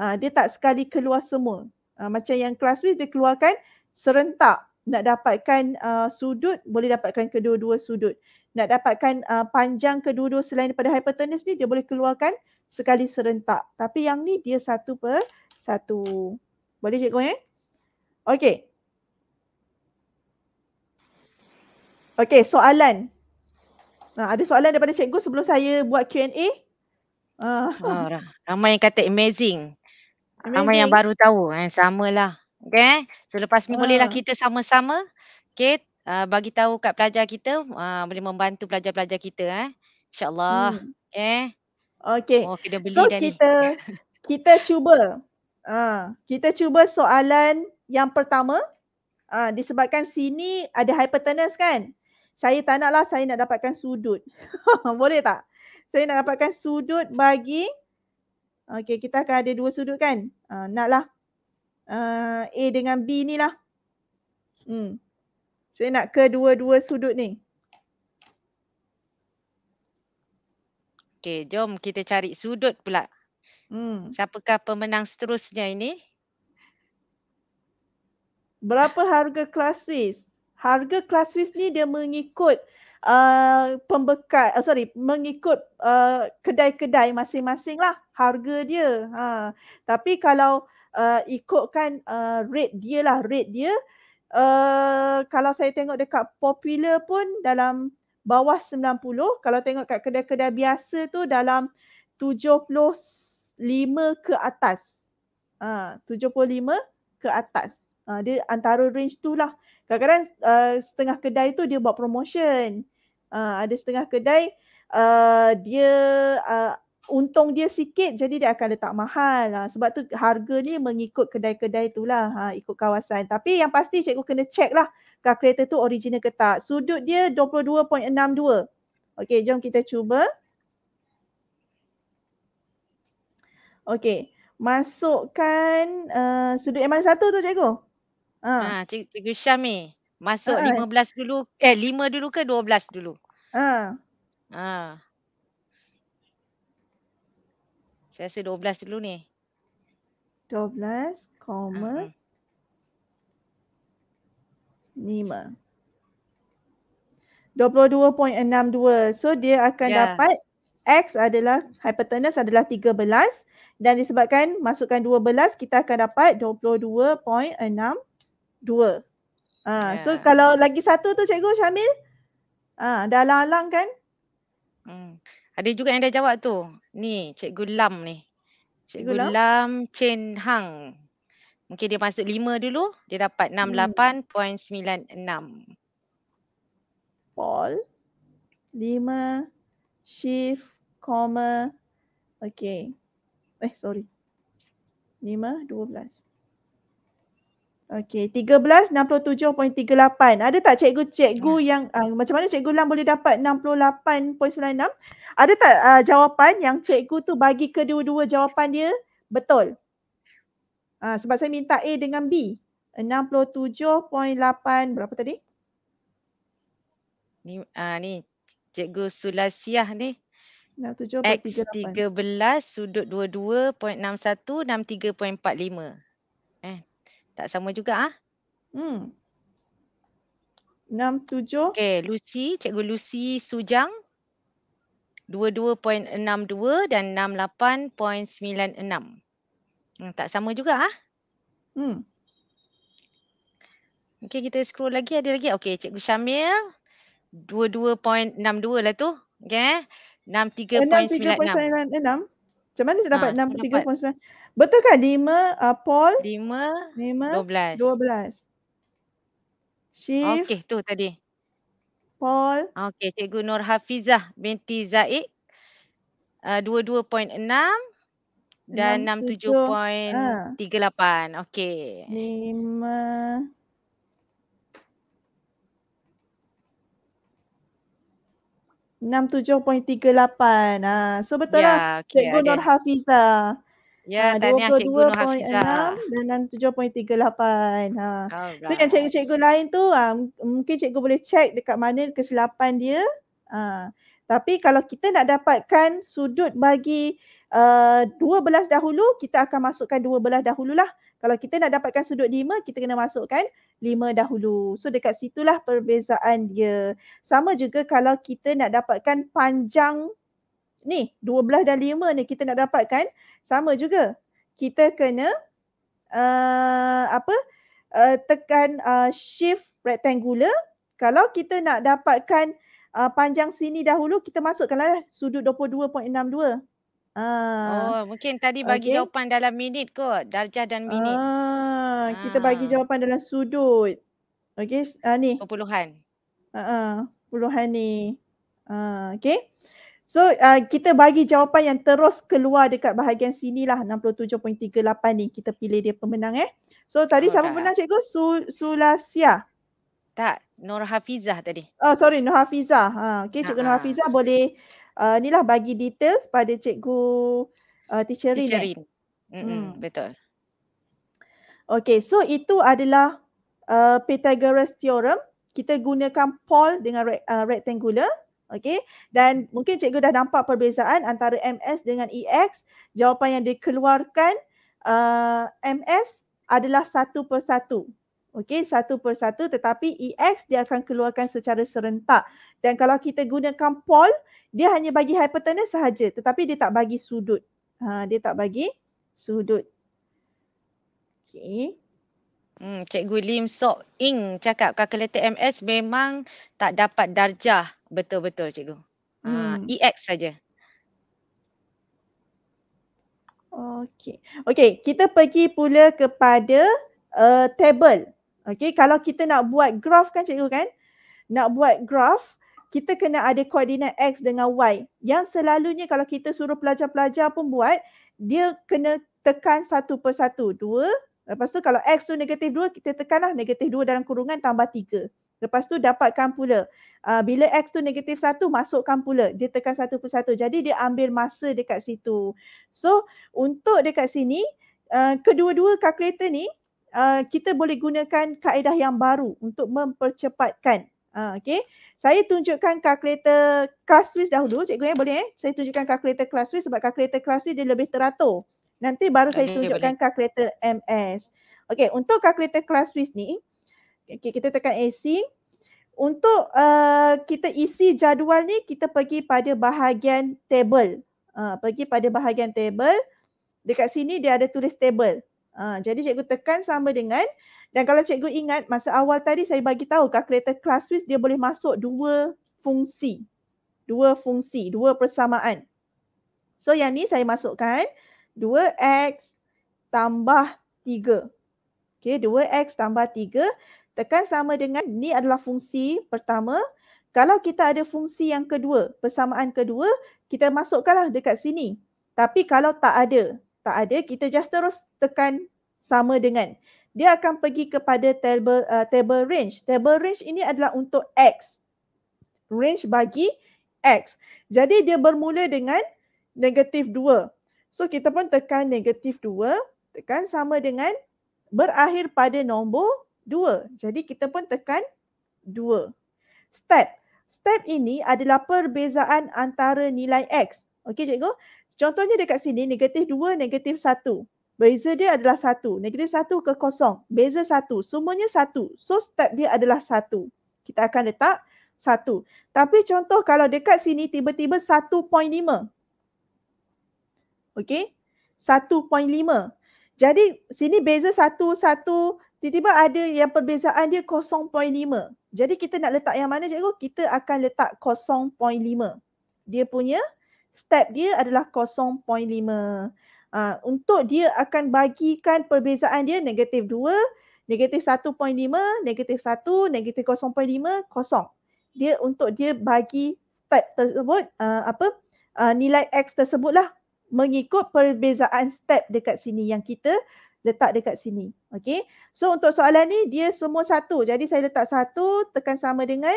Ha, dia tak sekali keluar semua. Ha, macam yang class dia keluarkan serentak nak dapatkan uh, sudut boleh dapatkan kedua-dua sudut nak dapatkan uh, panjang kedua-dua selain daripada hypotenuse ni dia boleh keluarkan sekali serentak tapi yang ni dia satu per satu boleh cikgu eh okey okey soalan nah, ada soalan daripada cikgu sebelum saya buat Q&A uh. oh, ramai yang kata amazing Ramai yang baru tahu. Eh, sama lah. Okay. So lepas ni uh. bolehlah ah. kita sama-sama okay, uh, bagi tahu kat pelajar kita uh, boleh membantu pelajar-pelajar kita eh. InsyaAllah. Hmm. Okay. Okay. Oh, kita beli so kita, kita cuba. Uh, kita cuba soalan yang pertama. Uh, disebabkan sini ada hypotenuse kan. Saya tak lah saya nak dapatkan sudut. (laughs) boleh tak? Saya nak dapatkan sudut bagi Okay, kita akan ada dua sudut kan? Uh, lah uh, A dengan B ni lah. Hmm. Saya nak kedua-dua sudut ni. Okey, jom kita cari sudut pula. Hmm. Siapakah pemenang seterusnya ini? Berapa harga kelas Swiss? Harga kelas Swiss ni dia mengikut uh, pembekal, uh, sorry, mengikut uh, kedai-kedai masing-masing lah harga dia. Ha. Tapi kalau uh, ikutkan uh, rate dia lah rate dia uh, kalau saya tengok dekat popular pun dalam bawah 90 kalau tengok kat kedai-kedai biasa tu dalam 75 ke atas ha, uh, 75 ke atas uh, dia antara range tu lah kadang-kadang uh, setengah kedai tu dia buat promotion uh, ada setengah kedai uh, dia uh, untung dia sikit jadi dia akan letak mahal. Ha. Sebab tu harga ni mengikut kedai-kedai tu lah, ha. ikut kawasan. Tapi yang pasti cikgu kena check lah kalkulator tu original ke tak. Sudut dia 22.62. Okey, jom kita cuba. Okey, masukkan uh, sudut yang mana satu tu cikgu? Ha. ha cik, cikgu Syam ni, masuk ha. 15 dulu, eh 5 dulu ke 12 dulu? Ha. Ha. Saya rasa 12 dulu ni. 12, 5. Uh-huh. 22.62. So dia akan yeah. dapat X adalah hypotenuse adalah 13 dan disebabkan masukkan 12 kita akan dapat 22.62. Ah uh, ya. yeah. so kalau lagi satu tu cikgu Syamil ah uh, dah alang-alang kan? Hmm. Ada juga yang dah jawab tu. Ni, Cikgu Lam ni. Cikgu, Cikgu Lam Chen Hang. Mungkin dia masuk lima dulu, dia dapat 68.96. Hmm. Paul lima shift comma. Okay. Eh, sorry. Lima dua belas. Okey, 13 67.38. Ada tak cikgu-cikgu hmm. yang uh, macam mana cikgu Lam boleh dapat 68.96? Ada tak uh, jawapan yang cikgu tu bagi kedua-dua jawapan dia betul? Uh, sebab saya minta A dengan B. 67.8 berapa tadi? Ni uh, ni cikgu Sulasiah ni. 67.38. X 13 sudut 22.61 63.45. Eh, tak sama juga ah. Hmm. 6 7. Okey, Lucy, Cikgu Lucy Sujang 22.62 dan 68.96. Hmm, tak sama juga ah. Hmm. Okey, kita scroll lagi ada lagi. Okey, Cikgu Syamil 22.62 lah tu. Okey. 63.96. 63.96. Macam mana dia dapat ha, ah, 63.96? Betul kan? Lima uh, pole. Lima. Lima. Dua belas. Dua belas. Shift. Okey, tu tadi. Paul. Okey, Cikgu Nur Hafizah binti Zaid. Uh, dua dua point enam. Dan enam tujuh point tiga lapan. Okey. Lima. Enam tujuh point tiga lapan. Ah, so betul yeah, lah okay, Cikgu ada. Nur Hafizah. Ya, tahniah Cikgu Nur Hafizah. Dan 7.38. Ha. Alright. So yang cikgu-cikgu lain tu ha, mungkin cikgu boleh cek dekat mana kesilapan dia. Ha. Tapi kalau kita nak dapatkan sudut bagi uh, belas dahulu, kita akan masukkan dua 12 dahululah. Kalau kita nak dapatkan sudut lima, kita kena masukkan lima dahulu. So dekat situlah perbezaan dia. Sama juga kalau kita nak dapatkan panjang ni dua belas dan lima ni kita nak dapatkan sama juga kita kena uh, apa uh, tekan uh, shift rectangular kalau kita nak dapatkan uh, panjang sini dahulu kita masukkanlah sudut 22.62 Ah. Oh, mungkin tadi bagi okay. jawapan dalam minit kot, darjah dan minit. Ah, ah. kita bagi jawapan dalam sudut. Okey, ah ni. Puluhan. ah, ah, puluhan ni. Ah, okey. So uh, kita bagi jawapan yang terus keluar dekat bahagian sini lah 67.38 ni kita pilih dia pemenang eh. So tadi oh, siapa pemenang cikgu? Su- Sulasia. Tak, Nur Hafizah tadi. Oh sorry, Nur Hafizah. Ha, okay, cikgu Ha-ha. Nur Hafizah boleh uh, ni lah bagi details pada cikgu uh, teacher Rin. Eh. Teacher Rin. Eh. Mm. Betul. Okay, so itu adalah uh, Pythagoras Theorem. Kita gunakan pole dengan re- uh, rectangular. Okey dan mungkin cikgu dah nampak perbezaan antara MS dengan EX jawapan yang dikeluarkan uh, MS adalah satu persatu. Okey satu persatu tetapi EX dia akan keluarkan secara serentak dan kalau kita gunakan poll dia hanya bagi hypotenuse sahaja tetapi dia tak bagi sudut. Ha, dia tak bagi sudut. Okey. Hmm, Cikgu Lim Sok Ing cakap kalkulator MS memang tak dapat darjah. Betul-betul cikgu. Ah, hmm. Uh, e EX saja. Okey. Okey, kita pergi pula kepada uh, table. Okey, kalau kita nak buat graf kan cikgu kan? Nak buat graf, kita kena ada koordinat X dengan Y. Yang selalunya kalau kita suruh pelajar-pelajar pun buat, dia kena tekan satu persatu. Dua, Lepas tu kalau X tu negatif 2, kita tekanlah negatif 2 dalam kurungan tambah 3. Lepas tu dapatkan pula. Uh, bila X tu negatif 1, masukkan pula. Dia tekan satu persatu. Jadi dia ambil masa dekat situ. So untuk dekat sini, uh, kedua-dua kalkulator ni, uh, kita boleh gunakan kaedah yang baru untuk mempercepatkan. Uh, okay. Saya tunjukkan kalkulator kelas Swiss dahulu. Cikgu ya boleh eh? Saya tunjukkan kalkulator kelas Swiss sebab kalkulator kelas Swiss dia lebih teratur. Nanti baru okay, saya tunjukkan boleh. calculator MS. Okay, untuk calculator Class Swiss ni, okay, kita tekan AC. Untuk uh, kita isi jadual ni, kita pergi pada bahagian table. Uh, pergi pada bahagian table. Dekat sini dia ada tulis table. Uh, jadi cikgu tekan sama dengan dan kalau cikgu ingat masa awal tadi saya bagi tahu calculator class Swiss dia boleh masuk dua fungsi. Dua fungsi, dua persamaan. So yang ni saya masukkan. 2x tambah 3. Okey, 2x tambah 3 tekan sama dengan ni adalah fungsi pertama. Kalau kita ada fungsi yang kedua, persamaan kedua, kita masukkanlah dekat sini. Tapi kalau tak ada, tak ada, kita just terus tekan sama dengan. Dia akan pergi kepada table uh, table range. Table range ini adalah untuk x. Range bagi x. Jadi dia bermula dengan negatif 2. So kita pun tekan negatif 2 tekan sama dengan berakhir pada nombor 2. Jadi kita pun tekan 2. Step. Step ini adalah perbezaan antara nilai X. Okey cikgu. Contohnya dekat sini negatif 2, negatif 1. Beza dia adalah 1. Negatif 1 ke kosong, Beza 1. Semuanya 1. So step dia adalah 1. Kita akan letak 1. Tapi contoh kalau dekat sini tiba-tiba 1.5. Okay. 1.5. Jadi sini beza 1.1 tiba-tiba ada yang perbezaan dia 0.5. Jadi kita nak letak yang mana cikgu? Kita akan letak 0.5. Dia punya step dia adalah 0.5. Uh, ah, untuk dia akan bagikan perbezaan dia negatif 2, negatif 1.5, negatif 1, negatif 0.5, kosong. Dia untuk dia bagi step tersebut, uh, apa uh, nilai X tersebutlah mengikut perbezaan step dekat sini yang kita letak dekat sini. Okay. So untuk soalan ni dia semua satu. Jadi saya letak satu tekan sama dengan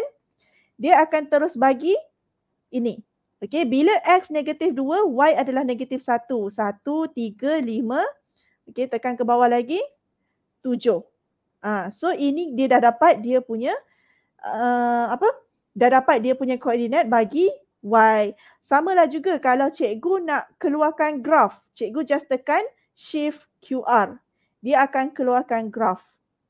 dia akan terus bagi ini. Okay. Bila X negatif 2, Y adalah negatif 1. 1, 3, 5. Okay. Tekan ke bawah lagi. 7. Ah, ha, So ini dia dah dapat dia punya uh, apa? Dah dapat dia punya koordinat bagi Y. Sama lah juga kalau cikgu nak keluarkan graf. Cikgu just tekan shift QR. Dia akan keluarkan graf.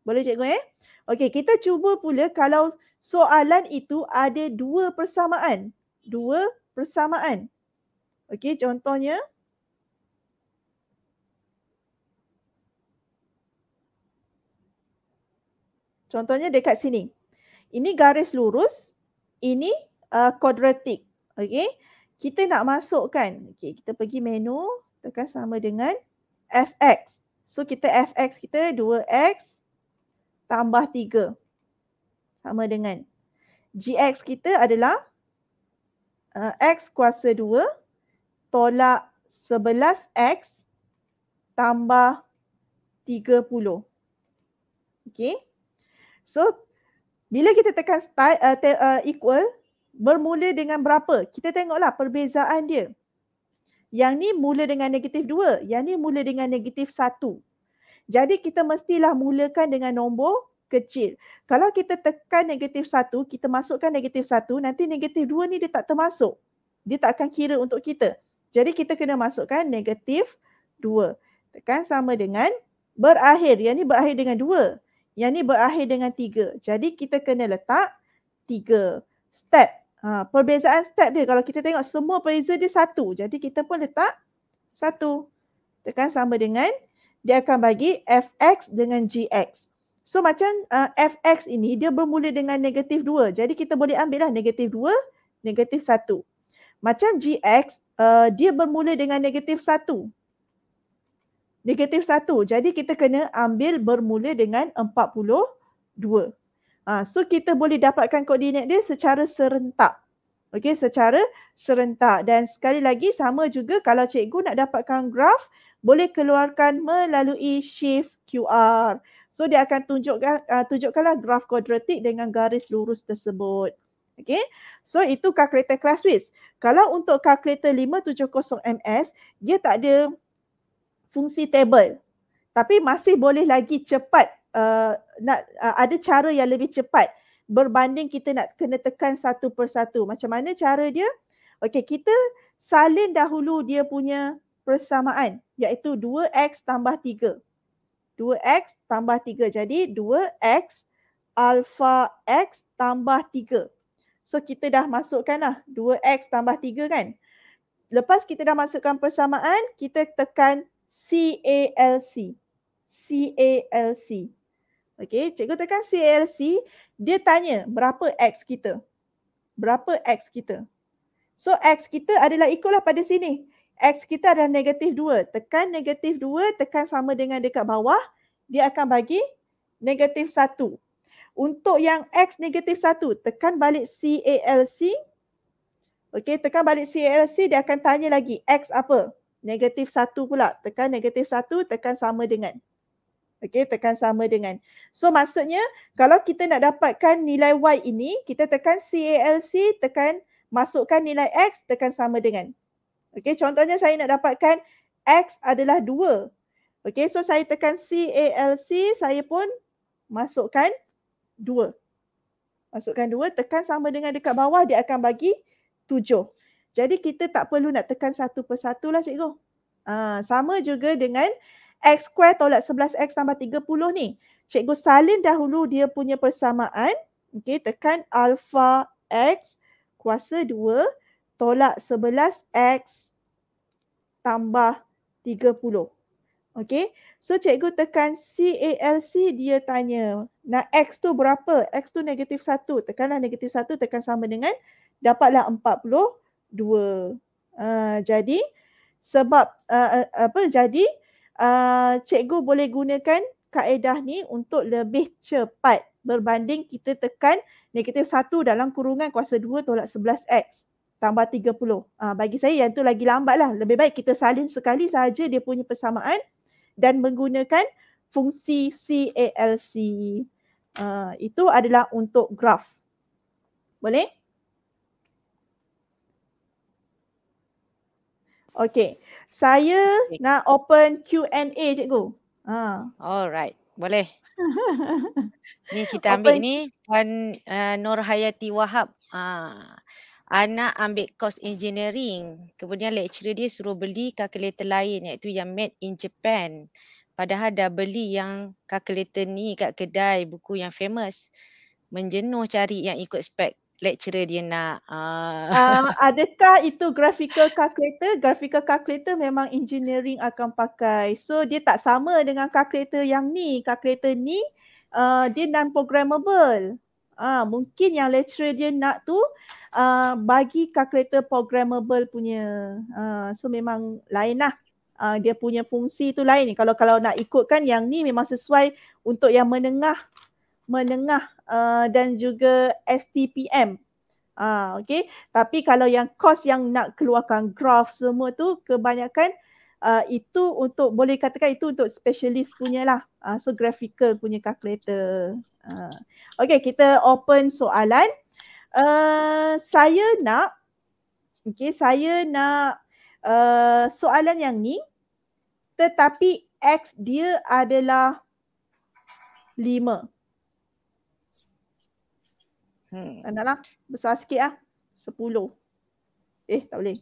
Boleh cikgu eh? Okey, kita cuba pula kalau soalan itu ada dua persamaan. Dua persamaan. Okey, contohnya. Contohnya dekat sini. Ini garis lurus. Ini uh, quadratic. Okay. Kita nak masukkan. Okay. Kita pergi menu. Tekan sama dengan fx. So kita fx kita 2x tambah 3. Sama dengan gx kita adalah uh, x kuasa 2 tolak 11x tambah 30. Okay. So bila kita tekan start, uh, te, uh, equal, bermula dengan berapa? Kita tengoklah perbezaan dia. Yang ni mula dengan negatif 2, yang ni mula dengan negatif 1. Jadi kita mestilah mulakan dengan nombor kecil. Kalau kita tekan negatif 1, kita masukkan negatif 1, nanti negatif 2 ni dia tak termasuk. Dia tak akan kira untuk kita. Jadi kita kena masukkan negatif 2. Tekan sama dengan berakhir. Yang ni berakhir dengan 2. Yang ni berakhir dengan 3. Jadi kita kena letak 3 step Ha, perbezaan step dia kalau kita tengok semua periza dia satu. Jadi kita pun letak satu. Tekan sama dengan dia akan bagi fx dengan gx. So macam uh, fx ini dia bermula dengan negatif 2. Jadi kita boleh ambil lah negatif 2, negatif 1. Macam gx uh, dia bermula dengan negatif 1. Negatif 1. Jadi kita kena ambil bermula dengan 42. Uh, so kita boleh dapatkan koordinat dia secara serentak. Okey, secara serentak. Dan sekali lagi sama juga kalau cikgu nak dapatkan graf, boleh keluarkan melalui shift QR. So dia akan tunjukkan uh, tunjukkanlah graf kuadratik dengan garis lurus tersebut. Okey. So itu kalkulator class switch. Kalau untuk kalkulator 570MS, dia tak ada fungsi table. Tapi masih boleh lagi cepat Uh, nak uh, ada cara yang lebih cepat berbanding kita nak kena tekan satu persatu. Macam mana cara dia? Okey, kita salin dahulu dia punya persamaan iaitu 2x tambah 3. 2x tambah 3. Jadi 2x alpha x tambah 3. So kita dah masukkan lah 2x tambah 3 kan. Lepas kita dah masukkan persamaan, kita tekan C C, C A A L L C. Okay, cikgu tekan CLC, dia tanya berapa X kita. Berapa X kita. So X kita adalah ikutlah pada sini. X kita adalah negatif 2. Tekan negatif 2, tekan sama dengan dekat bawah, dia akan bagi negatif 1. Untuk yang X negatif 1, tekan balik CALC. Okay, tekan balik CALC, dia akan tanya lagi X apa? Negatif 1 pula. Tekan negatif 1, tekan sama dengan. Okay, tekan sama dengan. So maksudnya kalau kita nak dapatkan nilai Y ini, kita tekan CALC, tekan masukkan nilai X, tekan sama dengan. Okay, contohnya saya nak dapatkan X adalah 2. Okay, so saya tekan CALC, saya pun masukkan 2. Masukkan 2, tekan sama dengan dekat bawah, dia akan bagi 7. Jadi kita tak perlu nak tekan satu persatu lah cikgu. Ha, sama juga dengan x square tolak 11x tambah 30 ni. Cikgu salin dahulu dia punya persamaan. Okey, tekan alpha x kuasa 2 tolak 11x tambah 30. Okey, so cikgu tekan CALC dia tanya. Nah x tu berapa? x tu negatif 1. Tekanlah negatif 1 tekan sama dengan dapatlah 42. Uh, ah, jadi sebab uh, apa jadi uh, cikgu boleh gunakan kaedah ni untuk lebih cepat berbanding kita tekan negatif 1 dalam kurungan kuasa 2 tolak 11x tambah 30. Uh, ah, bagi saya yang tu lagi lambat lah. Lebih baik kita salin sekali saja dia punya persamaan dan menggunakan fungsi CALC. Uh, ah, itu adalah untuk graf. Boleh? Okay. Saya okay. nak open Q&A cikgu. Ha. Alright. Boleh. (laughs) ni kita ambil open. ni Puan uh, Nur Hayati Wahab. Ha. Anak ambil course engineering. Kemudian lecturer dia suruh beli calculator lain iaitu yang made in Japan. Padahal dah beli yang calculator ni kat kedai buku yang famous. Menjenuh cari yang ikut spek lecturer dia nak. Uh. Uh, (laughs) adakah itu graphical calculator? graphical calculator memang engineering akan pakai. So dia tak sama dengan calculator yang ni. Calculator ni uh, dia non-programmable. Uh, mungkin yang lecturer dia nak tu uh, bagi calculator programmable punya. Uh, so memang lain lah. Uh, dia punya fungsi tu lain. Kalau kalau nak ikutkan yang ni memang sesuai untuk yang menengah menengah uh, dan juga STPM. Ah, uh, okay. Tapi kalau yang kos yang nak keluarkan graf semua tu kebanyakan uh, itu untuk boleh katakan itu untuk specialist punya lah. Uh, so graphical punya calculator. Uh. Ah, okay, kita open soalan. Uh, saya nak, okay, saya nak uh, soalan yang ni tetapi X dia adalah Hmm. Anak lah. Besar sikit lah. Sepuluh. Eh tak boleh.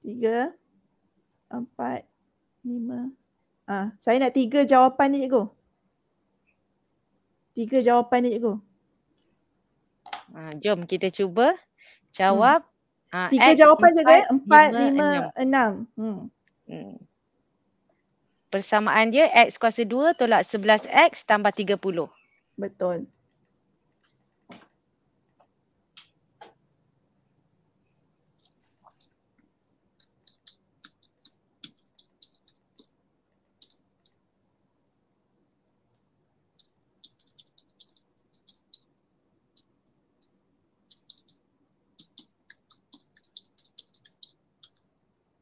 Tiga. Empat. Lima. Ah, saya nak tiga jawapan ni cikgu. Tiga jawapan ni cikgu. Ha, jom kita cuba jawab. Hmm. Ha, tiga X, jawapan je kan? Empat, lima, enam. Hmm. hmm. Persamaan dia X kuasa 2 tolak 11X tambah 30. Betul.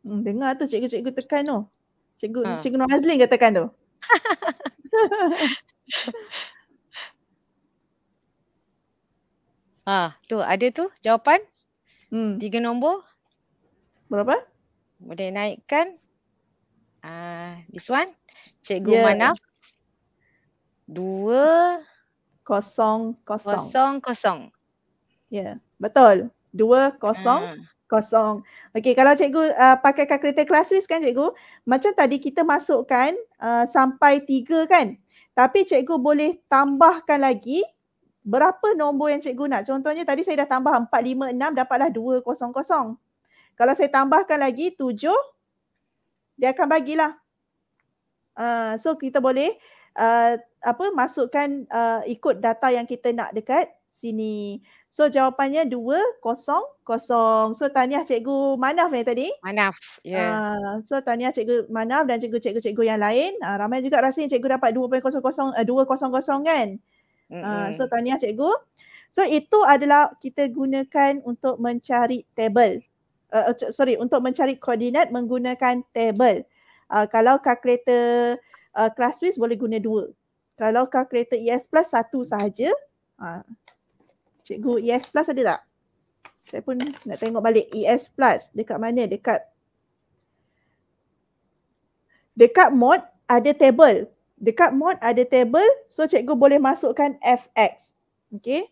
Hmm, dengar tu cikgu-cikgu tekan tu. Cikgu ha. cikgu Nur Azlin katakan tu. (laughs) Ha, tu ada tu jawapan. Hmm. Tiga nombor. Berapa? Boleh naikkan. Ah, uh, this one. Cikgu yeah. Manaf. Dua. Kosong, kosong. Kosong, kosong. Ya, yeah. betul. Dua, kosong, uh. kosong. Okey, kalau cikgu uh, ah, pakaikan kereta kelas wis kan cikgu. Macam tadi kita masukkan uh, sampai tiga kan. Tapi cikgu boleh tambahkan lagi berapa nombor yang cikgu nak. Contohnya tadi saya dah tambah 4, 5, 6 dapatlah 2, 0, Kalau saya tambahkan lagi 7, dia akan bagilah. Uh, so kita boleh uh, apa masukkan uh, ikut data yang kita nak dekat sini. So jawapannya 2, 0, 0. So tanya cikgu Manaf ni tadi. Manaf, Yeah. Ya. Uh, so tanya cikgu Manaf dan cikgu-cikgu-cikgu yang lain. Uh, ramai juga rasa yang cikgu dapat 2.00, uh, 2.00 kan? Uh, so tahniah cikgu. So itu adalah kita gunakan untuk mencari table. Ah, uh, sorry, untuk mencari koordinat menggunakan table. Uh, kalau kalkulator uh, Swiss boleh guna dua. Kalau kalkulator ES Plus satu sahaja. Uh, cikgu ES Plus ada tak? Saya pun nak tengok balik ES Plus dekat mana? Dekat dekat mod ada table dekat mod ada table so cikgu boleh masukkan fx okey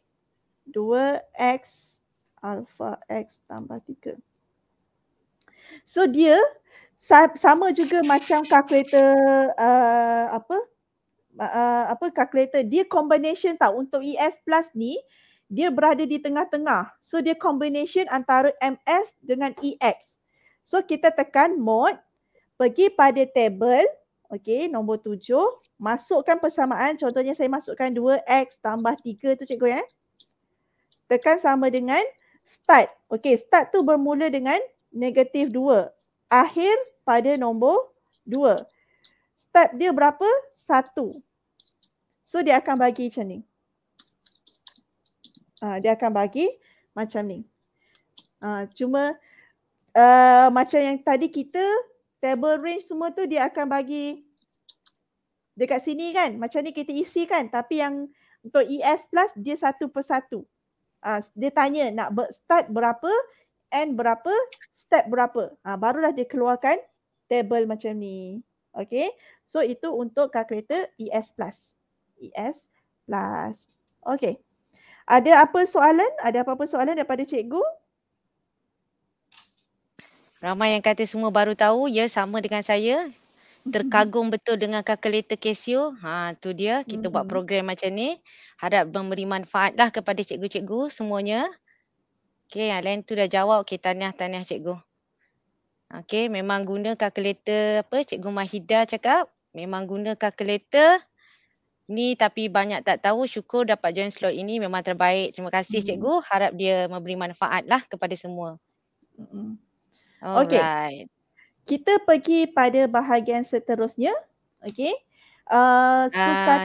2x alpha x tambah 3 so dia sama juga macam kalkulator uh, apa uh, apa kalkulator dia combination tau untuk es plus ni dia berada di tengah-tengah so dia combination antara ms dengan ex so kita tekan mod pergi pada table Okey, nombor tujuh. Masukkan persamaan. Contohnya saya masukkan 2x tambah 3 tu cikgu ya. Tekan sama dengan start. Okey, start tu bermula dengan negatif 2. Akhir pada nombor 2. Step dia berapa? 1. So dia akan bagi macam ni. Ha, dia akan bagi macam ni. Ha, cuma uh, macam yang tadi kita table range semua tu dia akan bagi dekat sini kan macam ni kita isi kan tapi yang untuk ES plus dia satu persatu uh, dia tanya nak ber- start berapa end berapa step berapa uh, barulah dia keluarkan table macam ni okay so itu untuk calculator ES plus ES plus okay ada apa soalan ada apa-apa soalan daripada cikgu Ramai yang kata semua baru tahu, ya sama dengan saya. Mm-hmm. Terkagum betul dengan calculator Casio. Ha tu dia kita hmm. buat mm-hmm. program macam ni. Harap memberi manfaat lah kepada cikgu-cikgu semuanya. Okey, yang lain tu dah jawab. Okey, tahniah-tahniah cikgu. Okey, memang guna calculator apa cikgu Mahida cakap. Memang guna calculator. Ni tapi banyak tak tahu. Syukur dapat join slot ini memang terbaik. Terima kasih hmm. cikgu. Harap dia memberi manfaat lah kepada semua. Hmm. Okey. Kita pergi pada bahagian seterusnya. Okey. Uh, ah, sukat...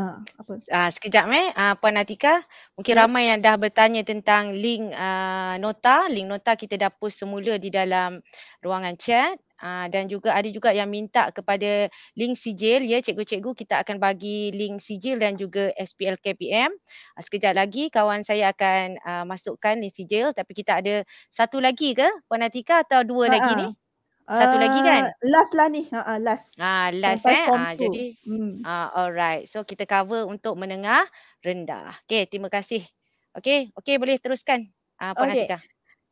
uh, ah, uh, ah, sekejap eh uh, Puan Atika Mungkin yeah. ramai yang dah bertanya tentang link uh, nota Link nota kita dah post semula di dalam ruangan chat uh, Ah, dan juga ada juga yang minta kepada link sijil ya cikgu-cikgu kita akan bagi link sijil dan juga SPL KPM. Uh, ah, sekejap lagi kawan saya akan uh, masukkan link sijil tapi kita ada satu lagi ke Puan Atika atau dua Ha-ha. lagi ni? Satu uh, lagi kan? Last lah ni. Ha uh, last. Ah last Sampai eh. Ah jadi hmm. uh, alright. So kita cover untuk menengah rendah. Okay terima kasih. Okay okay boleh teruskan ah Puan okay. Atika.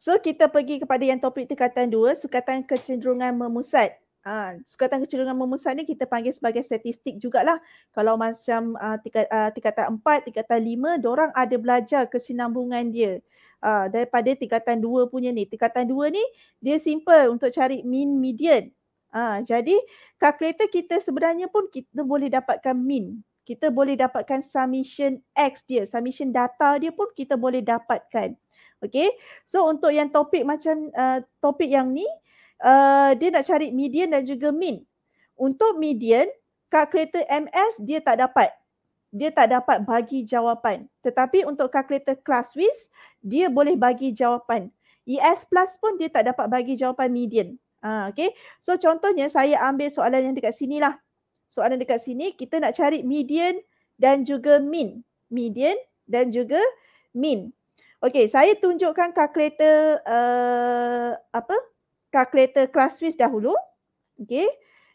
So kita pergi kepada yang topik tingkatan dua, sukatan kecenderungan memusat. Ha, sukatan kecenderungan memusat ni kita panggil sebagai statistik jugalah. Kalau macam uh, ah, tingkatan, uh, tingkatan empat, tingkatan lima, orang ada belajar kesinambungan dia. Uh, daripada tingkatan dua punya ni. Tingkatan dua ni dia simple untuk cari mean median. Uh, jadi kalkulator kita sebenarnya pun kita boleh dapatkan mean. Kita boleh dapatkan summation X dia. summation data dia pun kita boleh dapatkan. Okay. So untuk yang topik macam uh, topik yang ni, uh, dia nak cari median dan juga mean. Untuk median, kalkulator MS dia tak dapat. Dia tak dapat bagi jawapan. Tetapi untuk kalkulator class Swiss, dia boleh bagi jawapan. ES plus pun dia tak dapat bagi jawapan median. Uh, okay. So contohnya saya ambil soalan yang dekat sini lah. Soalan dekat sini kita nak cari median dan juga mean. Median dan juga mean. Okey, saya tunjukkan kalkulator uh, eh, apa? Kalkulator kelas Swiss dahulu. Okey.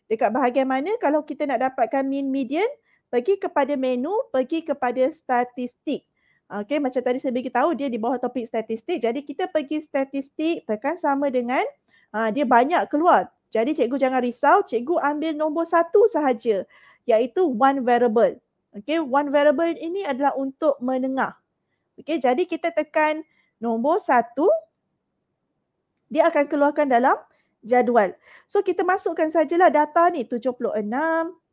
Dekat bahagian mana kalau kita nak dapatkan mean median, pergi kepada menu, pergi kepada statistik. Okey, macam tadi saya bagi tahu dia di bawah topik statistik. Jadi kita pergi statistik, tekan sama dengan uh, dia banyak keluar. Jadi cikgu jangan risau, cikgu ambil nombor satu sahaja iaitu one variable. Okey, one variable ini adalah untuk menengah. Okey, jadi kita tekan nombor satu, dia akan keluarkan dalam jadual. So kita masukkan sajalah data ni 76.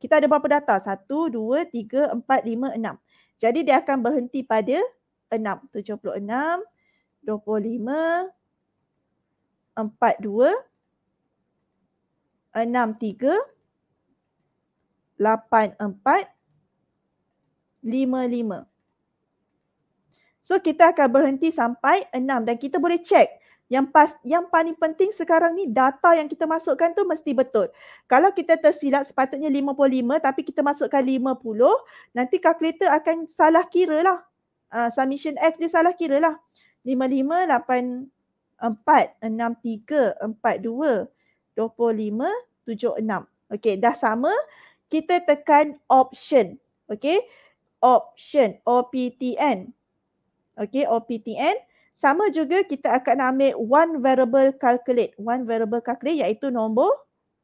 Kita ada berapa data? 1, 2, 3, 4, 5, 6. Jadi dia akan berhenti pada 6. 76, 25, 42, enam tiga, lapan empat, lima lima. So kita akan berhenti sampai 6 dan kita boleh check yang pas yang paling penting sekarang ni data yang kita masukkan tu mesti betul. Kalau kita tersilap sepatutnya 55 tapi kita masukkan 50, nanti kalkulator akan salah kira lah. Uh, submission F dia salah kira lah. 55844642256. Okey, dah sama. Kita tekan option. Okey. Option, O P T N okay OPTN sama juga kita akan ambil one variable calculate one variable calculate iaitu nombor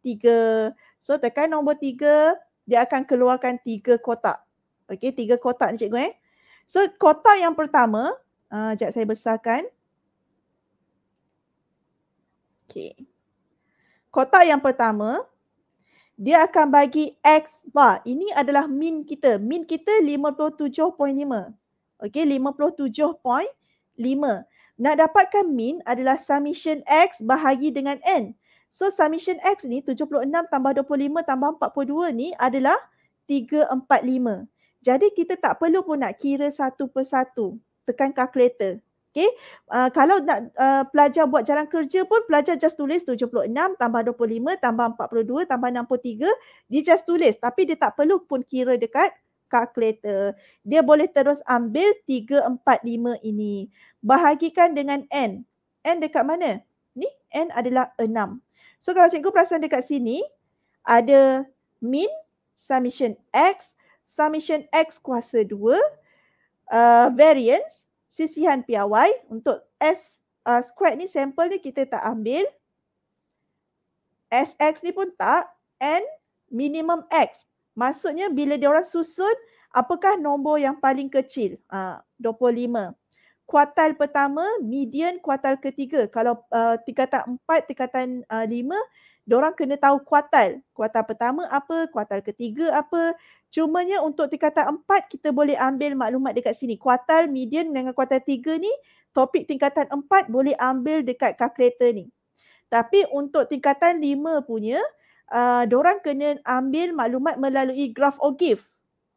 tiga. so tekan nombor tiga dia akan keluarkan tiga kotak okay tiga kotak ni cikgu eh so kotak yang pertama ah uh, jap saya besarkan okay kotak yang pertama dia akan bagi X bar. Ini adalah min kita. Min kita Okey 57.5. Nak dapatkan mean adalah summation x bahagi dengan n. So summation x ni 76 tambah 25 tambah 42 ni adalah 345. Jadi kita tak perlu pun nak kira satu persatu. Tekan kalkulator. Okay. Uh, ah, kalau nak uh, pelajar buat jalan kerja pun pelajar just tulis 76 tambah 25 tambah 42 tambah 63 dia just tulis tapi dia tak perlu pun kira dekat calculator. Dia boleh terus ambil 3, 4, 5 ini. Bahagikan dengan N. N dekat mana? Ni N adalah 6. So kalau cikgu perasan dekat sini ada min summation X, summation X kuasa 2, uh, variance, sisihan PRY untuk S uh, squared ni sampel ni kita tak ambil. SX ni pun tak. N minimum X Maksudnya bila dia orang susun apakah nombor yang paling kecil? Ah, uh, 25. Kuartal pertama, median kuartal ketiga. Kalau uh, tingkatan 4, tingkatan uh, ah, 5, dia orang kena tahu kuartal. Kuartal pertama apa, kuartal ketiga apa. Cumanya untuk tingkatan empat kita boleh ambil maklumat dekat sini. Kuartal, median dengan kuartal 3 ni topik tingkatan empat boleh ambil dekat kalkulator ni. Tapi untuk tingkatan lima punya uh, ah, orang kena ambil maklumat melalui graph or GIF.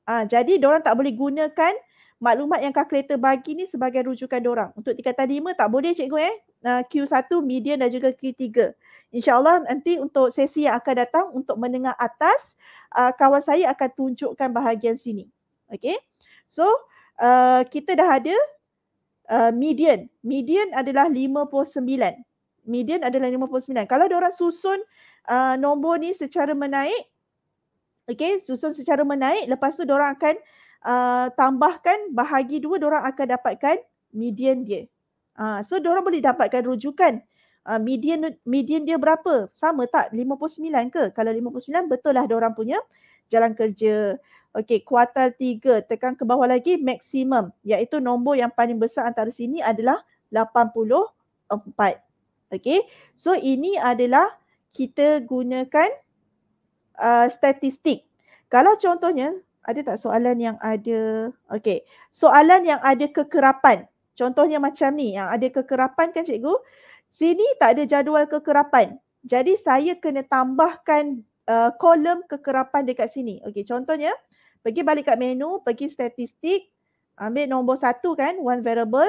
Uh, jadi orang tak boleh gunakan maklumat yang kalkulator bagi ni sebagai rujukan orang. Untuk tingkatan lima tak boleh cikgu eh. Uh, ah, Q1, median dan juga Q3. InsyaAllah nanti untuk sesi yang akan datang untuk menengah atas, uh, kawan saya akan tunjukkan bahagian sini. Okay. So uh, kita dah ada uh, median. Median adalah 59. Median adalah 59. Kalau orang susun uh, nombor ni secara menaik okey susun secara menaik lepas tu orang akan uh, tambahkan bahagi dua orang akan dapatkan median dia uh, so orang boleh dapatkan rujukan uh, median median dia berapa sama tak 59 ke kalau 59 betul lah orang punya jalan kerja Okey, kuartal tiga tekan ke bawah lagi maksimum iaitu nombor yang paling besar antara sini adalah 84. Okey. So ini adalah kita gunakan uh, statistik. Kalau contohnya, ada tak soalan yang ada, okey, soalan yang ada kekerapan. Contohnya macam ni, yang ada kekerapan kan cikgu? Sini tak ada jadual kekerapan. Jadi saya kena tambahkan uh, kolom kekerapan dekat sini. Okey, contohnya, pergi balik kat menu, pergi statistik, ambil nombor satu kan, one variable,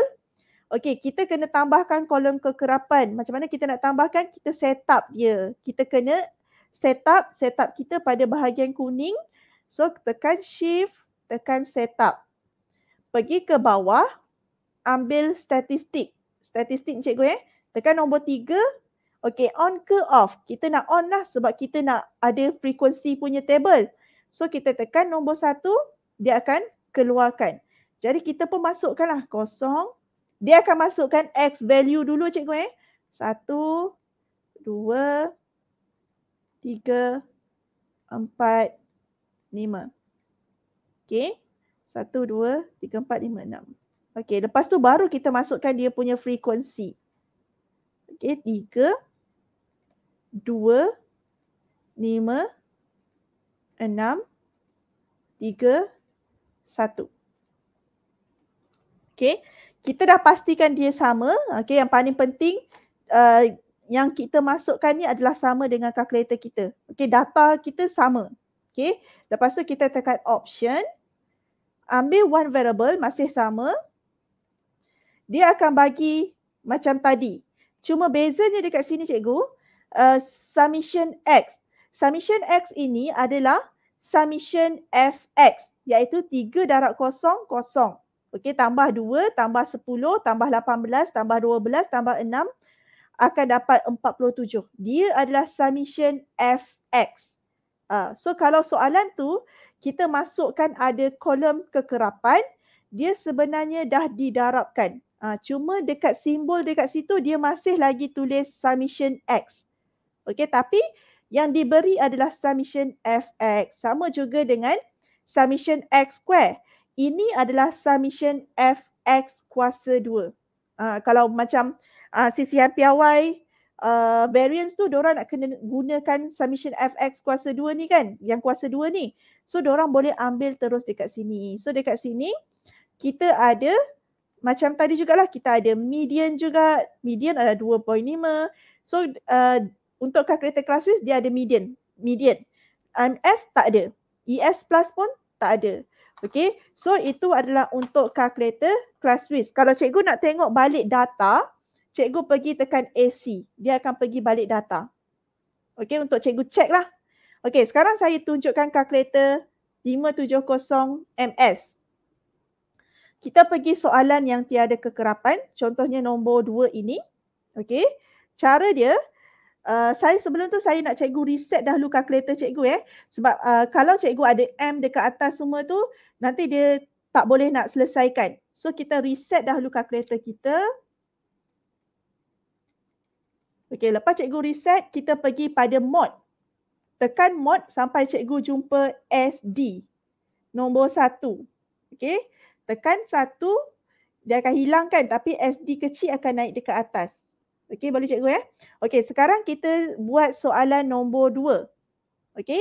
Okey, kita kena tambahkan kolom kekerapan. Macam mana kita nak tambahkan? Kita set up dia. Kita kena set up, set up kita pada bahagian kuning. So, tekan shift, tekan set up. Pergi ke bawah, ambil statistik. Statistik cikgu eh. Tekan nombor tiga. Okey, on ke off? Kita nak on lah sebab kita nak ada frekuensi punya table. So, kita tekan nombor satu, dia akan keluarkan. Jadi, kita pun masukkanlah kosong, dia akan masukkan x value dulu cikgu eh. Satu, dua, tiga, empat, lima. Okay. Satu, dua, tiga, empat, lima, enam. Okay. Lepas tu baru kita masukkan dia punya frekuensi. Okay. Tiga, dua, lima, enam, tiga, satu. Okay kita dah pastikan dia sama. Okay, yang paling penting uh, yang kita masukkan ni adalah sama dengan calculator kita. Okay, data kita sama. Okay, lepas tu kita tekan option. Ambil one variable, masih sama. Dia akan bagi macam tadi. Cuma bezanya dekat sini cikgu, uh, submission X. Submission X ini adalah submission FX iaitu 3 darab kosong kosong. Okey tambah 2 tambah 10 tambah 18 tambah 12 tambah 6 akan dapat 47. Dia adalah summation fx. Uh, ah, so kalau soalan tu kita masukkan ada kolom kekerapan, dia sebenarnya dah didarabkan. Uh, cuma dekat simbol dekat situ dia masih lagi tulis summation x. Okey tapi yang diberi adalah summation fx sama juga dengan summation x square ini adalah submission fx kuasa 2. Uh, ah, kalau macam uh, sisi happy hour Uh, ah, variance tu diorang nak kena gunakan submission fx kuasa 2 ni kan yang kuasa 2 ni so diorang boleh ambil terus dekat sini so dekat sini kita ada macam tadi jugalah kita ada median juga median ada 2.5 so uh, untuk calculator class dia ada median median MS tak ada ES plus pun tak ada Okay, so itu adalah untuk calculator class quiz. Kalau cikgu nak tengok balik data, cikgu pergi tekan AC. Dia akan pergi balik data. Okay, untuk cikgu check lah. Okay, sekarang saya tunjukkan calculator 570MS. Kita pergi soalan yang tiada kekerapan. Contohnya nombor 2 ini. Okay, cara dia Eh, saya sebelum tu saya nak cikgu reset dahulu kalkulator cikgu eh. Sebab uh, kalau cikgu ada M dekat atas semua tu nanti dia tak boleh nak selesaikan. So kita reset dahulu kalkulator kita. Okey, lepas cikgu reset, kita pergi pada mod. Tekan mod sampai cikgu jumpa SD. Nombor satu. Okey, tekan satu. Dia akan hilangkan tapi SD kecil akan naik dekat atas. Okey boleh cikgu ya. Eh? Okey sekarang kita buat soalan nombor 2. Okey.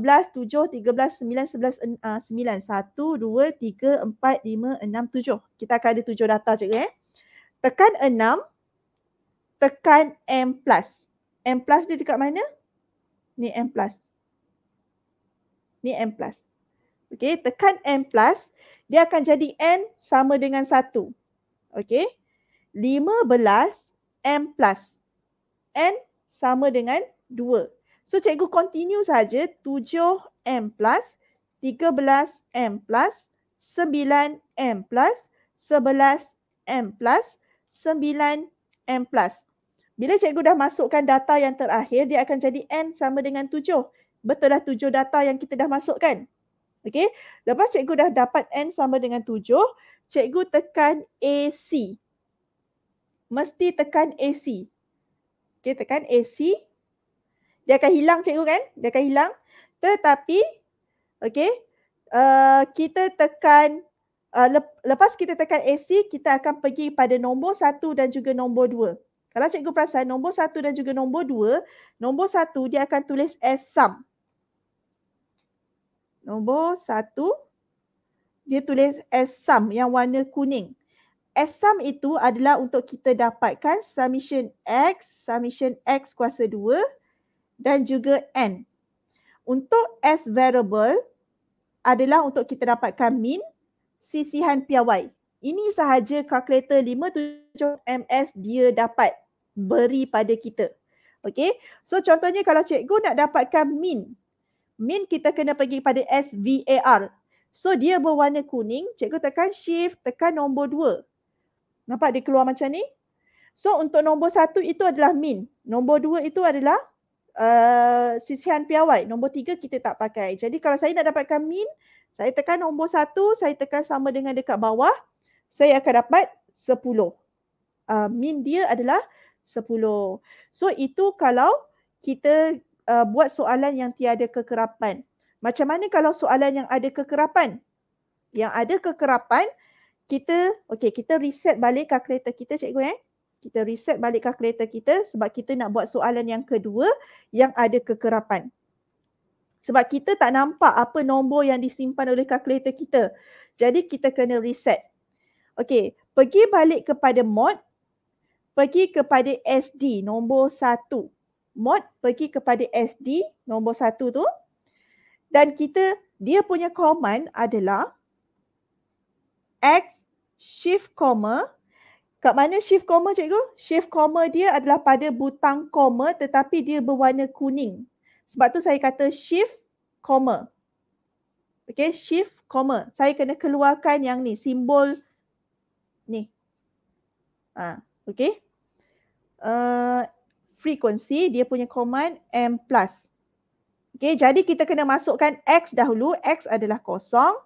belas tujuh tiga belas sembilan sebelas ah, sembilan satu dua tiga empat lima enam tujuh. Kita akan ada tujuh data cikgu ya. Tekan enam. tekan M plus. M plus dia dekat mana? Ni M plus. Ni M plus. Okey, tekan M plus, dia akan jadi N sama dengan 1. Okey. belas. M plus. N sama dengan 2. So cikgu continue saja 7M plus, 13M plus, 9M plus, 11M plus, 9M plus. Bila cikgu dah masukkan data yang terakhir, dia akan jadi N sama dengan 7. Betul dah 7 data yang kita dah masukkan. Okey, lepas cikgu dah dapat N sama dengan 7, cikgu tekan AC mesti tekan AC. Okey, tekan AC. Dia akan hilang cikgu kan? Dia akan hilang. Tetapi, okey, uh, kita tekan, uh, lepas kita tekan AC, kita akan pergi pada nombor satu dan juga nombor dua. Kalau cikgu perasan, nombor satu dan juga nombor dua, nombor satu dia akan tulis as sum. Nombor satu dia tulis as sum yang warna kuning. SUM itu adalah untuk kita dapatkan summation X, summation X kuasa 2 dan juga N. Untuk S variable adalah untuk kita dapatkan min sisihan piawai Ini sahaja kalkulator 57 MS dia dapat beri pada kita. Okay. So contohnya kalau cikgu nak dapatkan min. Min kita kena pergi pada SVAR. So dia berwarna kuning. Cikgu tekan shift, tekan nombor Nampak dia keluar macam ni. So untuk nombor satu itu adalah min. Nombor dua itu adalah uh, sisihan piawai. Nombor tiga kita tak pakai. Jadi kalau saya nak dapatkan min, saya tekan nombor satu, saya tekan sama dengan dekat bawah. Saya akan dapat sepuluh. Uh, min dia adalah sepuluh. So itu kalau kita uh, buat soalan yang tiada kekerapan. Macam mana kalau soalan yang ada kekerapan? Yang ada kekerapan, kita okey kita reset balik kalkulator kita cikgu eh kita reset balik kalkulator kita sebab kita nak buat soalan yang kedua yang ada kekerapan sebab kita tak nampak apa nombor yang disimpan oleh kalkulator kita jadi kita kena reset okey pergi balik kepada mod pergi kepada SD nombor satu. Mod pergi kepada SD nombor satu tu. Dan kita, dia punya command adalah X shift comma kat mana shift comma cikgu shift comma dia adalah pada butang comma tetapi dia berwarna kuning sebab tu saya kata shift comma Okay, shift comma saya kena keluarkan yang ni simbol ni ha okay. uh, frequency dia punya command m plus Okay, jadi kita kena masukkan x dahulu x adalah kosong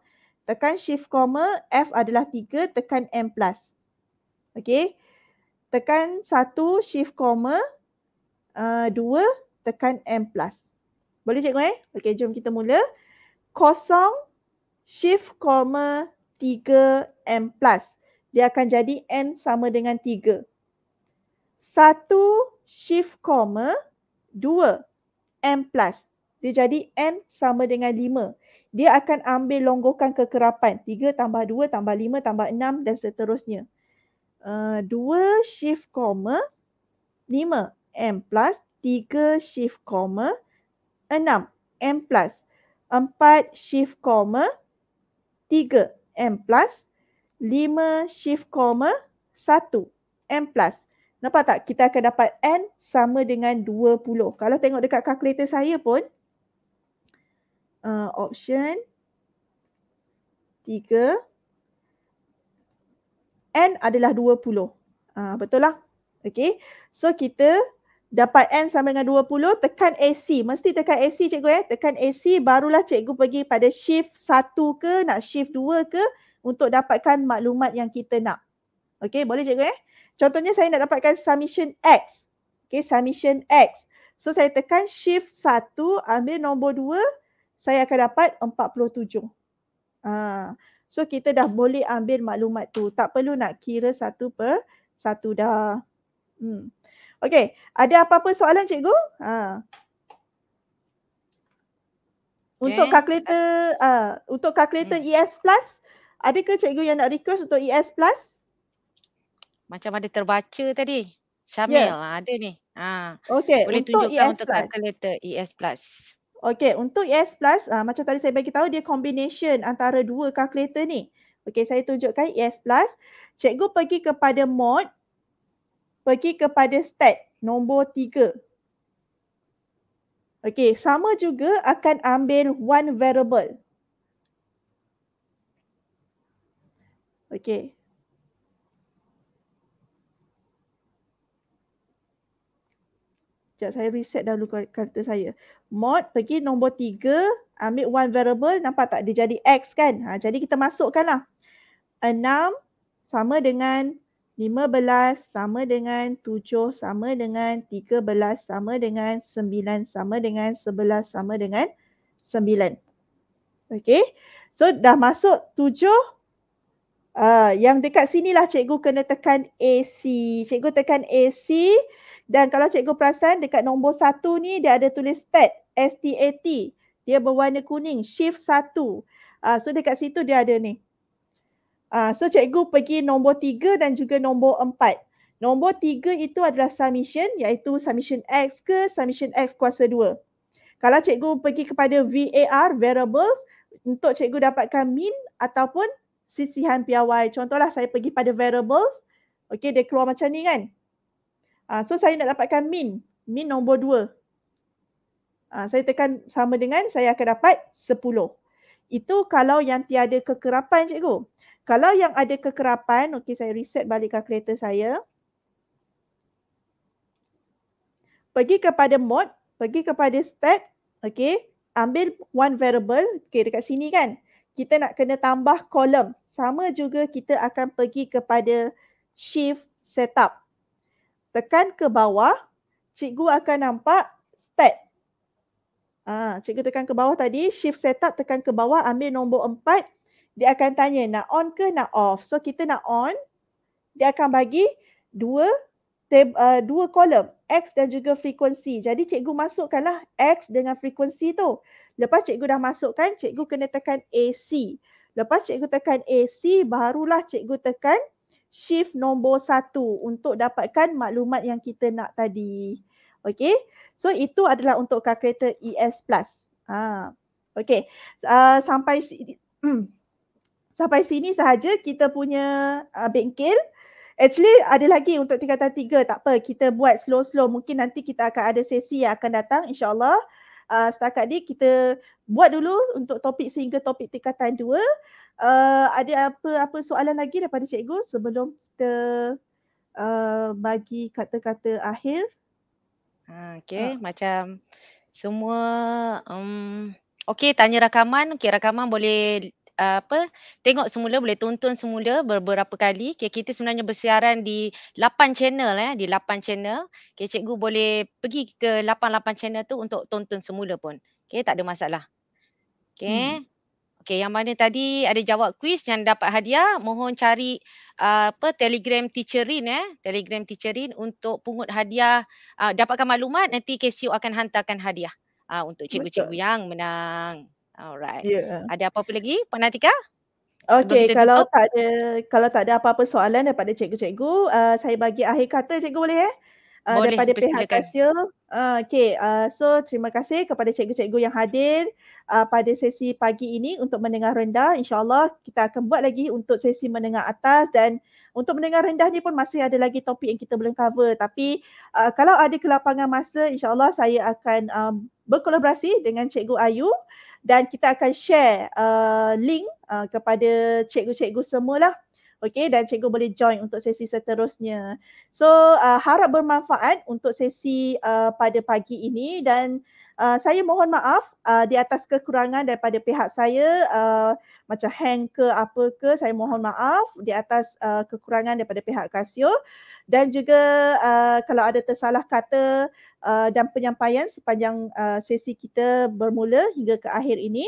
tekan shift comma F adalah 3 tekan M plus. Okey. Tekan 1 shift comma 2 eh, tekan M plus. Boleh cikgu eh? Okey jom kita mula. Kosong shift comma 3 M plus. Dia akan jadi N sama dengan 3. 1 shift comma 2 M plus. Dia jadi N sama dengan 5 dia akan ambil longgokan kekerapan. 3 tambah 2 tambah 5 tambah 6 dan seterusnya. Uh, 2 shift koma 5 M plus 3 shift koma 6 M plus 4 shift koma 3 M plus 5 shift koma 1 M plus. Nampak tak kita akan dapat N sama dengan 20. Kalau tengok dekat kalkulator saya pun uh, option 3 n adalah 20. Uh, ah, betul lah. Okay. So kita dapat n sama dengan 20 tekan AC. Mesti tekan AC cikgu eh. Tekan AC barulah cikgu pergi pada shift 1 ke nak shift 2 ke untuk dapatkan maklumat yang kita nak. Okay boleh cikgu eh. Contohnya saya nak dapatkan submission X. Okay submission X. So saya tekan shift 1 ambil nombor 2 saya akan dapat 47. Ha. So kita dah boleh ambil maklumat tu. Tak perlu nak kira satu per satu dah. Hmm. Okay. Ada apa-apa soalan cikgu? Ha. Untuk okay. kalkulator, uh, ha, untuk kalkulator hmm. ES Plus, adakah cikgu yang nak request untuk ES Plus? Macam ada terbaca tadi. Ya. Syamil, yeah. ada ni. Ha. Okay. Boleh untuk tunjukkan ES untuk kalkulator ES Plus. Okey, untuk ES Plus, uh, macam tadi saya bagi tahu dia combination antara dua kalkulator ni. Okey, saya tunjukkan ES Plus. Cikgu pergi kepada mod, pergi kepada stat nombor tiga. Okey, sama juga akan ambil one variable. Okey. Sekejap saya reset dahulu kata saya mod pergi nombor tiga ambil one variable nampak tak dia jadi x kan ha, jadi kita lah enam sama dengan lima belas sama dengan tujuh sama dengan tiga belas sama dengan sembilan sama dengan sebelas sama dengan sembilan. Okay so dah masuk tujuh. Uh, yang dekat sini lah cikgu kena tekan AC. Cikgu tekan AC dan kalau cikgu perasan dekat nombor satu ni dia ada tulis stat. STAT dia berwarna kuning shift satu. Uh, so dekat situ dia ada ni. Uh, so cikgu pergi nombor tiga dan juga nombor empat. Nombor tiga itu adalah submission iaitu submission X ke submission X kuasa dua. Kalau cikgu pergi kepada VAR variables untuk cikgu dapatkan min ataupun sisihan piawai. Contohlah saya pergi pada variables. Okay dia keluar macam ni kan. Uh, so saya nak dapatkan min. Min nombor dua uh, saya tekan sama dengan saya akan dapat 10. Itu kalau yang tiada kekerapan cikgu. Kalau yang ada kekerapan, okey saya reset balik kalkulator saya. Pergi kepada mode, pergi kepada step, okey. Ambil one variable, okey dekat sini kan. Kita nak kena tambah kolom. Sama juga kita akan pergi kepada shift setup. Tekan ke bawah, cikgu akan nampak Ah, cikgu tekan ke bawah tadi, shift setup tekan ke bawah, ambil nombor 4. Dia akan tanya nak on ke nak off. So kita nak on, dia akan bagi dua tab, uh, dua kolom, X dan juga frekuensi. Jadi cikgu masukkanlah X dengan frekuensi tu. Lepas cikgu dah masukkan, cikgu kena tekan AC. Lepas cikgu tekan AC, barulah cikgu tekan shift nombor 1 untuk dapatkan maklumat yang kita nak tadi. Okay. So itu adalah untuk calculator ES plus. Ha. Okay. Uh, ah, sampai si- hmm. sampai sini sahaja kita punya uh, bengkel. Actually ada lagi untuk tingkatan tiga tak apa kita buat slow-slow mungkin nanti kita akan ada sesi yang akan datang insyaAllah uh, setakat ni kita buat dulu untuk topik sehingga topik tingkatan dua uh, ada apa-apa soalan lagi daripada cikgu sebelum kita uh, bagi kata-kata akhir Ah, okay, ha. Ah. macam semua um, Okay, tanya rakaman. Okay, rakaman boleh ah, apa tengok semula boleh tonton semula beberapa kali okay, kita sebenarnya bersiaran di 8 channel eh di 8 channel okey cikgu boleh pergi ke 8 8 channel tu untuk tonton semula pun Okay, tak ada masalah Okay. hmm. Okay, yang mana tadi ada jawab quiz yang dapat hadiah, mohon cari uh, apa Telegram Teacherin eh, Telegram Teacherin untuk pungut hadiah, uh, dapatkan maklumat nanti KSU akan hantarkan hadiah uh, untuk cikgu-cikgu yang menang. Alright. Yeah. Ada apa-apa lagi, Puan Natika? Okey, kalau tutup. tak ada kalau tak ada apa-apa soalan daripada cikgu-cikgu, uh, saya bagi akhir kata cikgu boleh eh? Uh, boleh, daripada pihak KSU. Uh, okay, uh, so terima kasih kepada cikgu-cikgu yang hadir uh, pada sesi pagi ini untuk mendengar rendah. InsyaAllah kita akan buat lagi untuk sesi mendengar atas dan untuk mendengar rendah ni pun masih ada lagi topik yang kita belum cover. Tapi uh, kalau ada kelapangan masa insyaAllah saya akan um, berkolaborasi dengan Cikgu Ayu dan kita akan share uh, link uh, kepada cikgu-cikgu semualah. Okey dan cikgu boleh join untuk sesi seterusnya. So uh, harap bermanfaat untuk sesi uh, pada pagi ini dan Ah, saya mohon maaf uh, di atas kekurangan daripada pihak saya uh, macam hang ke apa ke saya mohon maaf di atas uh, kekurangan daripada pihak Casio dan juga uh, kalau ada tersalah kata uh, dan penyampaian sepanjang uh, sesi kita bermula hingga ke akhir ini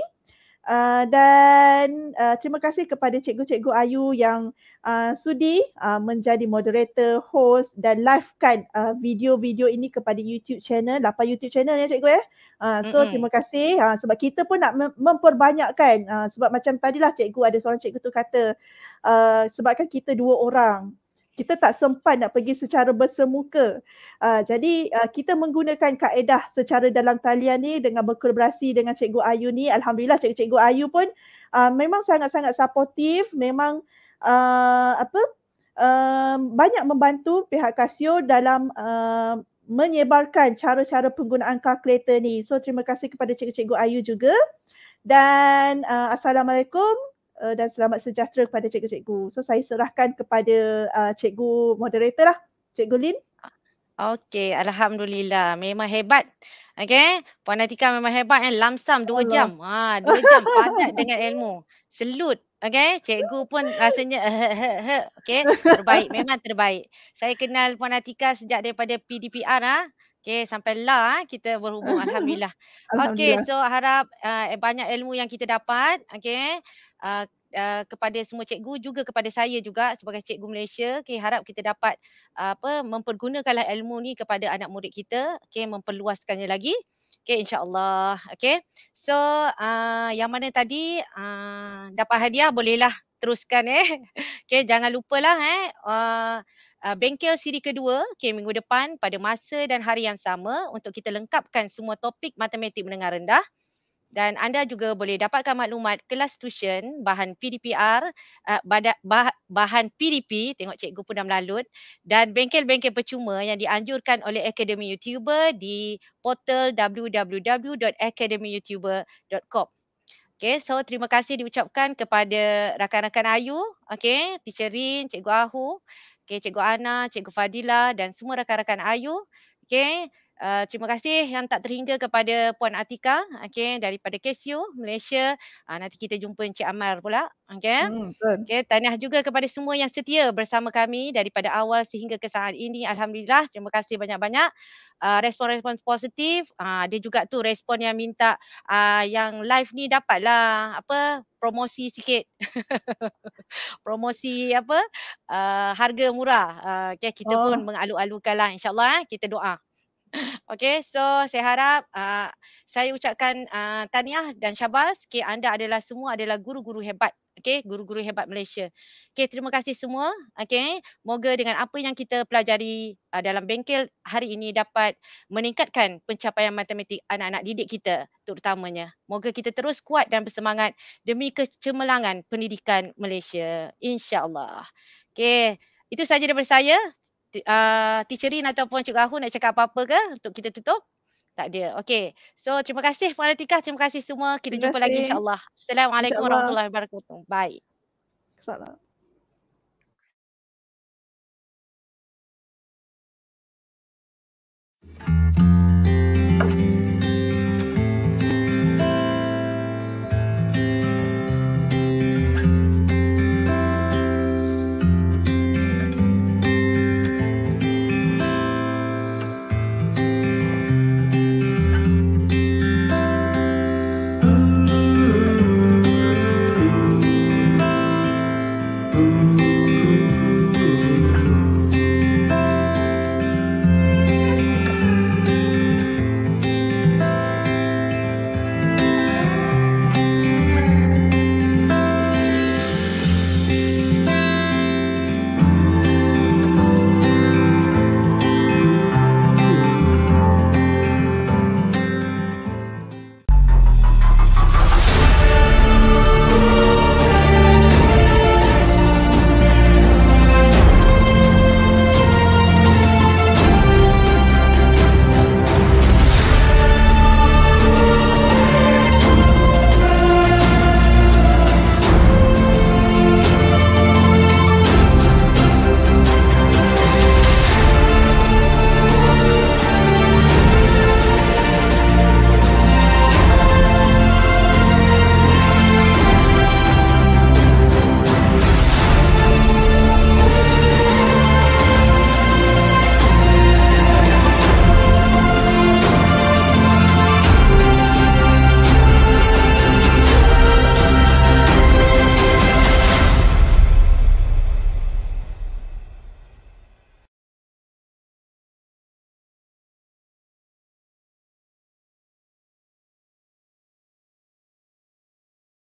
Uh, dan uh, terima kasih kepada cikgu-cikgu Ayu yang uh, sudi uh, menjadi moderator, host dan livekan uh, video-video ini kepada YouTube channel, lapan YouTube channel ya cikgu ya. Uh, so mm-hmm. terima kasih uh, sebab kita pun nak memperbanyakkan uh, sebab macam tadilah cikgu ada seorang cikgu tu kata uh, sebabkan kita dua orang kita tak sempat nak pergi secara bersemuka. Uh, jadi uh, kita menggunakan kaedah secara dalam talian ni dengan berkolaborasi dengan Cikgu Ayu ni. Alhamdulillah Cikgu-Cikgu Ayu pun uh, memang sangat-sangat supportif, memang uh, apa uh, banyak membantu pihak Casio dalam uh, menyebarkan cara-cara penggunaan kalkulator ni. So terima kasih kepada Cikgu-Cikgu Ayu juga. Dan uh, Assalamualaikum uh, dan selamat sejahtera kepada cikgu-cikgu. So saya serahkan kepada uh, cikgu moderator lah, cikgu Lin. Okay, Alhamdulillah. Memang hebat. Okay, Puan Atika memang hebat kan. Eh? Lamsam dua Allah. jam. Ha, dua jam padat dengan ilmu. Selut. Okay, cikgu pun rasanya eh, okay, terbaik. Memang terbaik. Saya kenal Puan Atika sejak daripada PDPR. Ha? Ah. Okay, sampai lah eh, kita berhubung. (laughs) Alhamdulillah. Okay, so harap uh, banyak ilmu yang kita dapat. Okay. Uh, eh, Uh, kepada semua cikgu juga kepada saya juga sebagai cikgu Malaysia okay, harap kita dapat uh, apa mempergunakanlah ilmu ni kepada anak murid kita okey memperluaskannya lagi okey insyaallah okey so uh, yang mana tadi uh, dapat hadiah bolehlah teruskan eh (laughs) okey jangan lupalah eh uh, uh, bengkel siri kedua okay, minggu depan pada masa dan hari yang sama untuk kita lengkapkan semua topik matematik menengah rendah. Dan anda juga boleh dapatkan maklumat kelas tuition, bahan PDPR, ah, bahan PDP, tengok cikgu pun dah melalut, dan bengkel-bengkel percuma yang dianjurkan oleh Akademi YouTuber di portal www.academyyoutuber.com. Okay, so terima kasih diucapkan kepada rakan-rakan Ayu, okay, Teacher Rin, Cikgu Ahu, okay, Cikgu Ana, Cikgu Fadila dan semua rakan-rakan Ayu. Okay, Uh, terima kasih yang tak terhingga kepada Puan Atika okay, daripada KSU Malaysia. Uh, nanti kita jumpa Encik Amar pula. Okay. Hmm, okay, tahniah juga kepada semua yang setia bersama kami daripada awal sehingga ke saat ini. Alhamdulillah, terima kasih banyak-banyak. Uh, respon-respon positif. Uh, dia juga tu respon yang minta uh, yang live ni dapatlah apa promosi sikit. (laughs) promosi apa? Uh, harga murah. Uh, okay, kita oh. pun mengalu-alukanlah insyaAllah. Eh, kita doa. (laughs) Okay, so saya harap uh, saya ucapkan uh, taniah dan syabas. Okay, anda adalah semua adalah guru-guru hebat. Okay, guru-guru hebat Malaysia. Okay, terima kasih semua. Okay, moga dengan apa yang kita pelajari uh, dalam bengkel hari ini dapat meningkatkan pencapaian matematik anak-anak didik kita terutamanya. Moga kita terus kuat dan bersemangat demi kecemerlangan pendidikan Malaysia. InsyaAllah. Okay, itu sahaja daripada saya uh, ah, Teacher Rin ataupun Cik Rahul nak cakap apa-apa ke untuk kita tutup? Tak ada. Okay. So terima kasih Puan Latika. Terima kasih semua. Kita terima jumpa kasih. lagi insyaAllah. Assalamualaikum warahmatullahi wabarakatuh. Bye. Assalamualaikum.